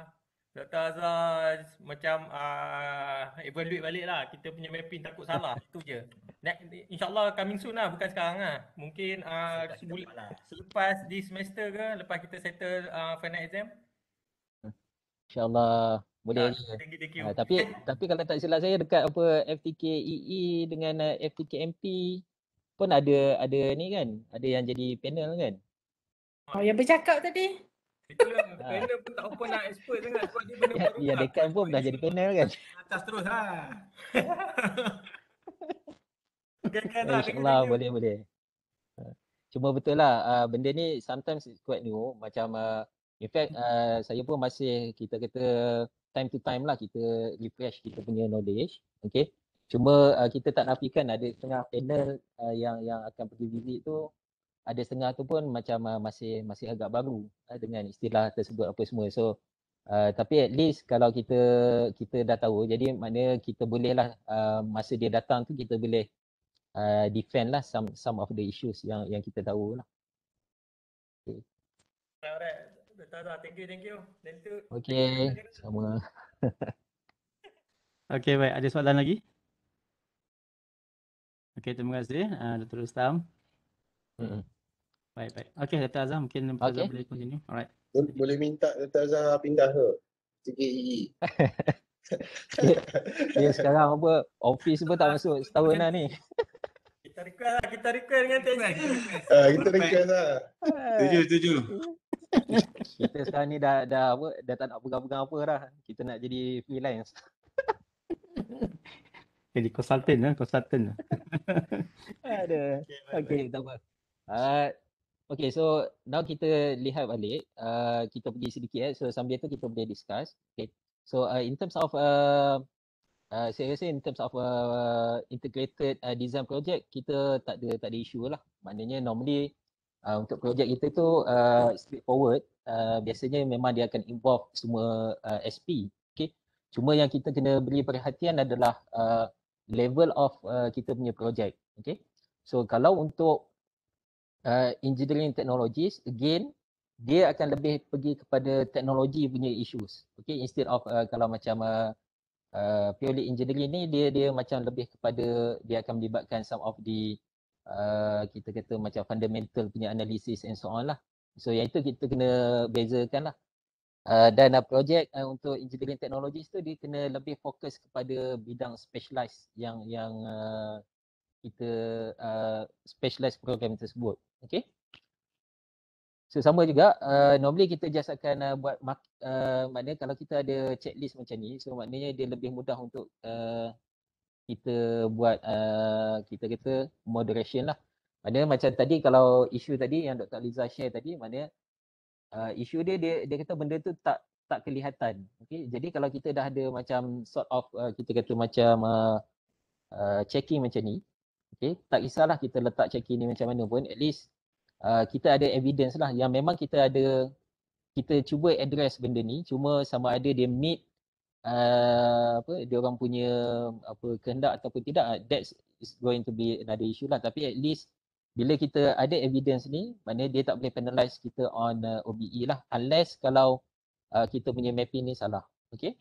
Dr. Azhar macam uh, ah, evaluate eh, balik lah kita punya mapping takut salah itu je. Next, InsyaAllah coming soon lah bukan sekarang lah. Mungkin uh, selepas, sebul- lah. selepas di semester ke lepas kita settle uh, final exam. InsyaAllah boleh. Nah, ha, tapi tapi kalau tak silap saya dekat apa FTK e e dengan uh, FTK pun ada ada ni kan. Ada yang jadi panel kan. Oh yang bercakap tadi? Itulah panel pun tak apa nak expert sangat sebab dia benda baru. Ya, dekat pun dah jadi panel kan. Atas terus ha. Gagal dah. boleh boleh. Ah. Cuma betul lah uh, benda ni sometimes it's quite new macam uh, in fact uh, saya pun masih kita kata time to time lah kita refresh kita punya knowledge okay cuma uh, kita tak nafikan ada setengah panel uh, yang yang akan pergi visit tu ada setengah tu pun macam uh, masih masih agak baru uh, dengan istilah tersebut apa semua. So uh, tapi at least kalau kita kita dah tahu jadi maknanya kita boleh lah uh, masa dia datang tu kita boleh uh, defend lah some some of the issues yang yang kita tahu lah. Okay. Alright. Lah. Thank you, thank you. Thank you. Okay, sama. okay, baik. Ada soalan lagi? Okay, terima kasih. Uh, Dr. Ustam. Mm-hmm. Baik, baik. Okey, Dr. Azhar mungkin Dr. Azhar okay. boleh continue. Alright. Boleh, boleh minta Dr. Azhar pindah ke? Sikit Ya, sekarang apa? Office pun tak masuk setahun dah ni. Kita request lah. Kita request dengan TNC. Uh, ah, kita request lah. Tujuh tujuh. kita sekarang ni dah, dah apa? Dah tak nak pegang-pegang apa lah Kita nak jadi freelance. jadi consultant lah. Consultant lah. Ada. Okay, okay, tak apa. Uh, Okay so now kita lihat balik uh, kita pergi sedikit eh. so sambil tu kita boleh discuss okay so uh, in terms of uh, uh, saya rasa in terms of uh, integrated uh, design project kita tak ada tak ada isu lah maknanya normally uh, untuk projek kita tu uh, straightforward uh, biasanya memang dia akan involve semua uh, SP okay cuma yang kita kena beri perhatian adalah uh, level of uh, kita punya projek okay So kalau untuk uh, engineering technologies again dia akan lebih pergi kepada teknologi punya issues okay instead of uh, kalau macam uh, uh, purely engineering ni dia dia macam lebih kepada dia akan melibatkan some of the uh, kita kata macam fundamental punya analysis and so on lah so yang itu kita kena bezakan lah uh, dan uh, project uh, untuk engineering technologies tu dia kena lebih fokus kepada bidang specialized yang yang uh, kita uh, specialize program tersebut. Okay. So sama juga uh, normally kita just akan uh, buat mak- uh, maknanya kalau kita ada checklist macam ni so maknanya dia lebih mudah untuk uh, kita buat uh, kita kata moderation lah. Maknanya macam tadi kalau isu tadi yang Dr. Liza share tadi maknanya uh, isu dia, dia dia kata benda tu tak tak kelihatan. Okay. Jadi kalau kita dah ada macam sort of uh, kita kata macam uh, uh, checking macam ni Okay, tak kisahlah kita letak check-in ni macam mana pun, at least uh, kita ada evidence lah yang memang kita ada kita cuba address benda ni, cuma sama ada dia meet uh, apa, dia orang punya apa kehendak ataupun tidak, uh, That is going to be another issue lah. Tapi at least bila kita ada evidence ni, maknanya dia tak boleh penalize kita on uh, OBE lah. Unless kalau uh, kita punya mapping ni salah. Okay.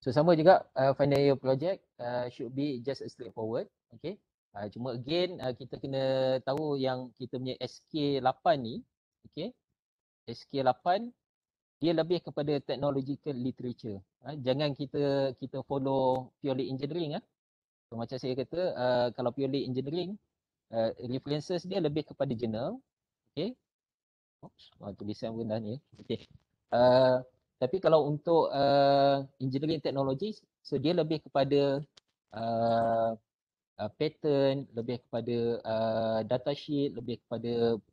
So sama juga uh, final year project uh, should be just a straightforward. Okay. Uh, ah, cuma again uh, kita kena tahu yang kita punya SK8 ni okay. SK8 dia lebih kepada technological literature. Ha, jangan kita kita follow purely engineering ah. So, macam saya kata uh, kalau purely engineering uh, references dia lebih kepada journal. okay? Oops, oh, tulisan pun dah ni. okay? Uh, tapi kalau untuk uh, engineering technology so dia lebih kepada uh, uh, pattern, lebih kepada uh, data sheet, lebih kepada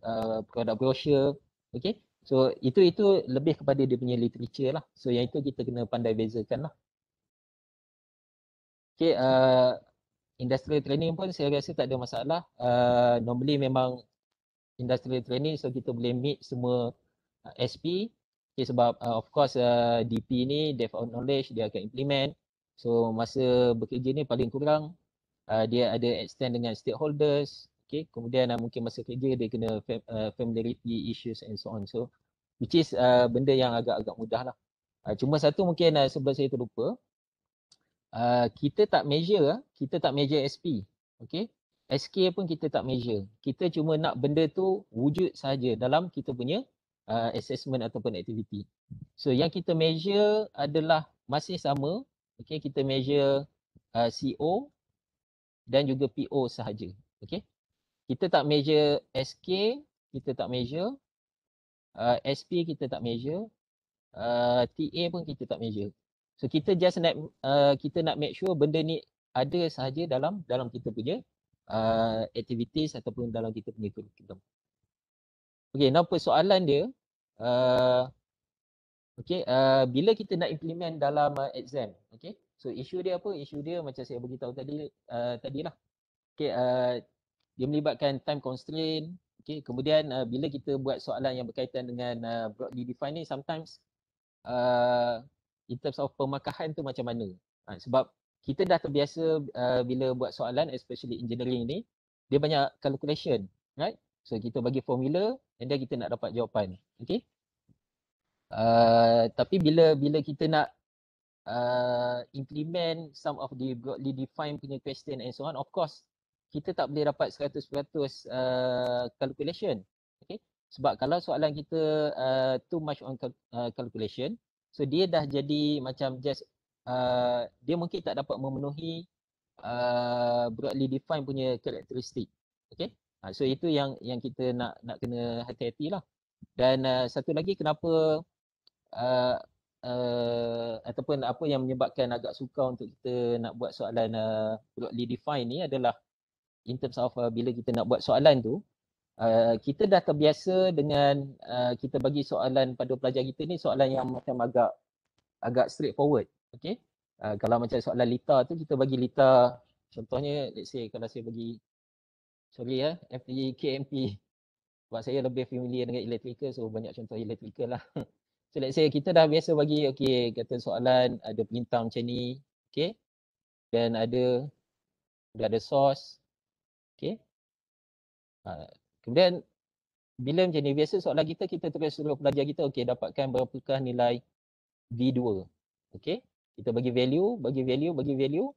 uh, product brochure. Okay, so itu itu lebih kepada dia punya literature lah. So yang itu kita kena pandai bezakan lah. Okay, uh, industrial training pun saya rasa tak ada masalah. Uh, normally memang industrial training so kita boleh meet semua uh, SP okay, sebab uh, of course uh, DP ni dev of knowledge dia akan implement so masa bekerja ni paling kurang uh, dia ada extend dengan stakeholders okay kemudian uh, mungkin masa kerja dia kena fam- uh, familiarity issues and so on so which is uh, benda yang agak-agak mudah lah uh, cuma satu mungkin uh, sebab saya terlupa uh, kita tak measure uh, kita tak measure SP okay SK pun kita tak measure. Kita cuma nak benda tu wujud saja dalam kita punya uh, assessment ataupun activity. So yang kita measure adalah masih sama. Okay, kita measure uh, CO, e dan juga PO sahaja. Okay. Kita tak measure SK, kita tak measure. Uh, SP kita tak measure. Uh, TA pun kita tak measure. So kita just nak, uh, kita nak make sure benda ni ada sahaja dalam dalam kita punya uh, activities ataupun dalam kita punya curriculum. Okay, now persoalan dia, uh, okay, uh, bila kita nak implement dalam uh, exam, okay, So isu dia apa? Isu dia macam saya beritahu tadi uh, tadilah. Okay, uh, dia melibatkan time constraint. Okay, kemudian uh, bila kita buat soalan yang berkaitan dengan uh, broadly defined ni sometimes uh, in terms of pemakahan tu macam mana. Uh, sebab kita dah terbiasa uh, bila buat soalan especially engineering ni dia banyak calculation. Right? So kita bagi formula and then kita nak dapat jawapan. Okay? Uh, tapi bila bila kita nak uh, implement some of the broadly defined punya question and so on of course kita tak boleh dapat 100% uh, calculation okay sebab kalau soalan kita uh, too much on cal- uh, calculation so dia dah jadi macam just uh, dia mungkin tak dapat memenuhi uh, broadly defined punya karakteristik okay Ha, so itu yang yang kita nak nak kena hati-hatilah. Dan uh, satu lagi kenapa uh, uh, ataupun apa yang menyebabkan agak suka untuk kita nak buat soalan uh, eh, define ni adalah in terms of uh, bila kita nak buat soalan tu uh, kita dah terbiasa dengan uh, kita bagi soalan pada pelajar kita ni soalan yang macam agak agak forward okay uh, kalau macam soalan lita tu kita bagi lita contohnya let's say kalau saya bagi sorry ya FTE KMP sebab saya lebih familiar dengan electrical so banyak contoh electrical lah So let's say kita dah biasa bagi okay, kata soalan ada perintah macam ni, okey. Dan ada dah ada source. okay. Ha, kemudian bila macam ni biasa soalan kita kita terus suruh pelajar kita okay, dapatkan berapakah nilai V2. okay? Kita bagi value, bagi value, bagi value.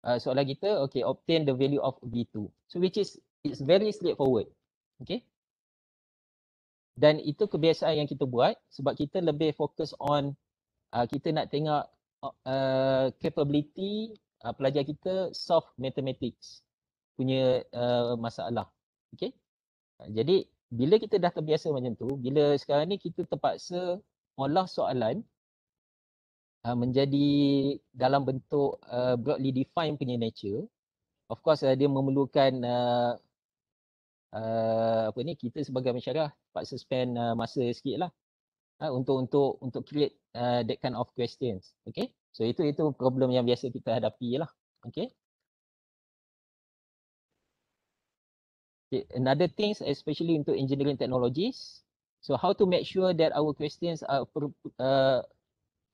Uh, soalan kita okay, obtain the value of V2. So which is it's very straightforward. okay? dan itu kebiasaan yang kita buat sebab kita lebih fokus on uh, kita nak tengok uh, capability uh, pelajar kita soft mathematics punya uh, masalah Okay. uh, jadi bila kita dah terbiasa macam tu bila sekarang ni kita terpaksa olah soalan uh, menjadi dalam bentuk uh, broadly defined punya nature of course uh, dia memerlukan uh, uh, apa ni kita sebagai mensyarah paksa spend uh, masa sikit lah uh, untuk untuk untuk create uh, that kind of questions. Okay. So itu itu problem yang biasa kita hadapi lah. Okay. Okay, another things especially untuk engineering technologies. So how to make sure that our questions are appro- uh,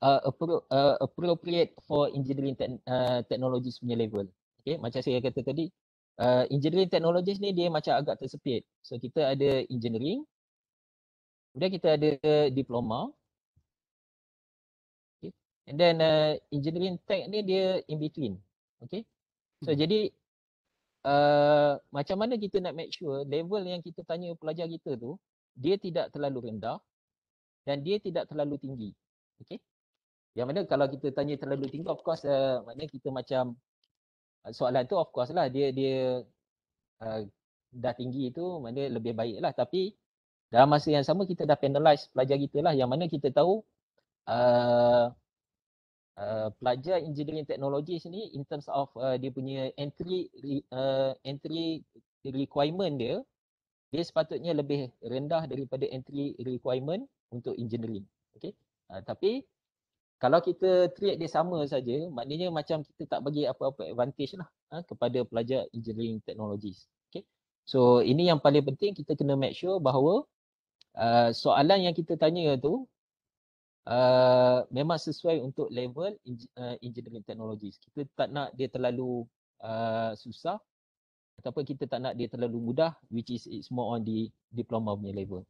uh, appro- uh, appropriate for engineering te- uh, technologies punya level. Okay, macam saya kata tadi, uh, engineering technologies ni dia macam agak tersepit. So kita ada engineering, Kemudian kita ada diploma. Okay. And then uh, engineering tech ni dia in between. Okay. So hmm. jadi uh, macam mana kita nak make sure level yang kita tanya pelajar kita tu dia tidak terlalu rendah dan dia tidak terlalu tinggi. Okay. Yang mana kalau kita tanya terlalu tinggi of course uh, maknanya kita macam uh, soalan tu of course lah dia dia uh, dah tinggi tu maknanya lebih baik lah tapi dalam masa yang sama kita dah penalize pelajar kita lah yang mana kita tahu uh, uh, pelajar engineering teknologi ni in terms of uh, dia punya entry uh, entry requirement dia dia sepatutnya lebih rendah daripada entry requirement untuk engineering. Okay. Uh, ah, tapi kalau kita treat dia sama saja, maknanya macam kita tak bagi apa-apa advantage lah ha, kepada pelajar engineering technologies. Okay. So ini yang paling penting kita kena make sure bahawa Ah, soalan yang kita tanya tu Uh, memang sesuai untuk level uh, engineering technologies. Kita tak nak dia terlalu uh, susah ataupun kita tak nak dia terlalu mudah which is it's more on the diploma punya level.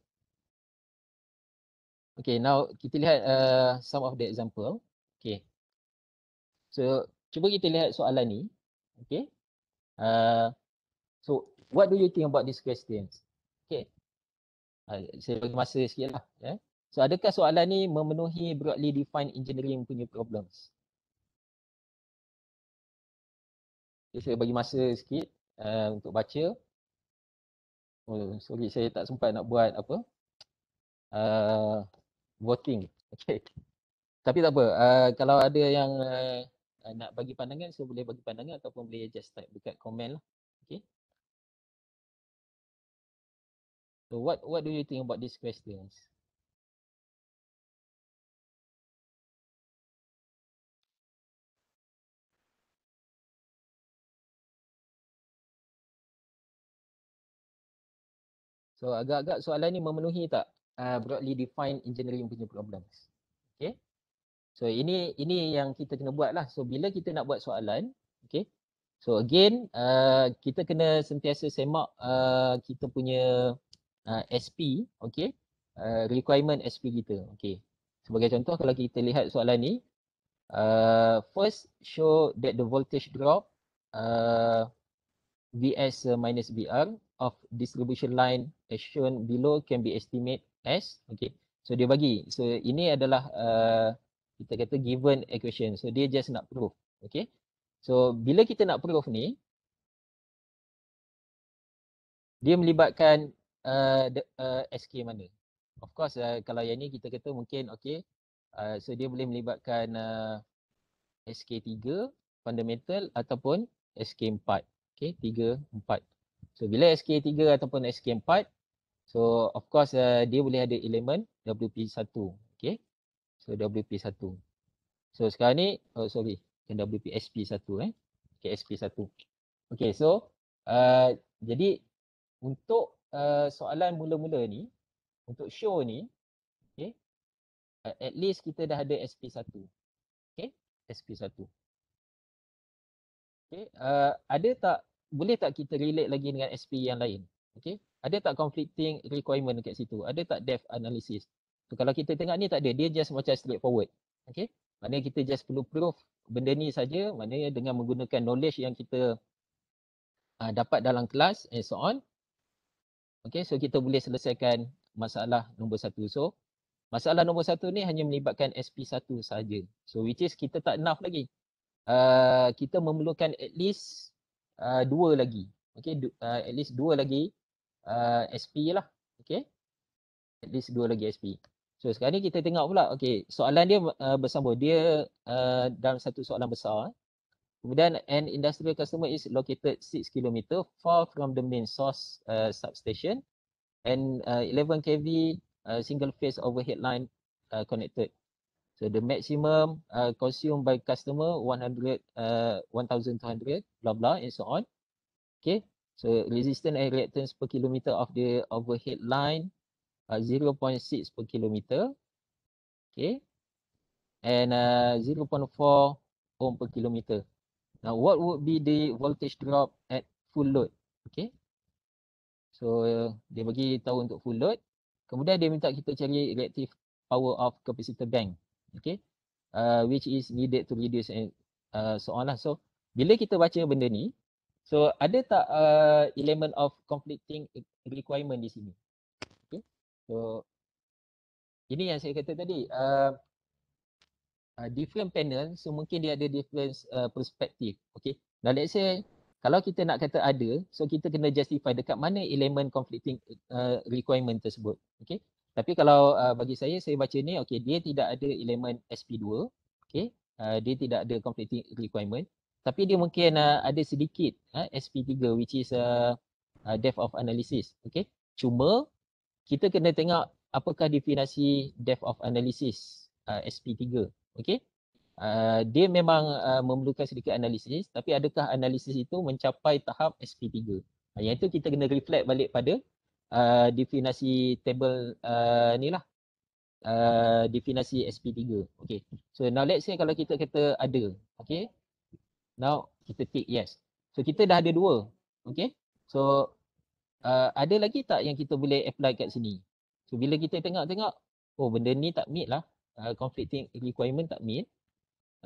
Okay now kita lihat uh, some of the example. Okay. So cuba kita lihat soalan ni. Okay. Uh, so what do you think about these questions? Ha, saya bagi masa sikit lah. Eh. So adakah soalan ni memenuhi broadly defined engineering punya problems? Okay, saya bagi masa sikit uh, untuk baca. Oh, sorry saya tak sempat nak buat apa. Uh, voting. Okay. Tapi tak apa. Uh, kalau ada yang uh, nak bagi pandangan, saya boleh bagi pandangan ataupun boleh just type dekat komen lah. Okay. So what what do you think about these questions? So agak-agak soalan ni memenuhi tak uh, broadly defined engineering punya problems. Okay. So ini ini yang kita kena buat lah. So bila kita nak buat soalan, okay. So again, uh, kita kena sentiasa semak uh, kita punya uh, ah, SP okay uh, requirement SP kita okay sebagai contoh kalau kita lihat soalan ni uh, first show that the voltage drop uh, VS minus VR of distribution line as shown below can be estimated as okay so dia bagi so ini adalah uh, kita kata given equation so dia just nak prove, okay so bila kita nak prove ni dia melibatkan uh, uh, SK mana. Of course uh, kalau yang ni kita kata mungkin okay uh, so dia boleh melibatkan uh, SK3 fundamental ataupun SK4. Okay 3, 4. So bila SK3 ataupun SK4 so of course uh, dia boleh ada elemen WP1. Okay so WP1. So sekarang ni oh sorry kan SP 1 eh. Okay SP1. Okay so uh, jadi untuk Eh, soalan mula-mula ni untuk show ni okay eh, at least kita dah ada SP1 okay SP1 okay uh, ada tak boleh tak kita relate lagi dengan SP yang lain okay ada tak conflicting requirement dekat situ ada tak depth analysis so, kalau kita tengok ni tak ada dia just macam straight forward okay maknanya kita just perlu proof benda ni saja maknanya dengan menggunakan knowledge yang kita uh, dapat dalam kelas and so on Okay, so kita boleh selesaikan masalah nombor satu. So, masalah nombor satu ni hanya melibatkan SP1 saja. So, which is kita tak enough lagi. Uh, kita memerlukan at least uh, dua lagi. Okay, du, uh, at least dua lagi uh, SP lah. Okay, at least dua lagi SP. So, sekarang ni kita tengok pula. Okay, soalan dia uh, bersambung. Dia uh, dalam satu soalan besar. Eh. Kemudian an industrial customer is located 6 km far from the main source uh, substation and uh, 11 kV uh, single phase overhead line uh, connected. So the maximum uh, consumed by customer 100 uh, 1200 blah blah and so on. Okay. So resistance and reactance per kilometer of the overhead line uh, 0.6 per kilometer. Okay. And uh, 0.4 ohm per kilometer. Now, what would be the voltage drop at full load? Okay. So, dia bagi tahu untuk full load. Kemudian dia minta kita cari reactive power of capacitor bank. Okay. Uh, which is needed to reduce eh, uh, so on lah. So, bila kita baca benda ni, so ada tak uh, element of conflicting requirement di sini? Okay. So, ini yang saya kata tadi. Uh, uh, different panel so mungkin dia ada different uh, perspective okay now let's say kalau kita nak kata ada so kita kena justify dekat mana elemen conflicting uh, requirement tersebut okay tapi kalau uh, bagi saya saya baca ni okay dia tidak ada elemen SP2 okay uh, dia tidak ada conflicting requirement tapi dia mungkin uh, ada sedikit uh, SP3 which is uh, uh, depth of analysis okay cuma kita kena tengok apakah definisi depth of analysis uh, SP3 Okay. Uh, ah, dia memang uh, memerlukan sedikit analisis tapi adakah analisis itu mencapai tahap SP3? Uh, ah, yang itu kita kena reflect balik pada uh, definasi table uh, ni lah. Uh, definasi SP3. Okay. So now let's say kalau kita kata ada. Okay. Now kita tick yes. So kita dah ada dua. Okay. So uh, ada lagi tak yang kita boleh apply kat sini? So bila kita tengok-tengok, oh benda ni tak meet lah uh, conflicting requirement tak meet,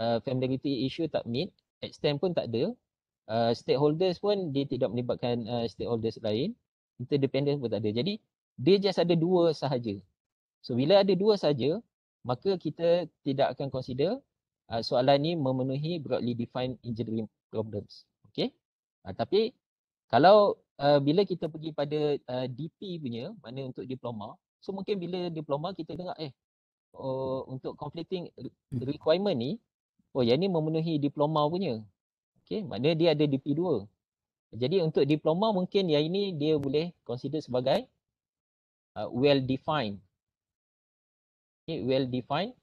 uh, familiarity issue tak meet, extend pun tak ada, uh, stakeholders pun dia tidak melibatkan uh, stakeholders lain, interdependent pun tak ada. Jadi dia just ada dua sahaja. So bila ada dua sahaja, maka kita tidak akan consider uh, soalan ini memenuhi broadly defined engineering problems. Okay. Uh, tapi kalau uh, bila kita pergi pada uh, DP punya, mana untuk diploma, so mungkin bila diploma kita dengar eh uh, untuk completing hmm. requirement ni oh yang ni memenuhi diploma punya okey maknanya dia ada DP2 jadi untuk diploma mungkin yang ini dia boleh consider sebagai uh, well defined okay, well defined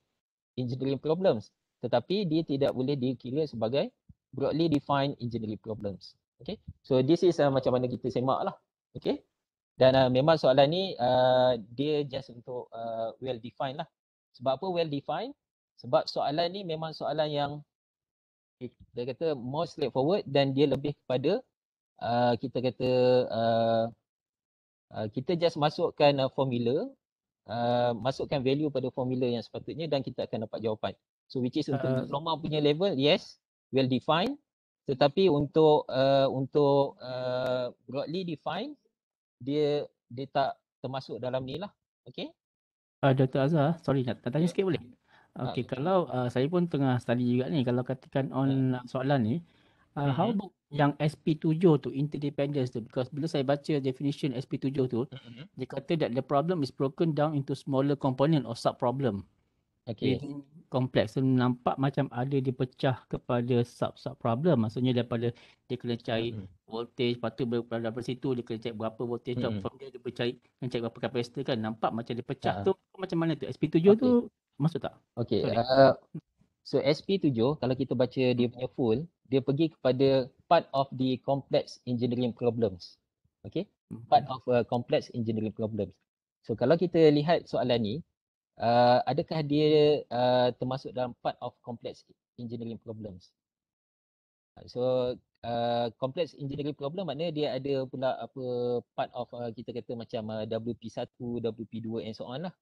engineering problems tetapi dia tidak boleh dikira sebagai broadly defined engineering problems okey so this is uh, macam mana kita semak lah okey dan uh, memang soalan ni uh, dia just untuk uh, well defined lah sebab apa well defined? Sebab soalan ni memang soalan yang eh, dia kata more straightforward dan dia lebih kepada uh, kita kata uh, uh, kita just masukkan uh, formula uh, masukkan value pada formula yang sepatutnya dan kita akan dapat jawapan. So which is untuk uh, ah. diploma punya level yes well defined tetapi untuk uh, untuk uh, broadly defined dia dia tak termasuk dalam ni lah. Okay. Uh, ah, Dr. Azhar, ah, sorry nak tanya sikit boleh? Ah. Okay, ha. kalau uh, saya pun tengah study juga ni, kalau katakan on ha. soalan ni, uh, uh how about yang SP7 tu, interdependence tu? Because bila saya baca definition SP7 tu, uh dia kata that the problem is broken down into smaller component or sub-problem. Okay. Kompleks tu nampak macam ada dia pecah kepada sub-sub problem. Maksudnya daripada dia kena cari mm-hmm. voltage, lepas tu daripada, daripada situ dia kena cari berapa voltage, mm-hmm. from dia dia cari, kena cari berapa kapasitor kan. Nampak macam dia pecah uh. tu, macam mana tu? SP7 okay. tu masuk tak? Okay. Uh, so SP7 kalau kita baca dia punya full dia pergi kepada part of the complex engineering problems. Okay. Hmm. Part of a uh, complex engineering problems. So kalau kita lihat soalan ni uh, adakah dia uh, termasuk dalam part of complex engineering problems uh, so uh, complex engineering problem maknanya dia ada pula apa part of uh, kita kata macam uh, WP1 WP2 and so on lah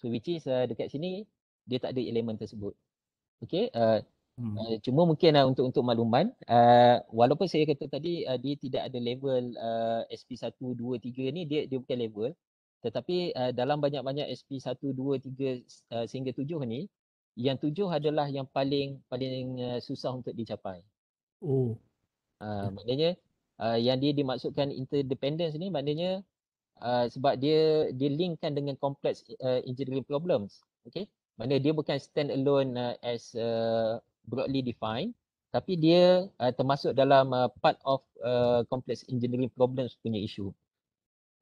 so which is uh, dekat sini dia tak ada elemen tersebut Okay. uh, Hmm. Uh, cuma mungkin uh, untuk untuk makluman uh, walaupun saya kata tadi uh, dia tidak ada level uh, SP1 2 3 ni dia dia bukan level tetapi uh, dalam banyak-banyak SP 1, 2, 3 uh, sehingga 7 ni, yang 7 adalah yang paling paling uh, susah untuk dicapai. Oh. Uh, maknanya uh, yang dia dimaksudkan interdependence ni maknanya uh, sebab dia dia linkkan dengan complex uh, engineering problems. Okay. Maknanya dia bukan stand alone uh, as uh, broadly defined tapi dia uh, termasuk dalam uh, part of uh, complex engineering problems punya issue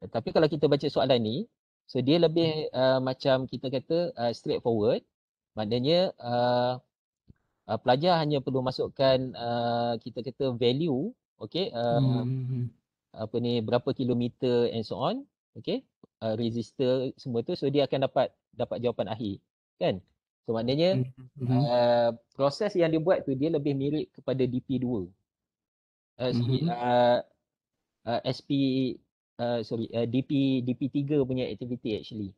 tapi kalau kita baca soalan ni so dia lebih hmm. uh, macam kita kata uh, straightforward maknanya uh, uh, pelajar hanya perlu masukkan uh, kita kata value okay? uh, hmm. apa ni berapa kilometer and so on okay? uh, resistor semua tu so dia akan dapat dapat jawapan akhir kan so maknanya hmm. uh, proses yang dia buat tu dia lebih mirip kepada DP2 uh, hmm. uh, uh, SP Uh, sorry uh, DP DP3 punya aktiviti actually.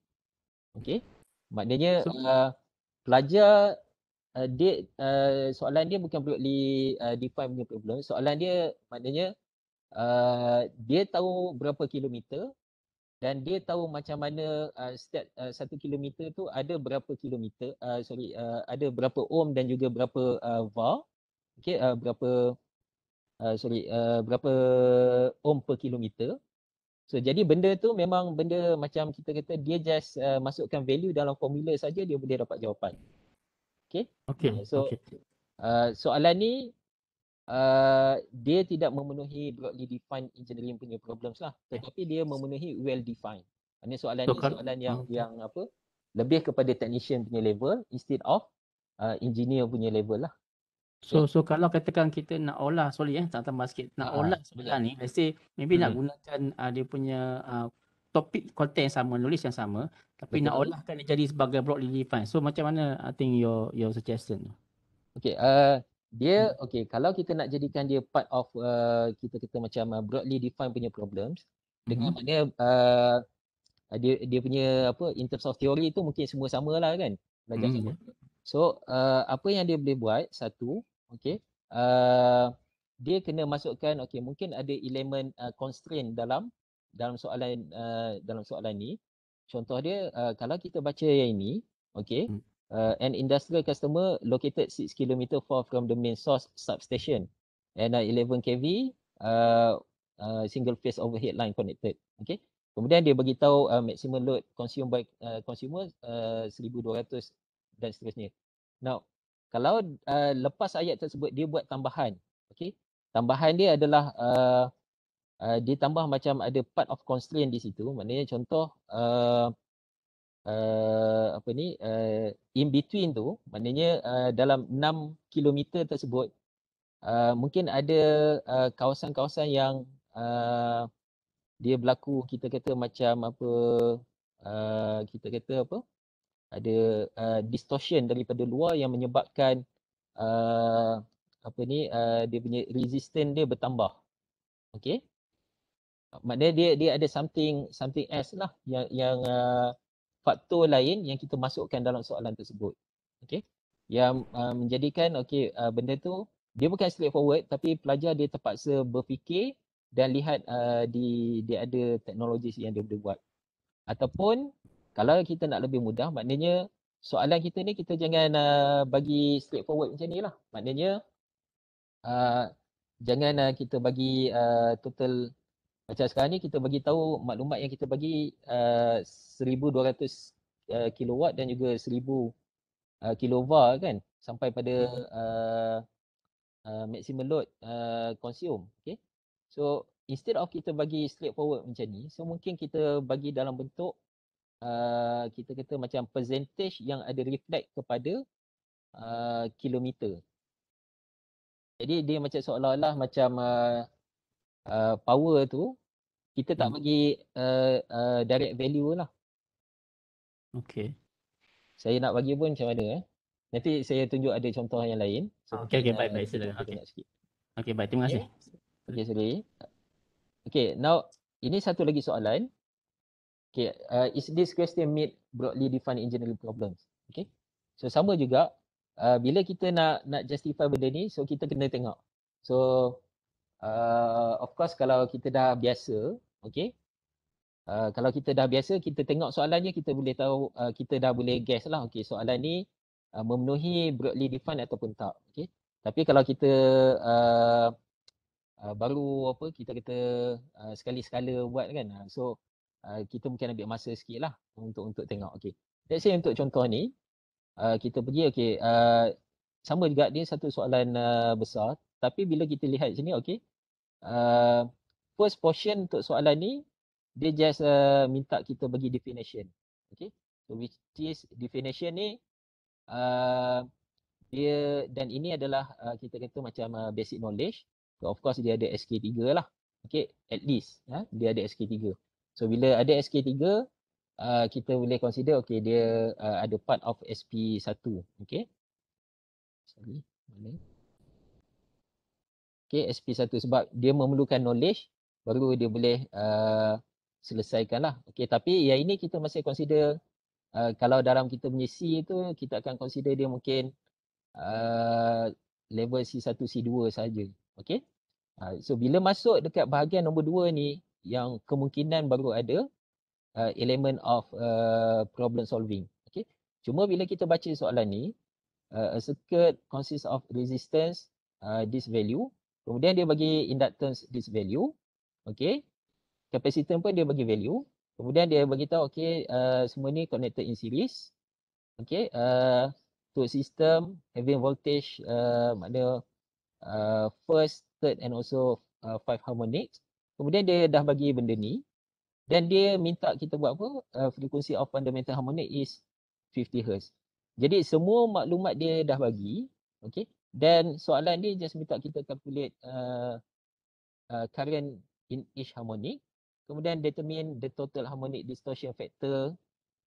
Okay. Maknanya so, uh, pelajar uh, dia uh, soalan dia bukan perlu di uh, define punya problem. Soalan dia maknanya uh, dia tahu berapa kilometer dan dia tahu macam mana uh, setiap uh, satu kilometer tu ada berapa kilometer uh, sorry uh, ada berapa ohm dan juga berapa uh, var okey uh, berapa uh, sorry uh, berapa ohm per kilometer So jadi benda tu memang benda macam kita kata dia just uh, masukkan value dalam formula saja dia boleh dapat jawapan. Okay. Okay. Uh, so okay. Uh, soalan ni uh, dia tidak memenuhi broadly defined engineering punya problems lah. Tetapi dia memenuhi well defined. Ini soalan so, ni soalan yang hmm. yang apa lebih kepada technician punya level instead of uh, engineer punya level lah. So ya. so kalau katakan kita nak olah sorry eh tak tambah sikit nak uh olah ya. sebelah ni let's say maybe uh nak hmm. gunakan uh, dia punya uh, ah, topik konten yang sama nulis yang sama tapi Betul. nak olahkan dia jadi sebagai broadly defined. So macam mana I think your your suggestion tu? Okay, uh, dia hmm. okay kalau kita nak jadikan dia part of uh, kita kata macam uh, broadly defined punya problems hmm. dengan maknanya uh, dia dia punya apa in terms of theory tu mungkin semua samalah kan belajar hmm. Ya. So uh, apa yang dia boleh buat satu okey uh, dia kena masukkan okey mungkin ada elemen uh, constraint dalam dalam soalan uh, dalam soalan ni contoh dia uh, kalau kita baca yang ini okey hmm. uh, an industrial customer located 6 km far from the main source substation and uh, 11 kV uh, uh, single phase overhead line connected okey kemudian dia bagi tahu uh, maximum load consumed by uh, consumer uh, 1200 dan seterusnya now kalau uh, lepas ayat tersebut dia buat tambahan okey tambahan dia adalah uh, eh, uh, eh, ditambah macam ada part of constraint di situ maknanya contoh uh, uh, apa ni uh, in between tu maknanya uh, dalam 6 km tersebut uh, mungkin ada uh, kawasan-kawasan yang uh, dia berlaku kita kata macam apa uh, kita kata apa uh, ada uh, distortion daripada luar yang menyebabkan uh, apa ni uh, dia punya resistance dia bertambah. Okey. Maknanya dia dia ada something something else lah yang yang uh, faktor lain yang kita masukkan dalam soalan tersebut. Okey. Yang uh, menjadikan okey uh, benda tu dia bukan straight forward tapi pelajar dia terpaksa berfikir dan lihat uh, di dia ada teknologi yang dia boleh buat ataupun kalau kita nak lebih mudah maknanya soalan kita ni kita jangan uh, bagi forward macam ni lah maknanya uh, jangan uh, kita bagi uh, total macam sekarang ni kita bagi tahu maklumat yang kita bagi uh, 1200 uh, kilowatt dan juga 1000 uh, kilowatt kan sampai pada uh, hmm. uh, maximum load uh, consume okay so instead of kita bagi forward macam ni so mungkin kita bagi dalam bentuk uh, kita kata macam percentage yang ada reflect kepada uh, kilometer. Jadi dia macam seolah-olah macam uh, uh, power tu kita tak hmm. bagi uh, uh, direct value lah. Okay. Saya nak bagi pun macam mana eh. Nanti saya tunjuk ada contoh yang lain. So, okay, okay, baik, baik. Sila. Okay. Sikit. Okay, baik. Terima kasih. Okay, okay sorry. Okay, now ini satu lagi soalan. Okay, uh, is this question made broadly defined engineering problems? Okay, so sama juga uh, bila kita nak nak justify benda ni, so kita kena tengok. So uh, of course kalau kita dah biasa, okay, uh, kalau kita dah biasa kita tengok soalannya kita boleh tahu uh, kita dah boleh guess lah. Okay, soalan ni uh, memenuhi broadly defined ataupun tak. Okay, tapi kalau kita uh, uh, baru apa kita kata uh, sekali-sekala buat kan, uh, so Ah, kita mungkin ambil masa sikit lah untuk untuk tengok. Okay. Let's say untuk contoh ni, uh, kita pergi okay, uh, ah, sama juga dia satu soalan uh, besar. Tapi bila kita lihat sini, okay, uh, first portion untuk soalan ni, dia just uh, minta kita bagi definition. Okay, so which is definition ni, uh, dia dan ini adalah uh, kita kata macam uh, basic knowledge. So of course dia ada SK3 lah. Okay, at least ya, dia ada SK3. So bila ada SK3 uh, kita boleh consider okay dia uh, ada part of SP1 okay. Sorry. Okay SP1 sebab dia memerlukan knowledge baru dia boleh uh, selesaikan lah. Okay tapi yang ini kita masih consider uh, kalau dalam kita punya C tu kita akan consider dia mungkin uh, level C1, C2 saja. Okay. Uh, so bila masuk dekat bahagian nombor 2 ni yang kemungkinan baru ada uh, element of uh, problem solving. Okay. Cuma bila kita baca soalan ni, uh, a circuit consists of resistance uh, this value. Kemudian dia bagi inductance this value. Okay. Capacitor pun dia bagi value. Kemudian dia bagi tahu okay uh, semua ni connected in series. Okay. Uh, to system having voltage uh, makna uh, first, third and also uh, five harmonics. Kemudian dia dah bagi benda ni dan dia minta kita buat apa? Uh, frequency of fundamental harmonic is 50 Hz. Jadi semua maklumat dia dah bagi, okey. Dan soalan dia just minta kita calculate uh, uh, current in each harmonic, kemudian determine the total harmonic distortion factor,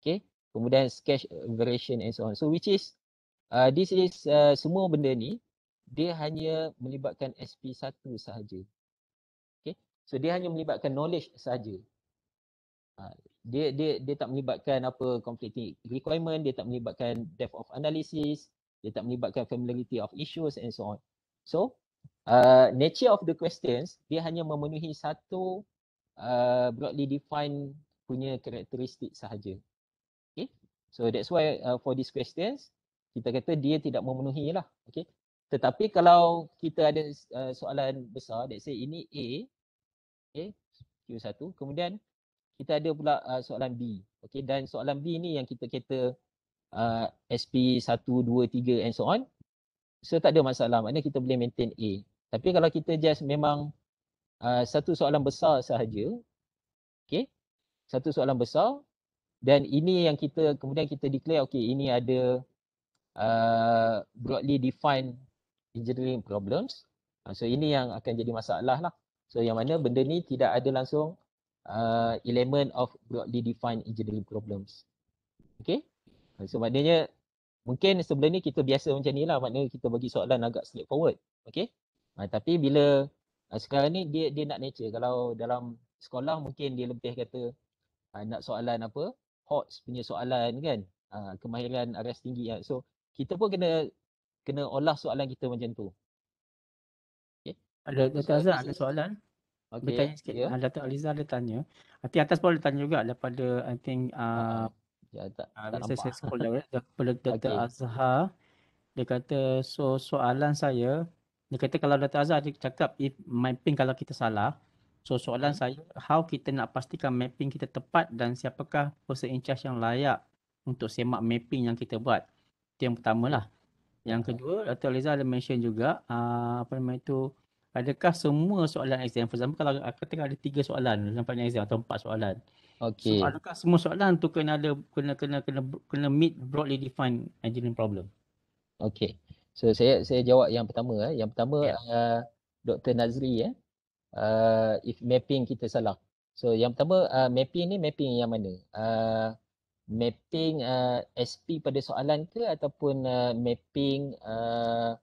okey. Kemudian sketch uh, variation and so on. So which is uh, this is uh, semua benda ni dia hanya melibatkan SP1 sahaja. So dia hanya melibatkan knowledge saja. Ha, dia dia dia tak melibatkan apa conflicting requirement, dia tak melibatkan depth of analysis, dia tak melibatkan familiarity of issues and so on. So uh, nature of the questions dia hanya memenuhi satu uh, broadly defined punya karakteristik sahaja. Okay. So that's why uh, for these questions kita kata dia tidak memenuhi lah. Okay. Tetapi kalau kita ada uh, soalan besar, let's say ini A, Okay, Q1. Kemudian kita ada pula uh, soalan B. Okay, dan soalan B ni yang kita kata uh, SP1, 2, 3 and so on. So tak ada masalah. Maknanya kita boleh maintain A. Tapi kalau kita just memang uh, satu soalan besar sahaja. Okay, satu soalan besar. Dan ini yang kita kemudian kita declare, okay ini ada uh, broadly defined engineering problems. Uh, so ini yang akan jadi masalah lah. So yang mana benda ni tidak ada langsung uh, element of broadly defined engineering problems. Okay. So maknanya mungkin sebelum ni kita biasa macam ni lah maknanya kita bagi soalan agak forward, Okay. Uh, tapi bila uh, sekarang ni dia dia nak nature. Kalau dalam sekolah mungkin dia lebih kata uh, nak soalan apa? Hots punya soalan kan. Uh, kemahiran aras tinggi. ya. So kita pun kena kena olah soalan kita macam tu. Okay. Ada ada soalan? Ada soalan. Okay. Bertanya sikit. Yeah. Ya. Datuk Aliza ada tanya. Nanti ah, atas pun ada tanya juga daripada lah I think uh, uh, ya, tak, uh, tak uh, daripada Dr. Okay. Azhar. Dia kata so soalan saya dia kata kalau Dr. Azhar ada cakap if mapping kalau kita salah So soalan hmm. saya, how kita nak pastikan mapping kita tepat dan siapakah person in charge yang layak untuk semak mapping yang kita buat? Itu yang pertama lah. Yang kedua, Dr. Aliza ada mention juga, uh, apa nama itu, adakah semua soalan exam pertama example kalau katakan ada tiga soalan dalam panjang exam atau empat soalan okey so, adakah semua soalan tu kena ada kena kena kena kena meet broadly defined engineering problem okey so saya saya jawab yang pertama eh yang pertama yeah. uh, Dr Nazri eh uh, if mapping kita salah so yang pertama uh, mapping ni mapping yang mana uh, mapping uh, SP pada soalan ke ataupun uh, mapping uh,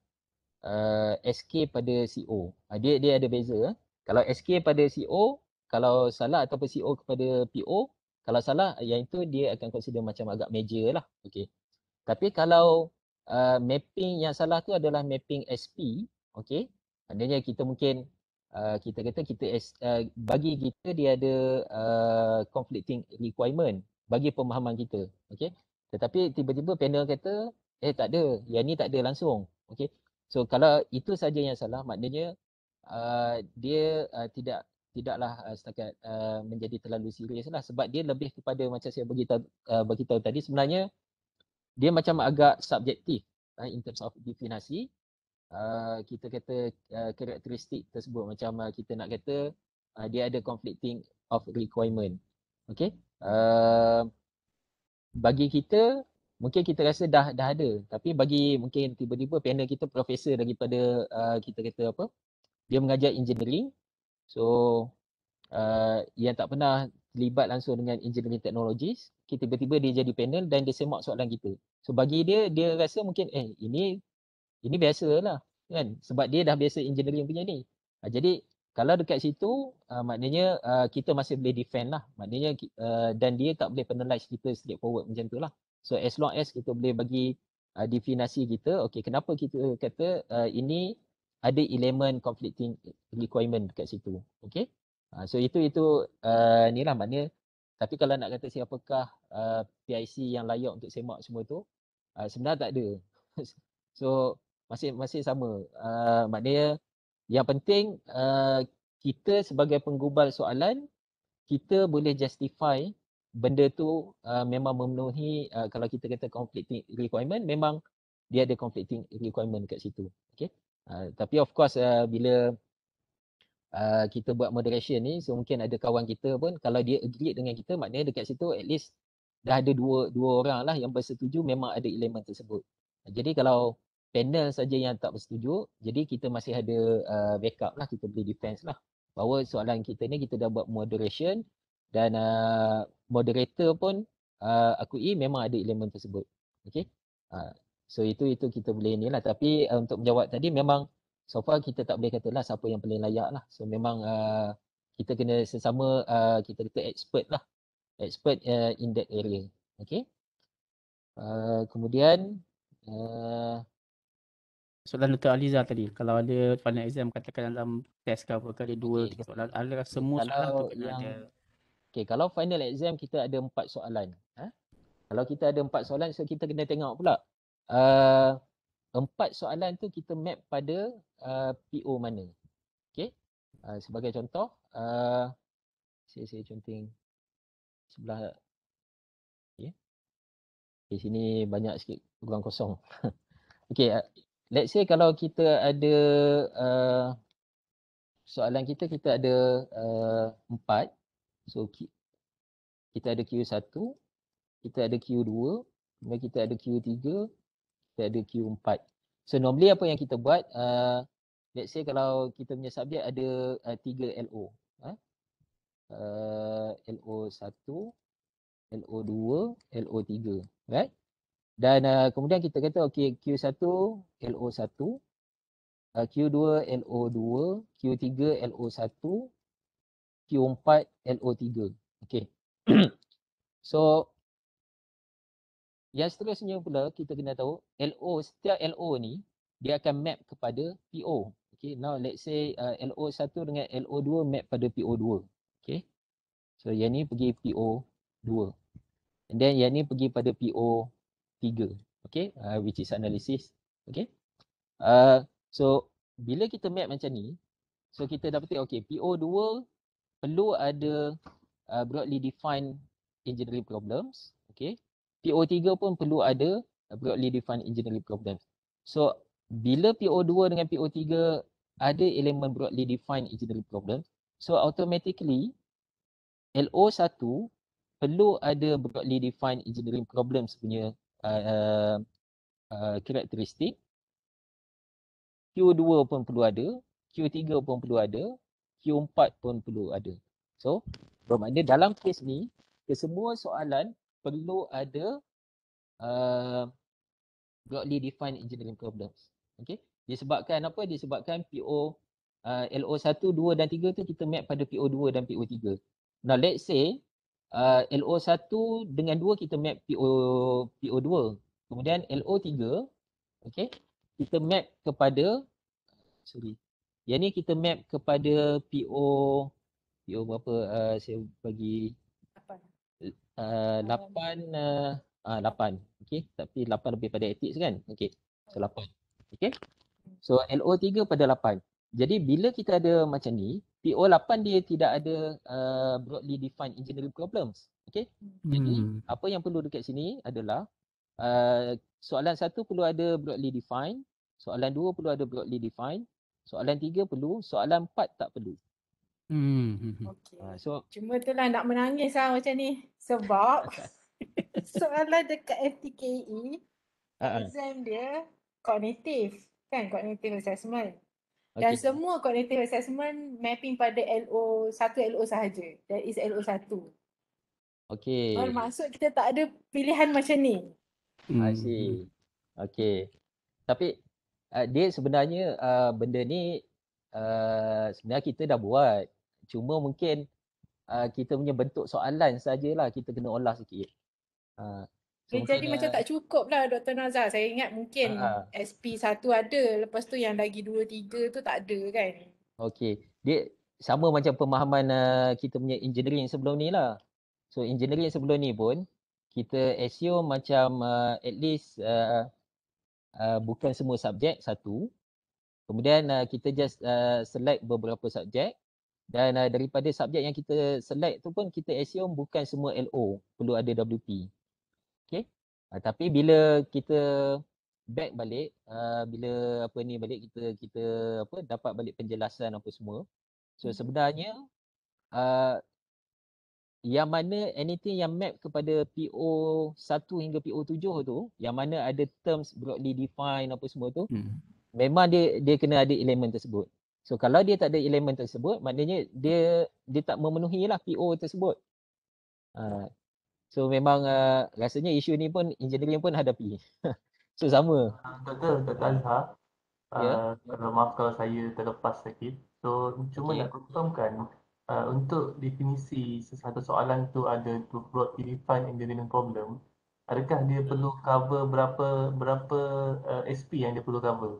uh, SK pada CO. E uh, ah, dia dia ada beza. Eh? Kalau SK pada CO, e kalau salah ataupun CO e kepada PO, kalau salah yang itu dia akan consider macam agak major lah. Okay. Tapi kalau uh, mapping yang salah tu adalah mapping SP, okay. Adanya kita mungkin uh, kita kata kita uh, bagi kita dia ada uh, conflicting requirement bagi pemahaman kita. Okay. Tetapi tiba-tiba panel kata eh tak ada, yang ni tak ada langsung. Okay. So kalau itu saja yang salah, maknanya uh, dia uh, tidak tidaklah uh, setakat uh, menjadi terlalu serius lah sebab dia lebih kepada macam saya beritahu, uh, beritahu tadi sebenarnya dia macam agak subjektif uh, in terms of definasi uh, kita kata uh, karakteristik tersebut macam uh, kita nak kata uh, dia ada conflicting of requirement okay uh, bagi kita mungkin kita rasa dah dah ada tapi bagi mungkin tiba-tiba panel kita profesor daripada uh, kita kata apa dia mengajar engineering so uh, yang tak pernah terlibat langsung dengan engineering technologies kita tiba-tiba dia jadi panel dan dia semak soalan kita so bagi dia dia rasa mungkin eh ini ini biasalah kan sebab dia dah biasa engineering punya ni uh, jadi kalau dekat situ uh, maknanya uh, kita masih boleh defend lah maknanya uh, dan dia tak boleh penalize kita straight forward macam tu lah So as long as kita boleh bagi uh, definasi kita, okay, kenapa kita kata uh, ini ada elemen conflicting requirement dekat situ. Okay. Uh, so itu itu uh, ni lah maknanya. Tapi kalau nak kata siapakah uh, PIC yang layak untuk semak semua tu, uh, sebenarnya tak ada. so masih masih sama. Uh, maknanya yang penting uh, kita sebagai penggubal soalan kita boleh justify benda tu uh, memang memenuhi uh, kalau kita kata conflicting requirement memang dia ada conflicting requirement dekat situ okey uh, tapi of course uh, bila uh, kita buat moderation ni so mungkin ada kawan kita pun kalau dia agree dengan kita maknanya dekat situ at least dah ada dua dua orang lah yang bersetuju memang ada elemen tersebut jadi kalau panel saja yang tak bersetuju jadi kita masih ada uh, backup lah kita boleh defense lah bahawa soalan kita ni kita dah buat moderation dan uh, moderator pun uh, aku i memang ada elemen tersebut Okay, uh, so itu itu kita boleh ni lah tapi uh, untuk menjawab tadi memang so far kita tak boleh katalah siapa yang paling layak lah so memang uh, kita kena sesama uh, kita kata expert lah expert uh, in that area Okay. uh, kemudian uh, Soalan Dr. Aliza tadi, kalau ada final exam katakan dalam test ke apa kali dua, okay. soalan, ada semua kalau soalan tu kena ada Okay, kalau final exam kita ada empat soalan. Ha? Kalau kita ada empat soalan, so kita kena tengok pula. Uh, empat soalan tu kita map pada uh, PO mana. Okay, uh, sebagai contoh. Uh, saya saya conteng sebelah. Okay. okay, sini banyak sikit ruang kosong. okay, uh, let's say kalau kita ada uh, soalan kita, kita ada uh, empat. So kita ada Q1, kita ada Q2, kemudian kita ada Q3, kita ada Q4. So normally apa yang kita buat, uh, let's say kalau kita punya subjek ada uh, tiga LO. Ha? Uh, LO1, LO2, LO3. Right? Dan uh, kemudian kita kata okay, Q1, LO1, uh, Q2, LO2, Q3, LO1, PO4 LO3. Okay. so yang seterusnya pula kita kena tahu LO setiap LO ni dia akan map kepada PO. Okay now let's say uh, LO1 dengan LO2 map pada PO2. Okay. So yang ni pergi PO2. And then yang ni pergi pada PO3. Okay uh, which is analysis. Okay. Uh, so bila kita map macam ni So kita dapat okay PO2 perlu ada uh, broadly defined engineering problems okay PO3 pun perlu ada uh, broadly defined engineering problems so bila PO2 dengan PO3 ada elemen broadly defined engineering problems so automatically LO1 perlu ada broadly defined engineering problems punya karakteristik uh, uh, uh, Q2 pun perlu ada Q3 pun perlu ada Q4 pun perlu ada. So, bermakna dalam kes ni, kesemua soalan perlu ada uh, broadly defined engineering problems. Okay. Disebabkan apa? Disebabkan PO uh, LO1, 2 dan 3 tu kita map pada PO2 dan PO3. Now let's say uh, LO1 dengan 2 kita map PO PO2. Kemudian LO3 okay, kita map kepada sorry yang ni kita map kepada PO PO berapa uh, saya bagi 8 uh, uh, ah 8 okey tapi lapan lebih pada etik, kan Okay, so 8 okey so LO3 pada lapan. jadi bila kita ada macam ni PO8 dia tidak ada uh, broadly defined engineering problems okey jadi hmm. apa yang perlu dekat sini adalah uh, soalan satu perlu ada broadly defined soalan dua perlu ada broadly defined Soalan tiga perlu, soalan empat tak perlu. Hmm. hmm, hmm. Okay. Uh, ah, so cuma itulah nak menangis lah macam ni sebab soalan dekat FTKE uh-uh. Ah, ah. exam dia kognitif kan kognitif assessment. Okay. Dan semua kognitif assessment mapping pada LO, satu LO sahaja. That is LO satu. Okay. Or maksud kita tak ada pilihan macam ni. Hmm. I see. Okay. Tapi uh, dia sebenarnya uh, benda ni uh, sebenarnya kita dah buat cuma mungkin uh, kita punya bentuk soalan sajalah kita kena olah sikit uh, so jadi macam uh, tak cukup lah Dr. Nazar saya ingat mungkin uh, ha, ha. SP1 ada lepas tu yang lagi 2, 3 tu tak ada kan Okay, dia sama macam pemahaman uh, kita punya engineering sebelum ni lah so engineering sebelum ni pun kita assume macam uh, at least uh, Ah, bukan semua subjek satu kemudian uh, kita just uh, select beberapa subjek dan uh, daripada subjek yang kita select tu pun kita assume bukan semua LO perlu ada WP Okay? uh, tapi bila kita back balik uh, bila apa ni balik kita kita apa dapat balik penjelasan apa semua so hmm. sebenarnya uh, yang mana anything yang map kepada PO 1 hingga PO 7 tu yang mana ada terms broadly define apa semua tu hmm. memang dia dia kena ada elemen tersebut so kalau dia tak ada elemen tersebut maknanya dia dia tak memenuhi lah PO tersebut uh, so memang uh, rasanya isu ni pun engineering pun hadapi so sama betul betul ha Uh, yeah. Maaf kalau saya terlepas sikit So cuma okay. nak ya. confirmkan uh, untuk definisi sesuatu soalan tu ada to broadly define engineering problem adakah dia hmm. perlu cover berapa berapa uh, eh, SP yang dia perlu cover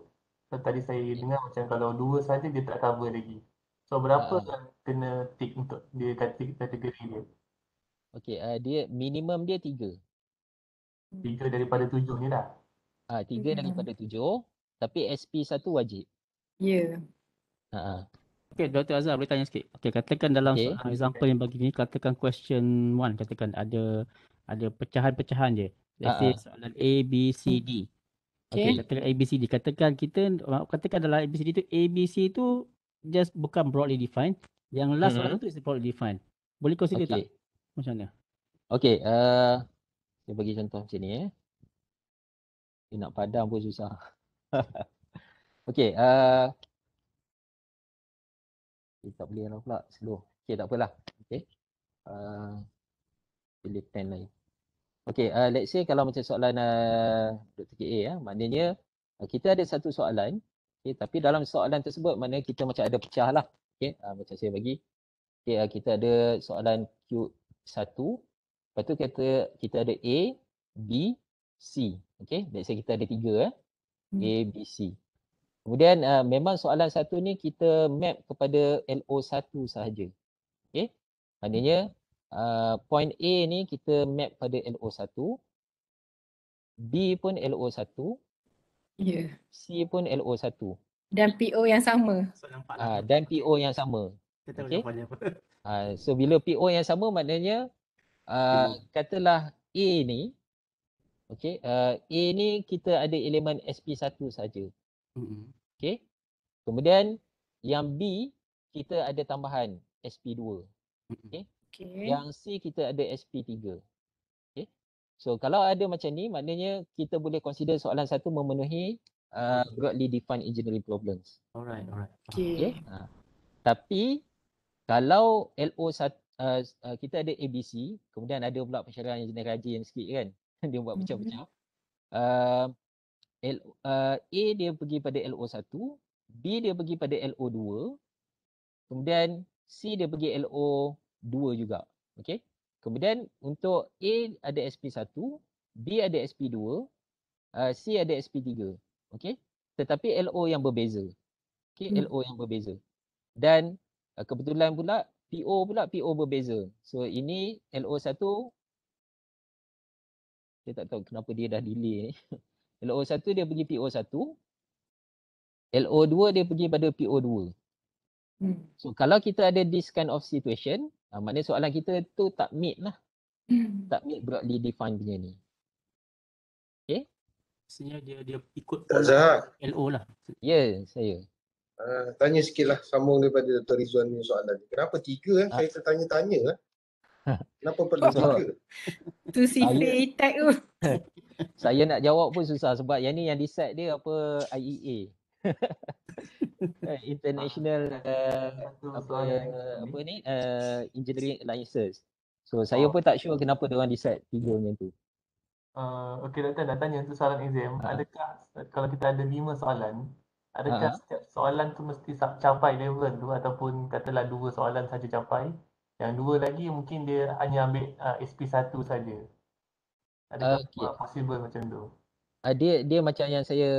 so, tadi saya dengar macam kalau dua saja dia tak cover lagi so berapa uh. kena tick untuk dia kategori dia Okey, uh, dia minimum dia tiga. Tiga daripada tujuh ni dah. Ah, uh, tiga hmm. daripada tujuh, tapi SP satu wajib. Ya. Yeah. Okay, Dr. Azhar boleh tanya sikit. Okey, katakan dalam okay. example yang bagi ni, katakan question one, katakan ada ada pecahan-pecahan je. Jadi ha, uh-huh. Ha. soalan A, B, C, D. Okey, okay, katakan A, B, C, D. Katakan kita, katakan dalam A, B, C, D tu, A, B, C tu just bukan broadly defined. Yang last mm-hmm. soalan uh-huh. tu is broadly defined. Boleh consider okay. tak? Macam mana? Okay, uh, saya bagi contoh macam ni eh. nak padam pun susah. Okey. uh, Eh, tak boleh lah pula. Slow. Okay, tak apalah. Okay. Uh, pilih pen lain. Okay, uh, let's say kalau macam soalan uh, Dr. ya, eh, maknanya uh, kita ada satu soalan, okay, tapi dalam soalan tersebut, mana kita macam ada pecah lah. Okay, uh, macam saya bagi. Okay, uh, kita ada soalan Q1, lepas tu kita, kita ada A, B, C. Okay, let's say kita ada tiga. Eh. A, B, C. Kemudian uh, memang soalan satu ni kita map kepada LO1 sahaja. Okey. Maknanya uh, point A ni kita map pada LO1. B pun LO1. Ya. Yeah. C pun LO1. Dan PO yang sama. So, ah, lah. uh, dan PO yang sama. Okay. Uh, so bila PO yang sama maknanya uh, katalah A ni okey uh, A ni kita ada elemen SP1 saja. Okay. Kemudian yang B kita ada tambahan SP2. Okay. okay. Yang C kita ada SP3. Okay. So kalau ada macam ni maknanya kita boleh consider soalan satu memenuhi uh, broadly defined engineering problems. Alright. alright. Okay. okay. Uh, ha. tapi kalau LO satu Uh, uh, kita ada ABC kemudian ada pula persyaraan yang jenis raja yang sikit kan dia buat mm-hmm. macam-macam uh, L, uh, A dia pergi pada LO1, B dia pergi pada LO2, kemudian C dia pergi LO2 juga. Okay. Kemudian untuk A ada SP1, B ada SP2, uh, C ada SP3. Okay. Tetapi LO yang berbeza. Okay. Hmm. LO yang berbeza. Dan uh, kebetulan pula PO pula PO berbeza. So ini LO1 saya tak tahu kenapa dia dah delay ni. LO1 dia pergi PO1. LO2 dia pergi pada PO2. Hmm. So kalau kita ada this kind of situation, uh, maknanya soalan kita tu tak meet lah. Hmm. Tak meet broadly defined punya ni. Okay? Maksudnya dia dia ikut LO lah. Ya, yeah, saya. Uh, tanya sikit lah sambung daripada Dr. Rizwan ni. soalan tadi. Kenapa tiga lah? Ha? Saya ah. tertanya-tanya lah. Kenapa perlu tiga? Tu sifir tag tu. saya nak jawab pun susah sebab yang ni yang decide dia apa IEA. Eh, International uh, apa eh, apa ni uh, engineering licenses. So saya oh. pun tak sure kenapa dia orang decide tiga macam tu. Uh, okay doktor dah tanya tu soalan exam uh. adakah kalau kita ada lima soalan adakah uh. setiap soalan tu mesti capai level tu ataupun katalah dua soalan saja capai yang dua lagi mungkin dia hanya ambil uh, SP1 saja ada okay. tak possible macam tu? Uh, dia dia macam yang saya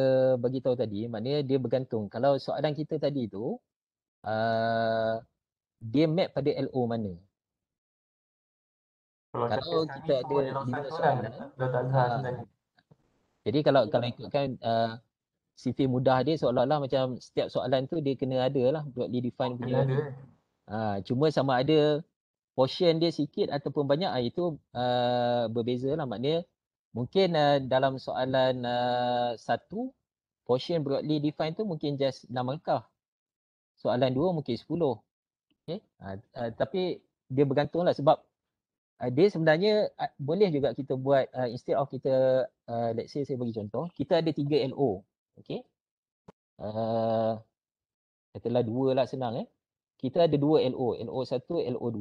bagi tahu tadi, maknanya dia bergantung. Kalau soalan kita tadi tu uh, dia map pada LO mana? Kalau, kalau kita ada lima soalan, ah, jadi kalau kalau ikutkan uh, CV mudah dia seolah-olah macam setiap soalan tu dia kena ada lah buat dia define punya. Ah Ha, cuma sama ada portion dia sikit ataupun banyak ah itu uh, berbeza lah maknanya mungkin uh, dalam soalan uh, satu portion broadly defined tu mungkin just enam langkah soalan dua mungkin sepuluh okay. uh, tapi dia bergantung lah sebab uh, dia sebenarnya uh, boleh juga kita buat uh, instead of kita uh, let's say saya bagi contoh kita ada tiga LO okay. uh, katalah dua lah senang eh kita ada dua LO, LO1, LO2.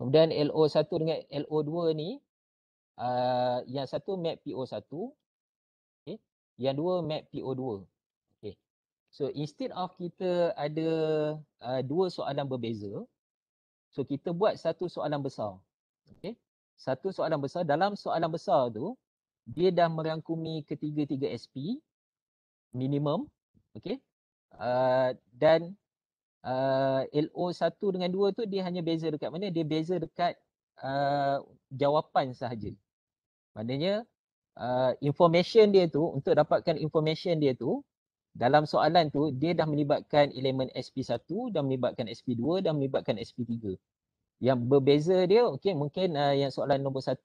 Kemudian LO1 dengan LO2 ni uh, yang satu map PO1 okay. yang dua map PO2 okay. So instead of kita ada uh, dua soalan berbeza so kita buat satu soalan besar okay. satu soalan besar dalam soalan besar tu dia dah merangkumi ketiga-tiga SP minimum okay. uh, dan uh, LO 1 dengan 2 tu dia hanya beza dekat mana? Dia beza dekat uh, jawapan sahaja. Maknanya uh, information dia tu untuk dapatkan information dia tu dalam soalan tu dia dah melibatkan elemen SP1 dan melibatkan SP2 dan melibatkan SP3. Yang berbeza dia okay, mungkin uh, yang soalan nombor 1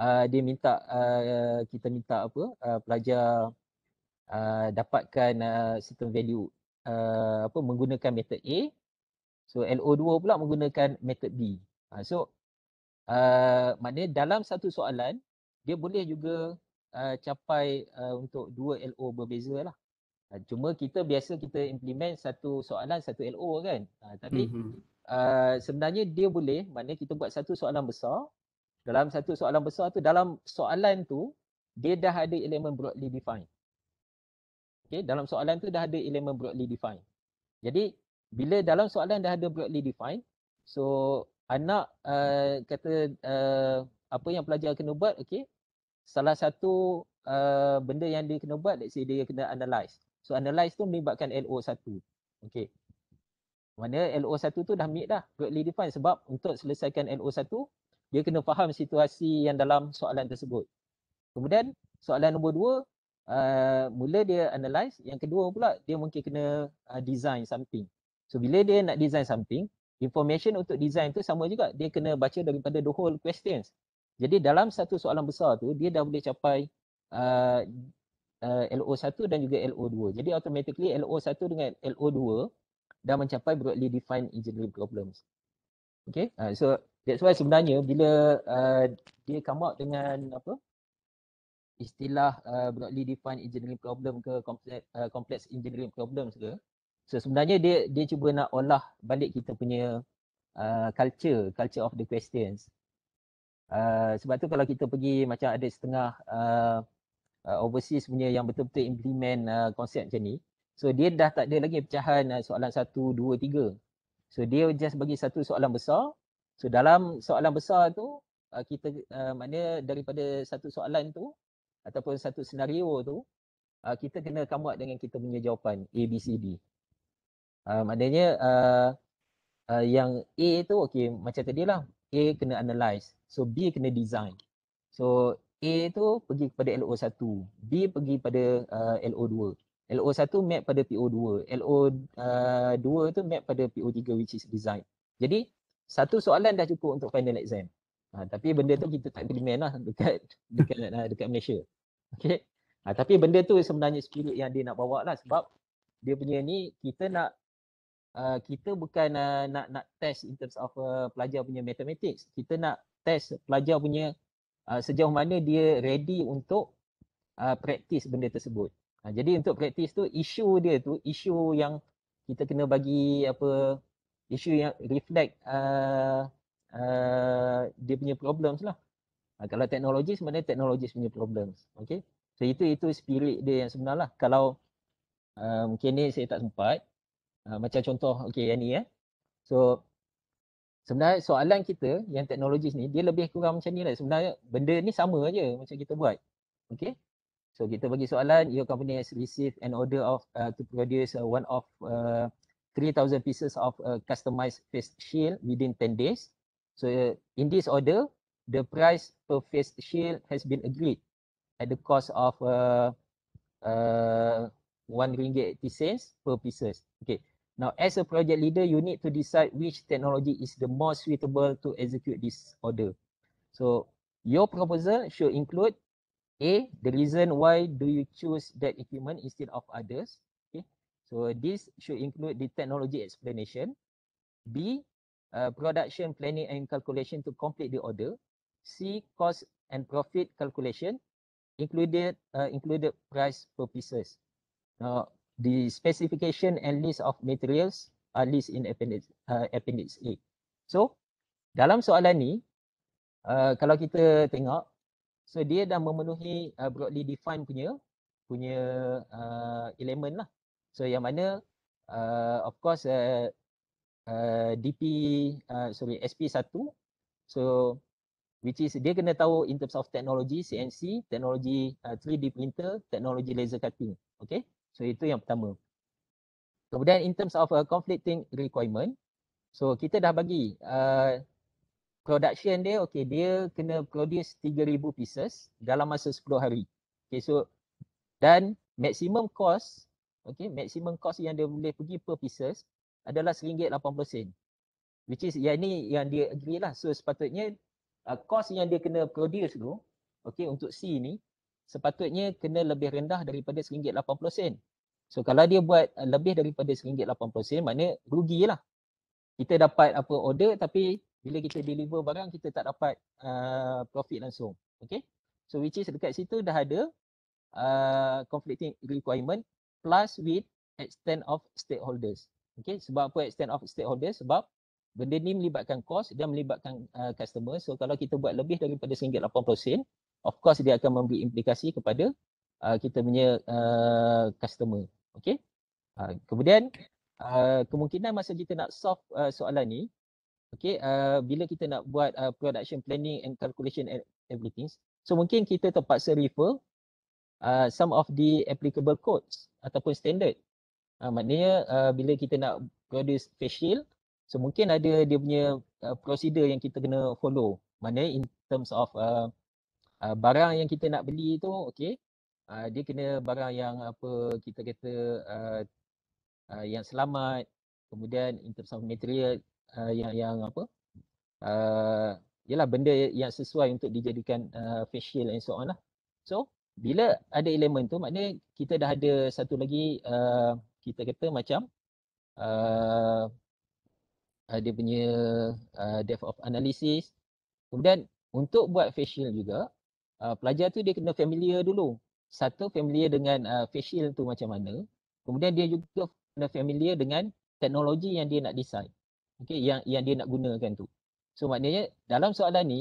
Uh, dia minta uh, kita minta apa uh, pelajar uh, dapatkan uh, certain value uh, apa menggunakan method A so LO2 pula menggunakan method B uh, so uh, maknanya dalam satu soalan dia boleh juga uh, capai uh, untuk dua LO berbeza lah uh, cuma kita biasa kita implement satu soalan satu LO kan uh, tapi mm-hmm. uh, sebenarnya dia boleh maknanya kita buat satu soalan besar dalam satu soalan besar tu dalam soalan tu dia dah ada elemen broadly defined Okay, dalam soalan tu dah ada elemen broadly defined. Jadi, bila dalam soalan dah ada broadly defined, so anak uh, kata uh, apa yang pelajar kena buat, okay, salah satu uh, benda yang dia kena buat, let's say dia kena analyze. So, analyze tu melibatkan LO1. Okay. Mana LO1 tu dah meet dah, broadly defined sebab untuk selesaikan LO1, dia kena faham situasi yang dalam soalan tersebut. Kemudian, soalan nombor dua, uh, mula dia analyze yang kedua pula dia mungkin kena uh, design something so bila dia nak design something information untuk design tu sama juga dia kena baca daripada the whole questions jadi dalam satu soalan besar tu dia dah boleh capai uh, ah, uh, LO1 dan juga LO2 jadi automatically LO1 dengan LO2 dah mencapai broadly defined engineering problems okay uh, so that's why sebenarnya bila uh, dia come out dengan apa istilah uh, broadly defined engineering problem ke complex, uh, complex engineering problem ke so sebenarnya dia dia cuba nak olah balik kita punya uh, culture culture of the questions uh, sebab tu kalau kita pergi macam ada setengah uh, uh overseas punya yang betul-betul implement uh, konsep macam ni so dia dah tak ada lagi pecahan uh, soalan 1 2 3 so dia just bagi satu soalan besar so dalam soalan besar tu Uh, kita uh, maknanya daripada satu soalan tu ataupun satu senario tu uh, kita kena come up dengan kita punya jawapan A, B, C, D. Uh, maknanya uh, uh, yang A tu okey macam tadi lah A kena analyse. So B kena design. So A tu pergi kepada LO1. B pergi pada uh, LO2. LO1 map pada PO2. LO2 uh, tu map pada PO3 which is design. Jadi satu soalan dah cukup untuk final exam. Ha, tapi benda tu kita tak implement lah dekat dekat dekat Malaysia. Okay. Ha, ah, tapi benda tu sebenarnya spirit yang dia nak bawa lah sebab dia punya ni kita nak uh, kita bukan uh, nak nak test in terms of uh, pelajar punya matematik Kita nak test pelajar punya uh, sejauh mana dia ready untuk uh, praktis benda tersebut. Ha, jadi untuk praktis tu isu dia tu isu yang kita kena bagi apa isu yang reflect uh, uh, dia punya problems lah. Ha, kalau teknologi sebenarnya teknologi punya problem. Okay. So itu itu spirit dia yang sebenarnya. Lah. Kalau ha, mungkin um, ni saya tak sempat. Uh, macam contoh okay, yang ni ya. Eh. So sebenarnya soalan kita yang teknologi ni dia lebih kurang macam ni lah. Sebenarnya benda ni sama aja macam kita buat. Okay. So kita bagi soalan your company has received an order of uh, to produce uh, one of uh, 3000 pieces of uh, customized face shield within 10 days. So uh, in this order the price per face shield has been agreed at the cost of uh, uh, rm cents per pieces. Okay. Now, as a project leader, you need to decide which technology is the most suitable to execute this order. So, your proposal should include A, the reason why do you choose that equipment instead of others. Okay. So, this should include the technology explanation. B, uh, production planning and calculation to complete the order. C cost and profit calculation included uh, included price per pieces. Now the specification and list of materials are list in appendix uh, appendix A. So dalam soalan ni uh, kalau kita tengok so dia dah memenuhi uh, broadly defined punya punya uh, elemen lah. So yang mana uh, of course uh, uh, DP uh, sorry SP1 so which is dia kena tahu in terms of technology CNC, teknologi uh, 3D printer, teknologi laser cutting. Okay, so itu yang pertama. Kemudian in terms of uh, conflicting requirement, so kita dah bagi uh, production dia, okay, dia kena produce 3,000 pieces dalam masa 10 hari. Okay, so dan maximum cost, okay, maximum cost yang dia boleh pergi per pieces adalah RM1.80 which is yang ni yang dia agree lah. So sepatutnya uh, cost yang dia kena produce tu okey untuk C ni sepatutnya kena lebih rendah daripada RM1.80 So kalau dia buat uh, lebih daripada RM1.80 sen maknanya rugilah. Kita dapat apa order tapi bila kita deliver barang kita tak dapat uh, profit langsung. Okey. So which is dekat situ dah ada uh, conflicting requirement plus with extent of stakeholders. Okay, sebab apa extent of stakeholders? Sebab benda ni melibatkan kos, dan melibatkan uh, customer so kalau kita buat lebih daripada RM1.80 of course dia akan memberi implikasi kepada uh, kita punya uh, customer okey uh, kemudian uh, kemungkinan masa kita nak solve uh, soalan ni okey uh, bila kita nak buat uh, production planning and calculation and everything so mungkin kita terpaksa refer uh, some of the applicable codes ataupun standard uh, maknanya uh, bila kita nak produce facial So mungkin ada dia punya uh, prosedur yang kita kena follow. Mana in terms of uh, uh, barang yang kita nak beli tu, okay. Uh, dia kena barang yang apa kita kata uh, uh, yang selamat. Kemudian in terms of material uh, yang yang apa. Uh, yalah benda yang sesuai untuk dijadikan uh, facial and so on lah. So bila ada elemen tu maknanya kita dah ada satu lagi uh, kita kata macam uh, uh, dia punya uh, depth of analysis kemudian untuk buat facial juga uh, pelajar tu dia kena familiar dulu satu familiar dengan uh, facial tu macam mana kemudian dia juga kena familiar dengan teknologi yang dia nak design okay? yang yang dia nak gunakan tu so maknanya dalam soalan ni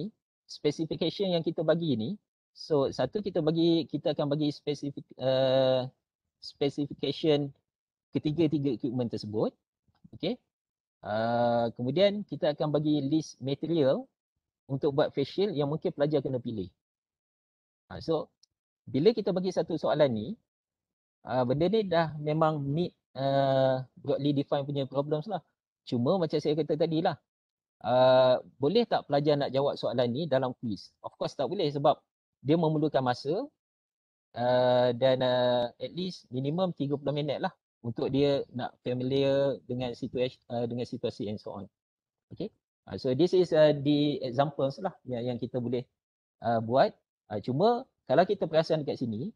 specification yang kita bagi ni so satu kita bagi kita akan bagi specific uh, specification ketiga-tiga equipment tersebut okay? Uh, kemudian kita akan bagi list material untuk buat facial yang mungkin pelajar kena pilih. Uh, so bila kita bagi satu soalan ni, uh, benda ni dah memang meet uh, broadly defined punya problems lah. Cuma macam saya kata tadi lah, uh, boleh tak pelajar nak jawab soalan ni dalam quiz? Of course tak boleh sebab dia memerlukan masa uh, dan uh, at least minimum 30 minit lah untuk dia nak familiar dengan situasi uh, dengan situasi and so on. Okay. Uh, so this is uh, the examples lah yang, yang kita boleh uh, buat. Uh, cuma kalau kita perasan dekat sini,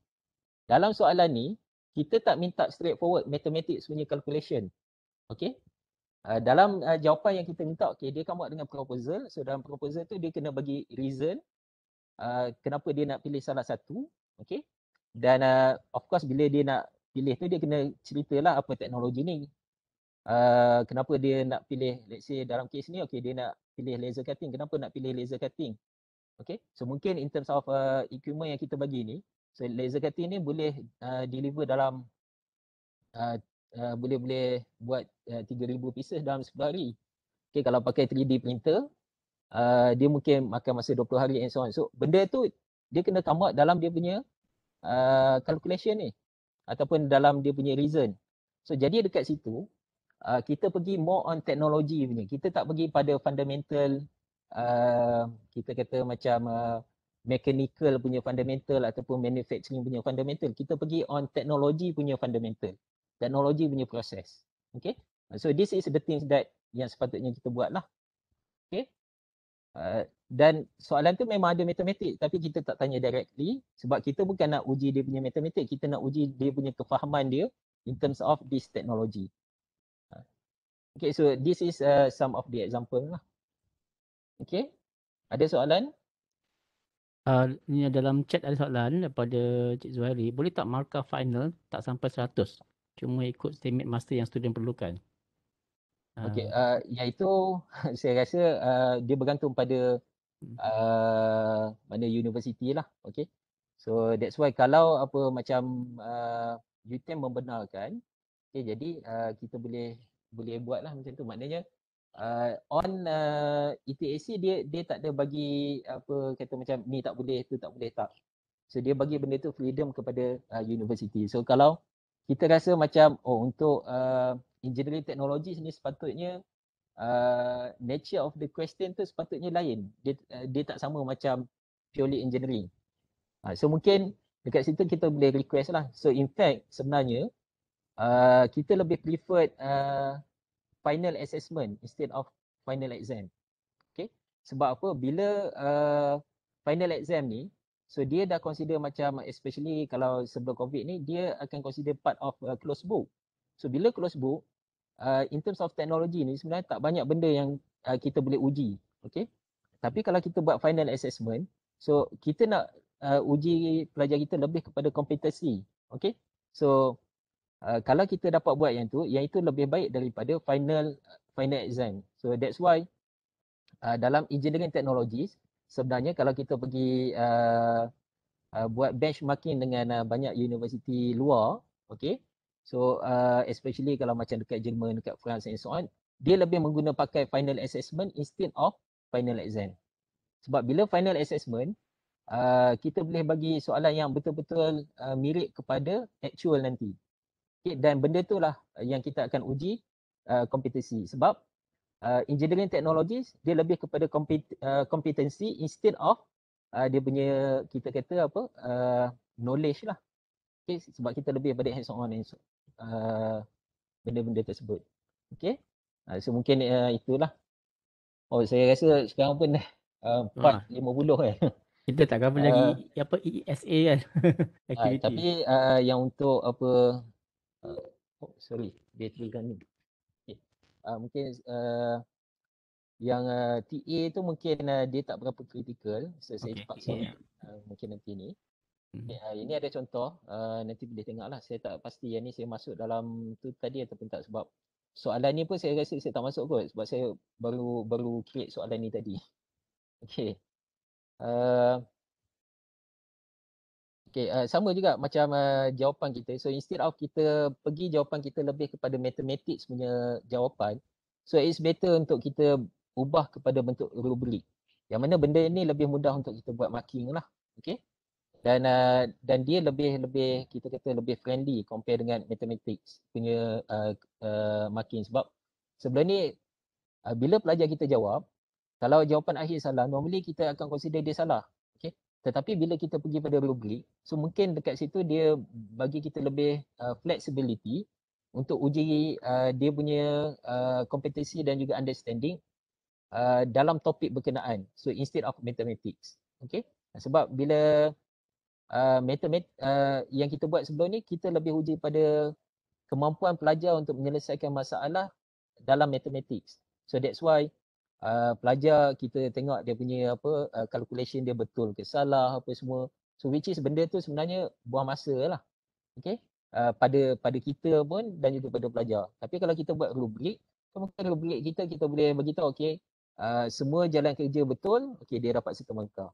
dalam soalan ni, kita tak minta straightforward mathematics punya calculation. Okay. Uh, dalam uh, jawapan yang kita minta, okay, dia akan buat dengan proposal. So dalam proposal tu dia kena bagi reason uh, kenapa dia nak pilih salah satu. Okay. Dan uh, of course bila dia nak pilih tu dia kena ceritalah apa teknologi ni. Uh, kenapa dia nak pilih let's say dalam case ni Okey, dia nak pilih laser cutting. Kenapa nak pilih laser cutting? Okey, so mungkin in terms of uh, equipment yang kita bagi ni so laser cutting ni boleh uh, deliver dalam uh, uh, boleh-boleh buat uh, 3000 pieces dalam 10 hari. Okay kalau pakai 3D printer uh, dia mungkin makan masa 20 hari and so on. So benda tu dia kena tambah dalam dia punya uh, calculation ni ataupun dalam dia punya reason. So jadi dekat situ uh, kita pergi more on technology punya. Kita tak pergi pada fundamental uh, kita kata macam uh, mechanical punya fundamental ataupun manufacturing punya fundamental. Kita pergi on technology punya fundamental. teknologi punya proses. Okay. So this is the things that yang sepatutnya kita buat lah. Okay. Uh, dan soalan tu memang ada matematik tapi kita tak tanya directly sebab kita bukan nak uji dia punya matematik kita nak uji dia punya kefahaman dia in terms of this technology ha. okay so this is uh, some of the example lah okay ada soalan uh, ni dalam chat ada soalan daripada Cik Zuhairi boleh tak markah final tak sampai 100 cuma ikut statement master yang student perlukan Okay, ah. uh, iaitu saya rasa uh, dia bergantung pada uh, mana university lah okay so that's why kalau apa macam uh, ah, UTM membenarkan okay jadi uh, kita boleh boleh buat lah macam tu maknanya uh, on uh, ETAC dia dia tak ada bagi apa kata macam ni tak boleh tu tak boleh tak so dia bagi benda tu freedom kepada uh, university so kalau kita rasa macam oh untuk uh, engineering teknologi ni sepatutnya Uh, nature of the question tu sepatutnya lain. Dia uh, dia tak sama macam purely engineering. Uh, so mungkin dekat situ kita boleh request lah. So in fact sebenarnya uh, kita lebih prefer uh, final assessment instead of final exam. Okay. Sebab apa? Bila uh, final exam ni So dia dah consider macam especially kalau sebelum covid ni dia akan consider part of uh, close book. So bila close book uh, in terms of technology ni sebenarnya tak banyak benda yang uh, kita boleh uji okey tapi kalau kita buat final assessment so kita nak uh, uji pelajar kita lebih kepada kompetensi okey so uh, kalau kita dapat buat yang tu yang itu lebih baik daripada final final exam so that's why uh, dalam engineering technologies sebenarnya kalau kita pergi uh, uh, buat benchmarking dengan uh, banyak universiti luar okay? So uh, especially kalau macam dekat Jerman, dekat France and so on, dia lebih menggunakan pakai final assessment instead of final exam. Sebab bila final assessment, uh, kita boleh bagi soalan yang betul-betul uh, mirip kepada actual nanti. Okay, dan benda tu lah yang kita akan uji uh, kompetensi. Sebab uh, engineering technology dia lebih kepada kompet, uh, kompetensi instead of uh, dia punya kita kata apa uh, knowledge lah. Okay, sebab kita lebih pada hands on hands uh, benda-benda tersebut. Okay. Uh, so mungkin uh, itulah. Oh, saya rasa sekarang pun uh, 4.50 ha. eh. Kita tak cover uh, lagi apa ESA kan. uh, tapi uh, yang untuk apa uh, oh, sorry, bateri kan ni. Okay. Uh, mungkin uh, yang uh, TA tu mungkin uh, dia tak berapa kritikal. So, saya okay. cepat sorry. Yeah. Uh, mungkin nanti ni. Hmm. Ya, ini ada contoh. Uh, nanti boleh tengok lah. Saya tak pasti yang ni saya masuk dalam tu tadi ataupun tak sebab soalan ni pun saya rasa saya tak masuk kot sebab saya baru baru create soalan ni tadi. Okay. Uh, ah. okay, uh, ah, sama juga macam uh, jawapan kita. So instead of kita pergi jawapan kita lebih kepada matematik punya jawapan. So it's better untuk kita ubah kepada bentuk rubrik. Yang mana benda ni lebih mudah untuk kita buat marking lah. Okay dan uh, dan dia lebih lebih kita kata lebih friendly compare dengan mathematics punya uh, uh, marking sebab sebelum ni uh, bila pelajar kita jawab kalau jawapan akhir salah normally kita akan consider dia salah okey tetapi bila kita pergi pada rubrik so mungkin dekat situ dia bagi kita lebih uh, flexibility untuk uji uh, dia punya uh, kompetensi dan juga understanding uh, dalam topik berkenaan so instead of mathematics okey sebab bila uh, matematik uh, yang kita buat sebelum ni kita lebih uji pada kemampuan pelajar untuk menyelesaikan masalah dalam matematik. So that's why uh, pelajar kita tengok dia punya apa uh, calculation dia betul ke salah apa semua. So which is benda tu sebenarnya buang masa lah. Okay. Uh, pada pada kita pun dan juga pada pelajar. Tapi kalau kita buat rubrik, mungkin rubrik kita kita boleh beritahu okay, uh, semua jalan kerja betul, okay, dia dapat serta mengkau.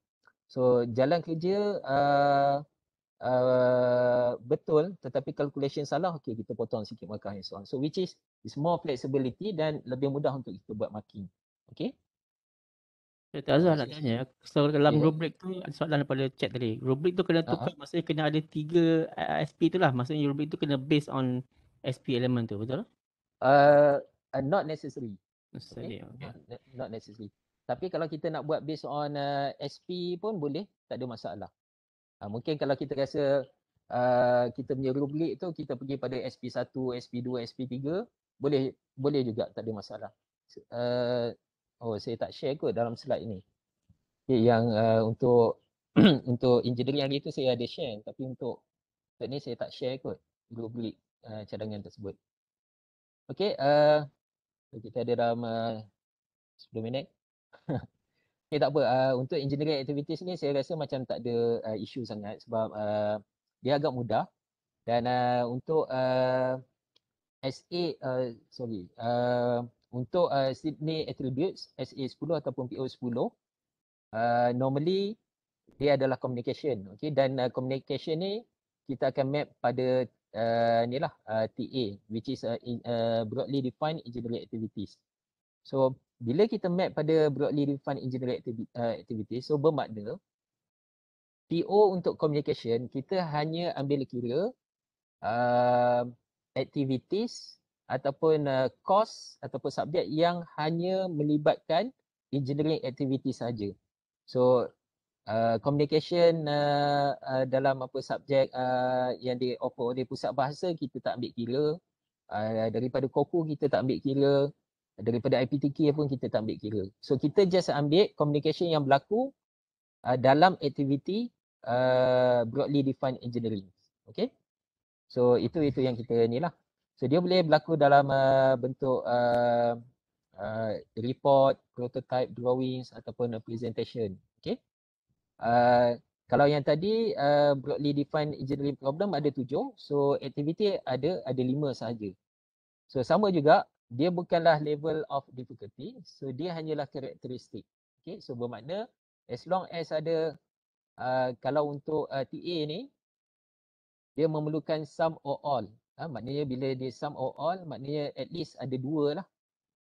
So jalan kerja uh, uh, betul tetapi calculation salah okay kita potong sikit markah ni so So which is is more flexibility dan lebih mudah untuk kita buat marking. okay? Saya tak Azhar nak tanya. So dalam yeah. rubrik tu ada soalan daripada chat tadi. Rubrik tu kena tukar uh-huh. maksudnya kena ada tiga eh, SP tu lah. Maksudnya rubrik tu kena based on SP element tu betul? Uh, not necessary. Okay. not necessary. Tapi kalau kita nak buat based on uh, eh, SP pun boleh, tak ada masalah. Uh, mungkin kalau kita rasa uh, kita punya rubrik tu kita pergi pada SP1, SP2, SP3, boleh boleh juga, tak ada masalah. Uh, oh, saya tak share kot dalam slide ni. Okay, yang uh, untuk untuk engineering hari tu saya ada share tapi untuk untuk ni saya tak share kot rubrik uh, cadangan tersebut. Okay, uh, kita ada dalam uh, 10 minit okay, eh, tak apa. Uh, untuk engineering activities ni saya rasa macam tak ada uh, ah, isu sangat sebab uh, dia agak mudah dan uh, untuk uh, SA, uh, sorry, uh, untuk uh, Sydney Attributes, SA10 ataupun PO10, uh, normally dia adalah communication. Okay? Dan uh, communication ni kita akan map pada uh, ni lah, uh, TA, which is uh, in, uh, broadly defined engineering activities. So, bila kita map pada broadly defined engineering uh, activity so bermakna PO untuk communication kita hanya ambil kira uh, activities ataupun uh, course ataupun subjek yang hanya melibatkan engineering activity saja. So uh, communication uh, uh, dalam apa subjek uh, yang di offer oleh pusat bahasa kita tak ambil kira uh, daripada koku kita tak ambil kira daripada IPTK pun kita tak ambil kira. So kita just ambil communication yang berlaku uh, dalam aktiviti uh, broadly defined engineering. Okay. So itu itu yang kita ni lah. So dia boleh berlaku dalam uh, bentuk uh, uh, report, prototype, drawings ataupun uh, presentation. Okay. Uh, kalau yang tadi uh, broadly defined engineering problem ada tujuh. So aktiviti ada ada lima sahaja. So sama juga dia bukanlah level of difficulty so dia hanyalah karakteristik Okay, so bermakna as long as ada uh, kalau untuk uh, TA ni dia memerlukan sum or all ha, maknanya bila dia sum or all maknanya at least ada dua lah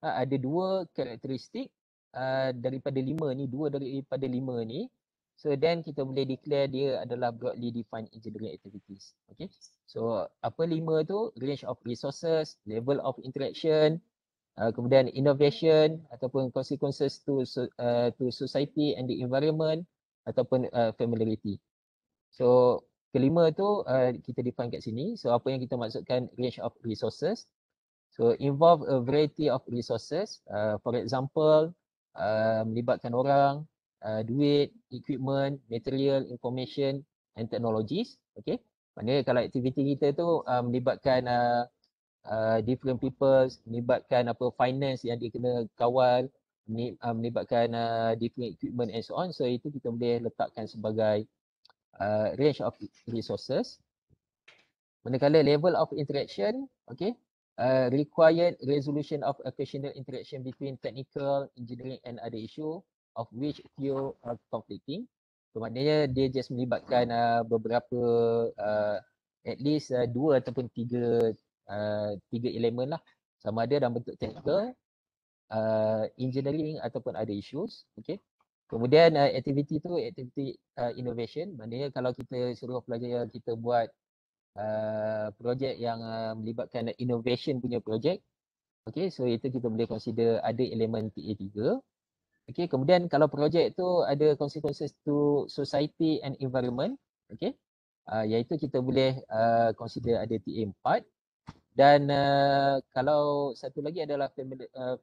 ha, ada dua karakteristik uh, daripada lima ni dua daripada lima ni So then kita boleh declare dia adalah broadly defined engineering activities. Okay. So apa lima tu? Range of resources, level of interaction, uh, kemudian innovation ataupun consequences to uh, to society and the environment ataupun uh, familiarity. So kelima tu uh, kita define kat sini. So apa yang kita maksudkan range of resources? So involve a variety of resources. Uh, for example, uh, melibatkan orang, uh, duit, equipment, material, information and technologies. Okay. mana kalau aktiviti kita tu uh, melibatkan uh, uh, different peoples, melibatkan apa finance yang dia kena kawal, uh, melibatkan uh, different equipment and so on. So itu kita boleh letakkan sebagai uh, range of resources. Manakala level of interaction, okay, uh, required resolution of occasional interaction between technical, engineering and other issue of which few are conflicting. So maknanya dia just melibatkan uh, beberapa uh, at least uh, dua ataupun tiga uh, tiga elemen lah sama ada dalam bentuk technical, uh, engineering ataupun ada issues. Okay. Kemudian uh, aktiviti tu activity uh, innovation. Maknanya kalau kita suruh pelajar kita buat uh, projek yang uh, melibatkan innovation punya projek. Okay, so itu kita boleh consider ada elemen PA3. Okay, kemudian kalau projek tu ada consequences to society and environment, okay, uh, iaitu kita boleh uh, consider ada TA empat. Dan uh, kalau satu lagi adalah family, uh,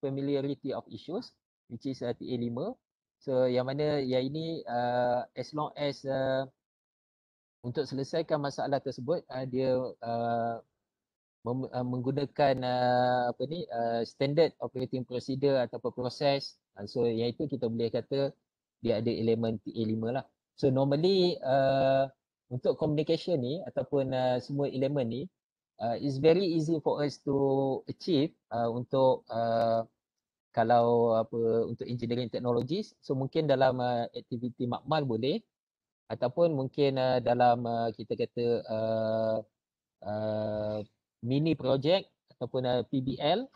familiarity of issues, which is uh, TA lima. So yang mana yang ini uh, as long as uh, untuk selesaikan masalah tersebut uh, dia uh, uh, menggunakan uh, apa ni uh, standard operating procedure ataupun proses uh, so yang itu kita boleh kata dia ada elemen TA5 lah so normally uh, untuk communication ni ataupun uh, semua elemen ni uh, is very easy for us to achieve uh, untuk uh, kalau apa untuk engineering technologies so mungkin dalam uh, aktiviti makmal boleh ataupun mungkin uh, dalam uh, kita kata uh, uh, mini projek ataupun uh, PBL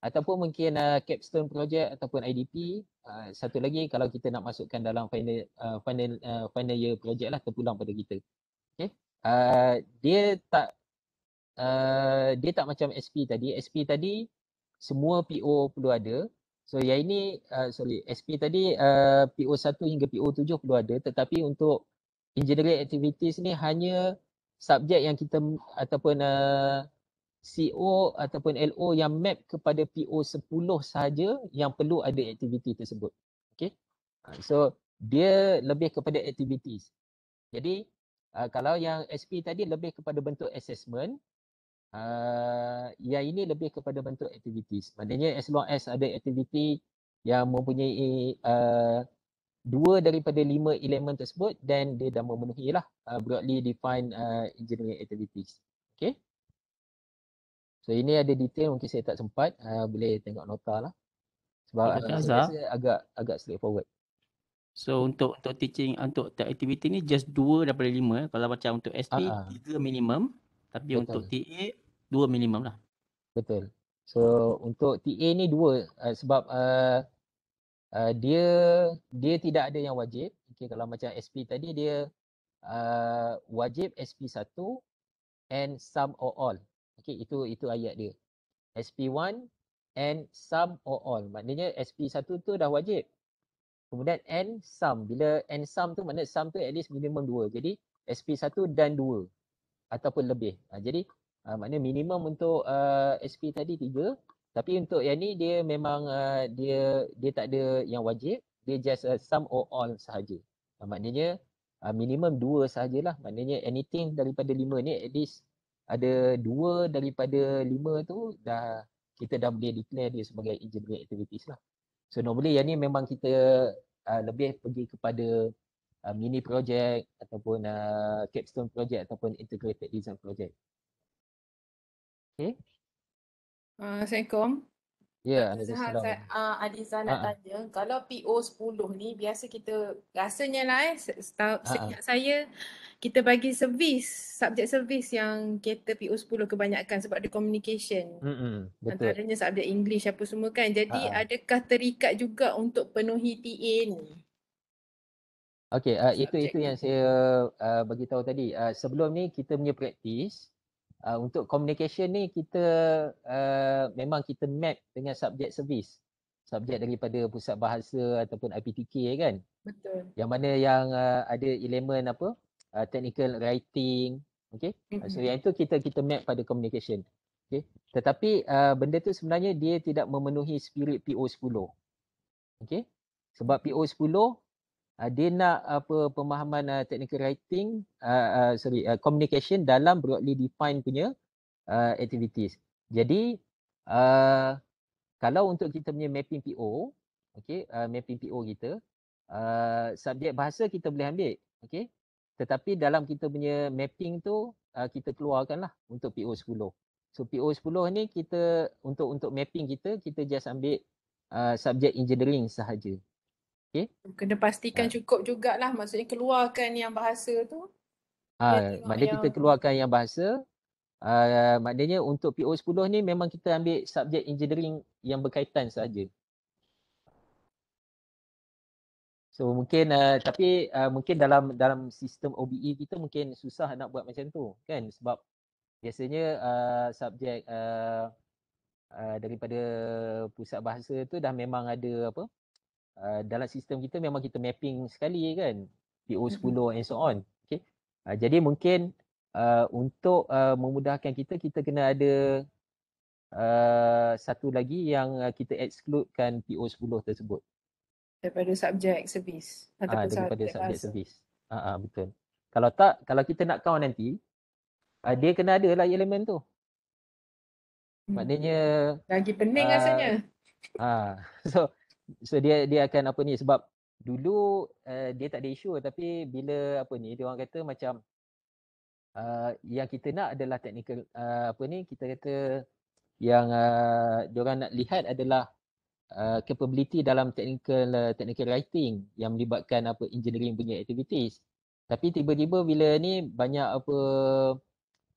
ataupun mungkin uh, capstone project ataupun IDP uh, satu lagi kalau kita nak masukkan dalam final uh, final uh, final year project lah terpulang pada kita okey uh, dia tak uh, dia tak macam SP tadi SP tadi semua PO perlu ada so yang ini uh, sorry SP tadi uh, PO 1 hingga PO 7 perlu ada tetapi untuk engineering activities ni hanya subjek yang kita ataupun uh, eh, CO ataupun LO yang map kepada PO 10 saja yang perlu ada aktiviti tersebut. Okay. Ha, so dia lebih kepada aktiviti. Jadi uh, kalau yang SP tadi lebih kepada bentuk assessment, uh, yang ini lebih kepada bentuk aktiviti. Maknanya as long as ada aktiviti yang mempunyai uh, dua daripada lima elemen tersebut then dia dah memenuhi lah uh, broadly defined uh, engineering activities. Okay. So ini ada detail mungkin saya tak sempat uh, boleh tengok nota lah. Sebab uh, saya rasa agak, agak straight forward. So untuk untuk teaching untuk activity ni just dua daripada lima. Eh. Kalau macam untuk SP uh-huh. Ah, ah. tiga minimum tapi Betul. untuk TA dua minimum lah. Betul. So untuk TA ni dua uh, sebab uh, uh, dia dia tidak ada yang wajib. Okay, kalau macam SP tadi dia uh, wajib SP1 and some or all. Okay, itu itu ayat dia. SP1 and some or all. Maknanya SP1 tu dah wajib. Kemudian and some. Bila and some tu maknanya some tu at least minimum 2. Jadi SP1 dan 2 ataupun lebih. Uh, jadi uh, maknanya minimum untuk uh, SP tadi tiga. Tapi untuk yang ni dia memang uh, dia dia tak ada yang wajib. Dia just uh, some or all sahaja. Uh, maknanya uh, minimum dua sahajalah. Maknanya anything daripada lima ni at least ada dua daripada lima tu dah kita dah boleh declare dia sebagai engineering activities lah. So normally yang ni memang kita uh, lebih pergi kepada uh, mini project ataupun uh, capstone project ataupun integrated design project. Okay. Ah, Assalamualaikum. Ya, yeah, ada salam. Saya, uh, Adisa ah, nak uh tanya, kalau PO 10 ni biasa kita rasanya lah eh, setahu, uh setiap saya kita bagi servis, subjek servis yang kita PO 10 kebanyakan sebab dia communication. Mm-hmm. Betul. Antaranya subjek English apa semua kan. Jadi uh-huh. adakah terikat juga untuk penuhi TA ni? Okey, uh, itu itu yang saya uh, bagi tahu tadi. Uh, sebelum ni kita punya praktis uh, untuk communication ni kita uh, memang kita map dengan subjek servis, subjek daripada pusat bahasa ataupun IPTK kan betul yang mana yang uh, ada elemen apa uh, technical writing okey uh, mm-hmm. so yang itu kita kita map pada communication okey tetapi uh, benda tu sebenarnya dia tidak memenuhi spirit PO10 okey sebab PO10 uh, dia nak apa pemahaman uh, technical writing uh, uh, sorry uh, communication dalam broadly defined punya uh, activities. Jadi uh, kalau untuk kita punya mapping PO, okey uh, mapping PO kita uh, subjek bahasa kita boleh ambil, okey. Tetapi dalam kita punya mapping tu uh, kita keluarkanlah untuk PO 10. So PO 10 ni kita untuk untuk mapping kita kita just ambil uh, subjek engineering sahaja. Okay. Kena pastikan ha. cukup jugalah. Maksudnya keluarkan yang bahasa tu. Ha, maknanya yang... kita keluarkan yang bahasa. Uh, maknanya untuk PO10 ni memang kita ambil subjek engineering yang berkaitan saja. So mungkin uh, tapi uh, mungkin dalam dalam sistem OBE kita mungkin susah nak buat macam tu kan sebab biasanya uh, subjek uh, uh, daripada pusat bahasa tu dah memang ada apa uh, Ah, dalam sistem kita memang kita mapping sekali kan PO10 mm-hmm. and so on okay. uh, jadi mungkin uh, untuk uh, memudahkan kita kita kena ada uh, satu lagi yang uh, kita excludekan PO10 tersebut daripada subjek servis ataupun uh, daripada subjek servis Ah, uh, betul kalau tak kalau kita nak count nanti uh, dia kena ada lah elemen tu Maknanya hmm. lagi pening uh, Ah. Uh, so so dia dia akan apa ni sebab dulu uh, dia tak ada isu tapi bila apa ni dia orang kata macam uh, yang kita nak adalah teknikal uh, eh, apa ni kita kata yang uh, dia orang nak lihat adalah uh, capability dalam technical uh, technical writing yang melibatkan apa engineering punya activities tapi tiba-tiba bila ni banyak apa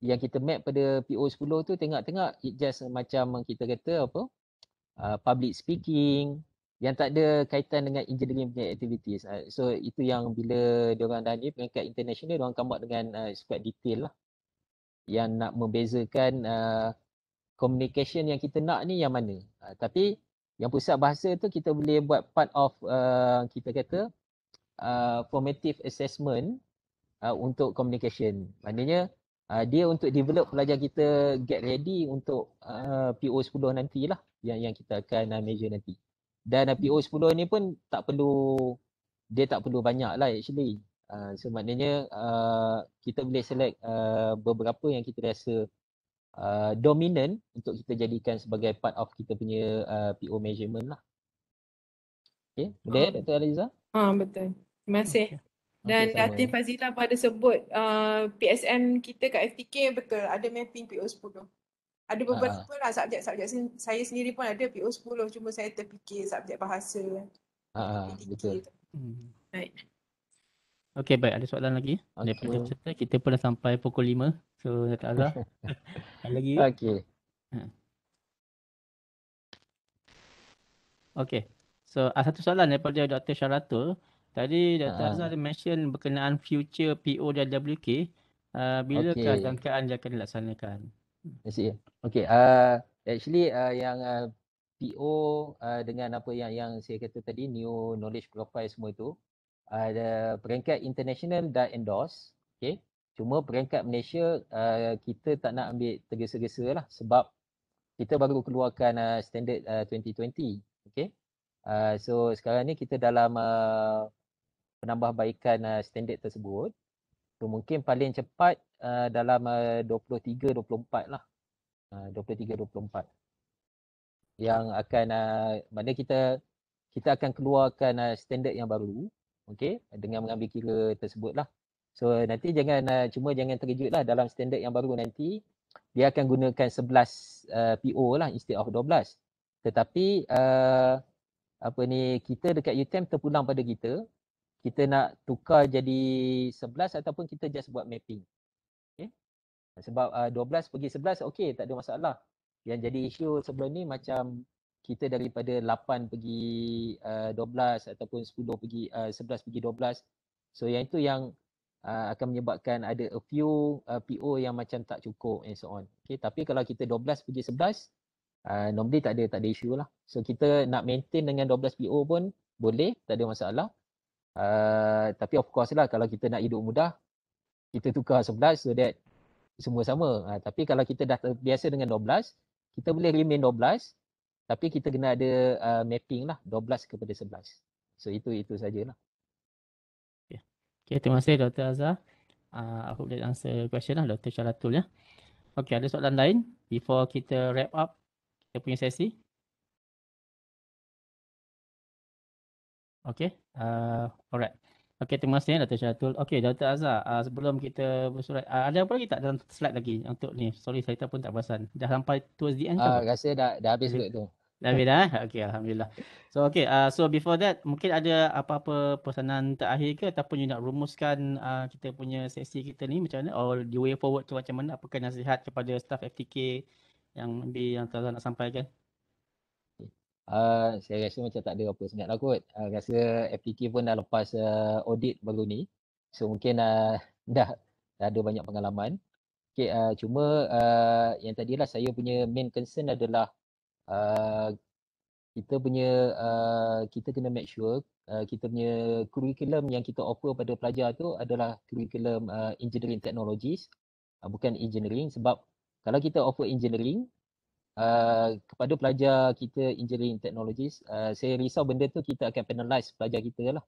yang kita map pada PO10 tu tengok-tengok it just macam kita kata apa uh, public speaking yang tak ada kaitan dengan engineering punya activities. Uh, so itu yang bila dia orang dah ni peringkat international dia orang come dengan uh, ah, sebab detail lah yang nak membezakan uh, communication yang kita nak ni yang mana. Uh, tapi yang pusat bahasa tu kita boleh buat part of uh, kita kata uh, formative assessment uh, untuk communication. Maknanya uh, dia untuk develop pelajar kita get ready untuk uh, PO10 nantilah yang yang kita akan uh, measure nanti. Dan PO 10 ni pun tak perlu dia tak perlu banyak lah actually. Uh, so maknanya uh, kita boleh select uh, beberapa yang kita rasa uh, dominan untuk kita jadikan sebagai part of kita punya uh, PO measurement lah. Okay, boleh uh, ya, Dr. Aliza? Ha, uh, betul. Terima kasih. Dan okay, Datin Fazila pada sebut uh, PSM kita kat FTK betul ada mapping PO 10 ada beberapa ah. lah subjek-subjek saya sendiri pun ada PO 10 cuma saya terfikir subjek bahasa. Ha betul. Hmm. Baik. Okey baik ada soalan lagi? Ada okay. peserta kita pun dah sampai pukul 5. So dekat Azhar. ada lagi? Okey. Ha. Okey. So ada ah, satu soalan daripada Dr. Syaratul. Tadi Dr. Ha. Azhar ada mention berkenaan future PO dan WK. Uh, bila okay. jangkaan dia akan dilaksanakan? Masih. Okay. Uh, actually uh, yang uh, PO uh, dengan apa yang yang saya kata tadi new knowledge profile semua itu ada uh, peringkat international dah endorse. Okay. Cuma peringkat Malaysia uh, kita tak nak ambil tergesa-gesa lah sebab kita baru keluarkan uh, standard uh, 2020. Okay. Uh, so sekarang ni kita dalam uh, penambahbaikan uh, standard tersebut. So mungkin paling cepat uh, dalam uh, 23-24 lah. Uh, 23-24. Yang akan, uh, mana kita kita akan keluarkan uh, standard yang baru. Okay, dengan mengambil kira tersebut lah. So nanti jangan, uh, cuma jangan terkejut lah dalam standard yang baru nanti. Dia akan gunakan 11 uh, PO lah instead of 12. Tetapi uh, apa ni kita dekat UTEM terpulang pada kita kita nak tukar jadi 11 ataupun kita just buat mapping. Sebab uh, ah, 12 pergi 11 okey tak ada masalah. Yang jadi isu sebelum ni macam kita daripada 8 pergi uh, ah, 12 ataupun 10 pergi uh, ah, 11 pergi 12. So yang itu yang uh, akan menyebabkan ada a few uh, PO yang macam tak cukup and so on. Okay, tapi kalau kita 12 pergi 11 uh, normally tak ada tak ada isu lah. So kita nak maintain dengan 12 PO pun boleh tak ada masalah. Uh, tapi of course lah kalau kita nak hidup mudah kita tukar 11 so that semua sama. Ha, tapi kalau kita dah biasa dengan 12, kita boleh remain 12 tapi kita kena ada uh, mapping lah 12 kepada 11. So itu itu sajalah. Okay. Ya. okay, terima kasih Dr. Azhar. Uh, I hope that answer question lah Dr. Charatul ya. Okay, ada soalan lain before kita wrap up kita punya sesi? Okay, uh, alright. Okay, terima kasih Dr. Syaratul. Okey, Dr. Azhar, uh, sebelum kita bersurat, uh, ada apa lagi tak dalam slide lagi untuk ni? Sorry, saya pun tak perasan. Dah sampai towards the end ke? Uh, rasa dah, dah habis untuk tu. Dah habis dah? Eh? Okay, Alhamdulillah. So, okay. Uh, so, before that, mungkin ada apa-apa pesanan terakhir ke ataupun you nak rumuskan uh, kita punya sesi kita ni macam mana? Or the way forward tu macam mana? Apakah nasihat kepada staff FTK yang maybe yang tak nak sampaikan? uh, saya rasa macam tak ada apa sangat lah kot. Uh, rasa FTK pun dah lepas uh, audit baru ni. So mungkin uh, dah, dah ada banyak pengalaman. Okay, uh, cuma uh, yang tadilah saya punya main concern adalah uh, kita punya, uh, kita kena make sure uh, kita punya curriculum yang kita offer pada pelajar tu adalah curriculum uh, engineering technologies uh, bukan engineering sebab kalau kita offer engineering uh, kepada pelajar kita engineering technologies, uh, saya risau benda tu kita akan penalize pelajar kita lah.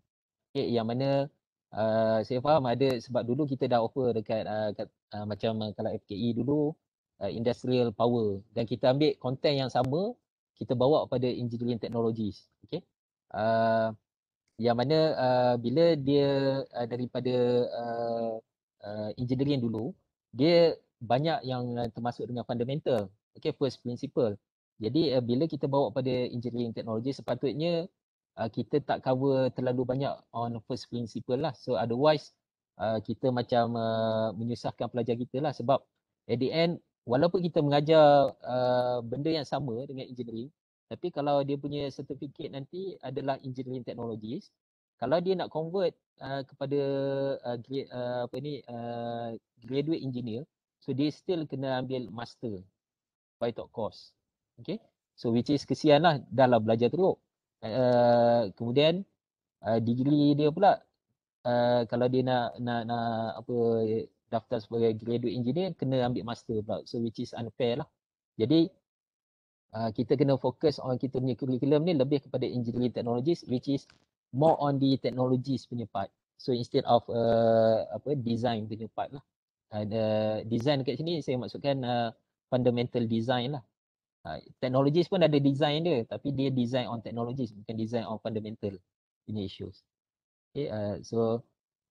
Okay, yang mana uh, saya faham ada sebab dulu kita dah offer dekat uh, kat, uh, macam kalau FKI e dulu, uh, industrial power dan kita ambil konten yang sama, kita bawa pada engineering technologies. Okay. Uh, yang mana uh, bila dia uh, daripada uh, uh, engineering dulu, dia banyak yang termasuk dengan fundamental. Okay, first principle. Jadi uh, bila kita bawa pada engineering technology sepatutnya uh, kita tak cover terlalu banyak on first principle lah. So otherwise uh, kita macam uh, menyusahkan pelajar kita lah sebab at the end walaupun kita mengajar uh, benda yang sama dengan engineering tapi kalau dia punya certificate nanti adalah engineering technologies kalau dia nak convert uh, kepada uh, grade, uh, apa ni uh, graduate engineer so dia still kena ambil master without cost. Okay. So which is kesian lah dalam belajar teruk. Uh, kemudian uh, degree dia pula uh, kalau dia nak, nak, nak apa daftar sebagai graduate engineer kena ambil master pula. So which is unfair lah. Jadi uh, kita kena fokus on kita punya curriculum ni lebih kepada engineering technologies which is more on the technologies punya part. So instead of uh, apa design punya part lah. Uh, design kat sini saya maksudkan uh, fundamental design lah. Uh, technologies pun ada design dia tapi dia design on technologies bukan design on fundamental ini issues. Okay, uh, so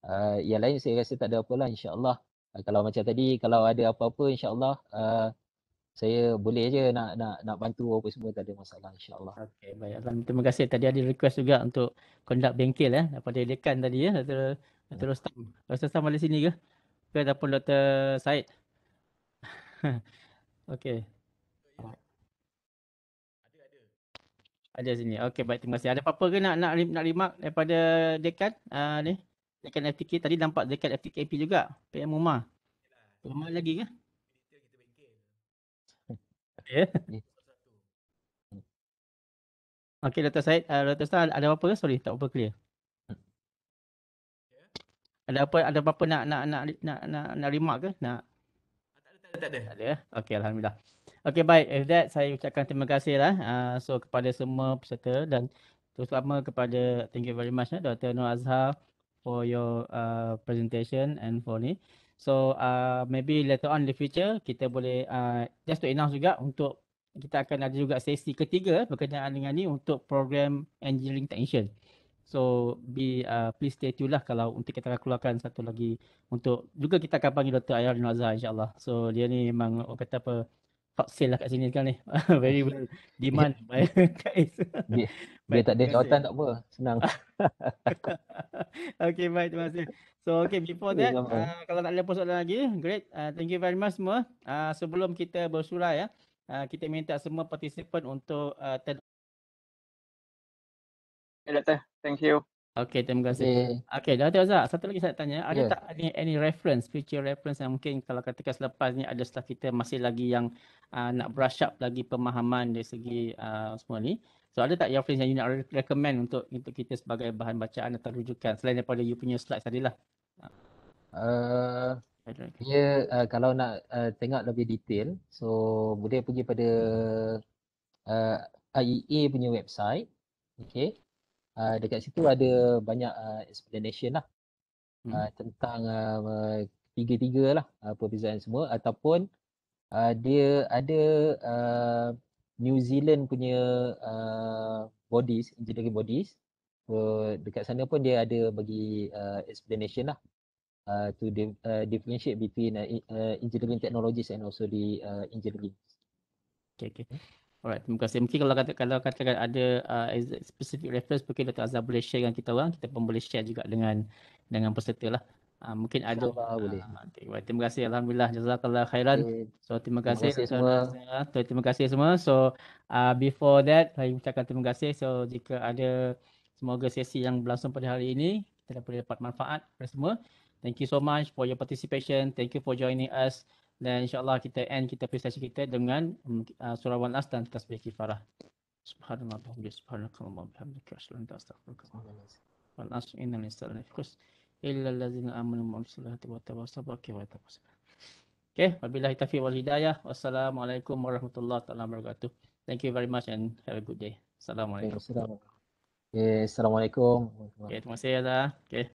uh, yang lain saya rasa tak ada apalah insyaAllah. Uh, kalau macam tadi kalau ada apa-apa insyaAllah uh, saya boleh je nak nak nak bantu apa semua tak ada masalah insyaallah. Okey baik Alham. terima kasih tadi ada request juga untuk conduct bengkel eh daripada dekan tadi ya Dr. Dr. Ustaz. Hmm. Ustaz sama di sini ke? Ke ataupun Dr. Said. Okay. Ada sini. Okay baik terima kasih. Ada apa-apa ke nak nak nak remark daripada dekan uh, ni? dekat FTK tadi nampak dekan FTKP juga. PM rumah. Rumah lagi ke? Ya. Okey Dr. Said, uh, ah, Dr. Ustaz ada apa ke? Sorry, tak apa clear. Ada apa ada apa-apa nak nak nak nak nak, nak remark ke? Nak tak ada. Tak ada. Eh? Okey, Alhamdulillah. Okey, baik. With that, saya ucapkan terima kasih lah. Uh, so, kepada semua peserta dan terutama kepada, thank you very much, lah, eh, Dr. Noor Azhar for your uh, presentation and for ni. So, uh, maybe later on in the future, kita boleh uh, just to announce juga untuk kita akan ada juga sesi ketiga berkenaan dengan ni untuk program engineering technician. So be uh, please stay tuned lah kalau untuk kita akan keluarkan satu lagi untuk juga kita akan panggil Dr. Ayar Nur Azhar insyaAllah. So dia ni memang orang kata apa sale lah kat sini sekarang ni. Very well demand by guys. Dia, tak ada jawatan tak apa. Senang. okay baik terima kasih. So okay before that uh, kalau tak ada pun soalan lagi. Great. Uh, thank you very much semua. Uh, sebelum kita bersurai ya. Uh, kita minta semua participant untuk uh, turn Doktor. Thank you. Okay, terima kasih. Okay, okay Dr. Azza. satu lagi saya nak tanya. Ada yeah. tak any, any reference, future reference yang mungkin kalau katakan selepas ni ada staff kita masih lagi yang uh, nak brush up lagi pemahaman dari segi uh, semua ni. So, ada tak reference yang you nak recommend untuk untuk kita sebagai bahan bacaan atau rujukan selain daripada you punya slide tadi lah? Uh, ya, yeah, uh, kalau nak uh, tengok lebih detail, so boleh pergi pada uh, IEA punya website. Okay uh, dekat situ ada banyak uh, explanation lah hmm. uh, tentang uh, tiga-tiga lah uh, perbezaan semua ataupun uh, dia ada uh, New Zealand punya uh, bodies, engineering bodies uh, dekat sana pun dia ada bagi uh, explanation lah uh, to di- uh, differentiate between uh, engineering technologies and also the uh, engineering. Okay, okay. Alright, terima kasih. Mungkin kalau kata kalau katakan ada uh, specific reference mungkin Dr. Azhar boleh share dengan kita orang, kita pun boleh share juga dengan dengan peserta lah. Uh, mungkin ada Allah, uh, boleh. Okay. terima kasih. Alhamdulillah. Jazakallah khairan. Okay. So, terima kasih. Terima kasih semua. So, terima kasih semua. So, uh, before that, saya ucapkan terima kasih. So, jika ada semoga sesi yang berlangsung pada hari ini, kita boleh dapat manfaat kepada semua. Thank you so much for your participation. Thank you for joining us dan insyaallah kita end kita presentasi kita dengan surah wan as dan tasbih kifarah subhanallah wa subhanakallah wa bihamdika asyhadu an la ilaha illa anta wal as inna nasallu alaihi illa allazina amanu wa salatu wa tawassaw wa tawassaw okey wabillahi taufiq wal hidayah wassalamualaikum warahmatullahi taala wabarakatuh thank you very much and have a good day assalamualaikum assalamualaikum okay, terima kasih ada okey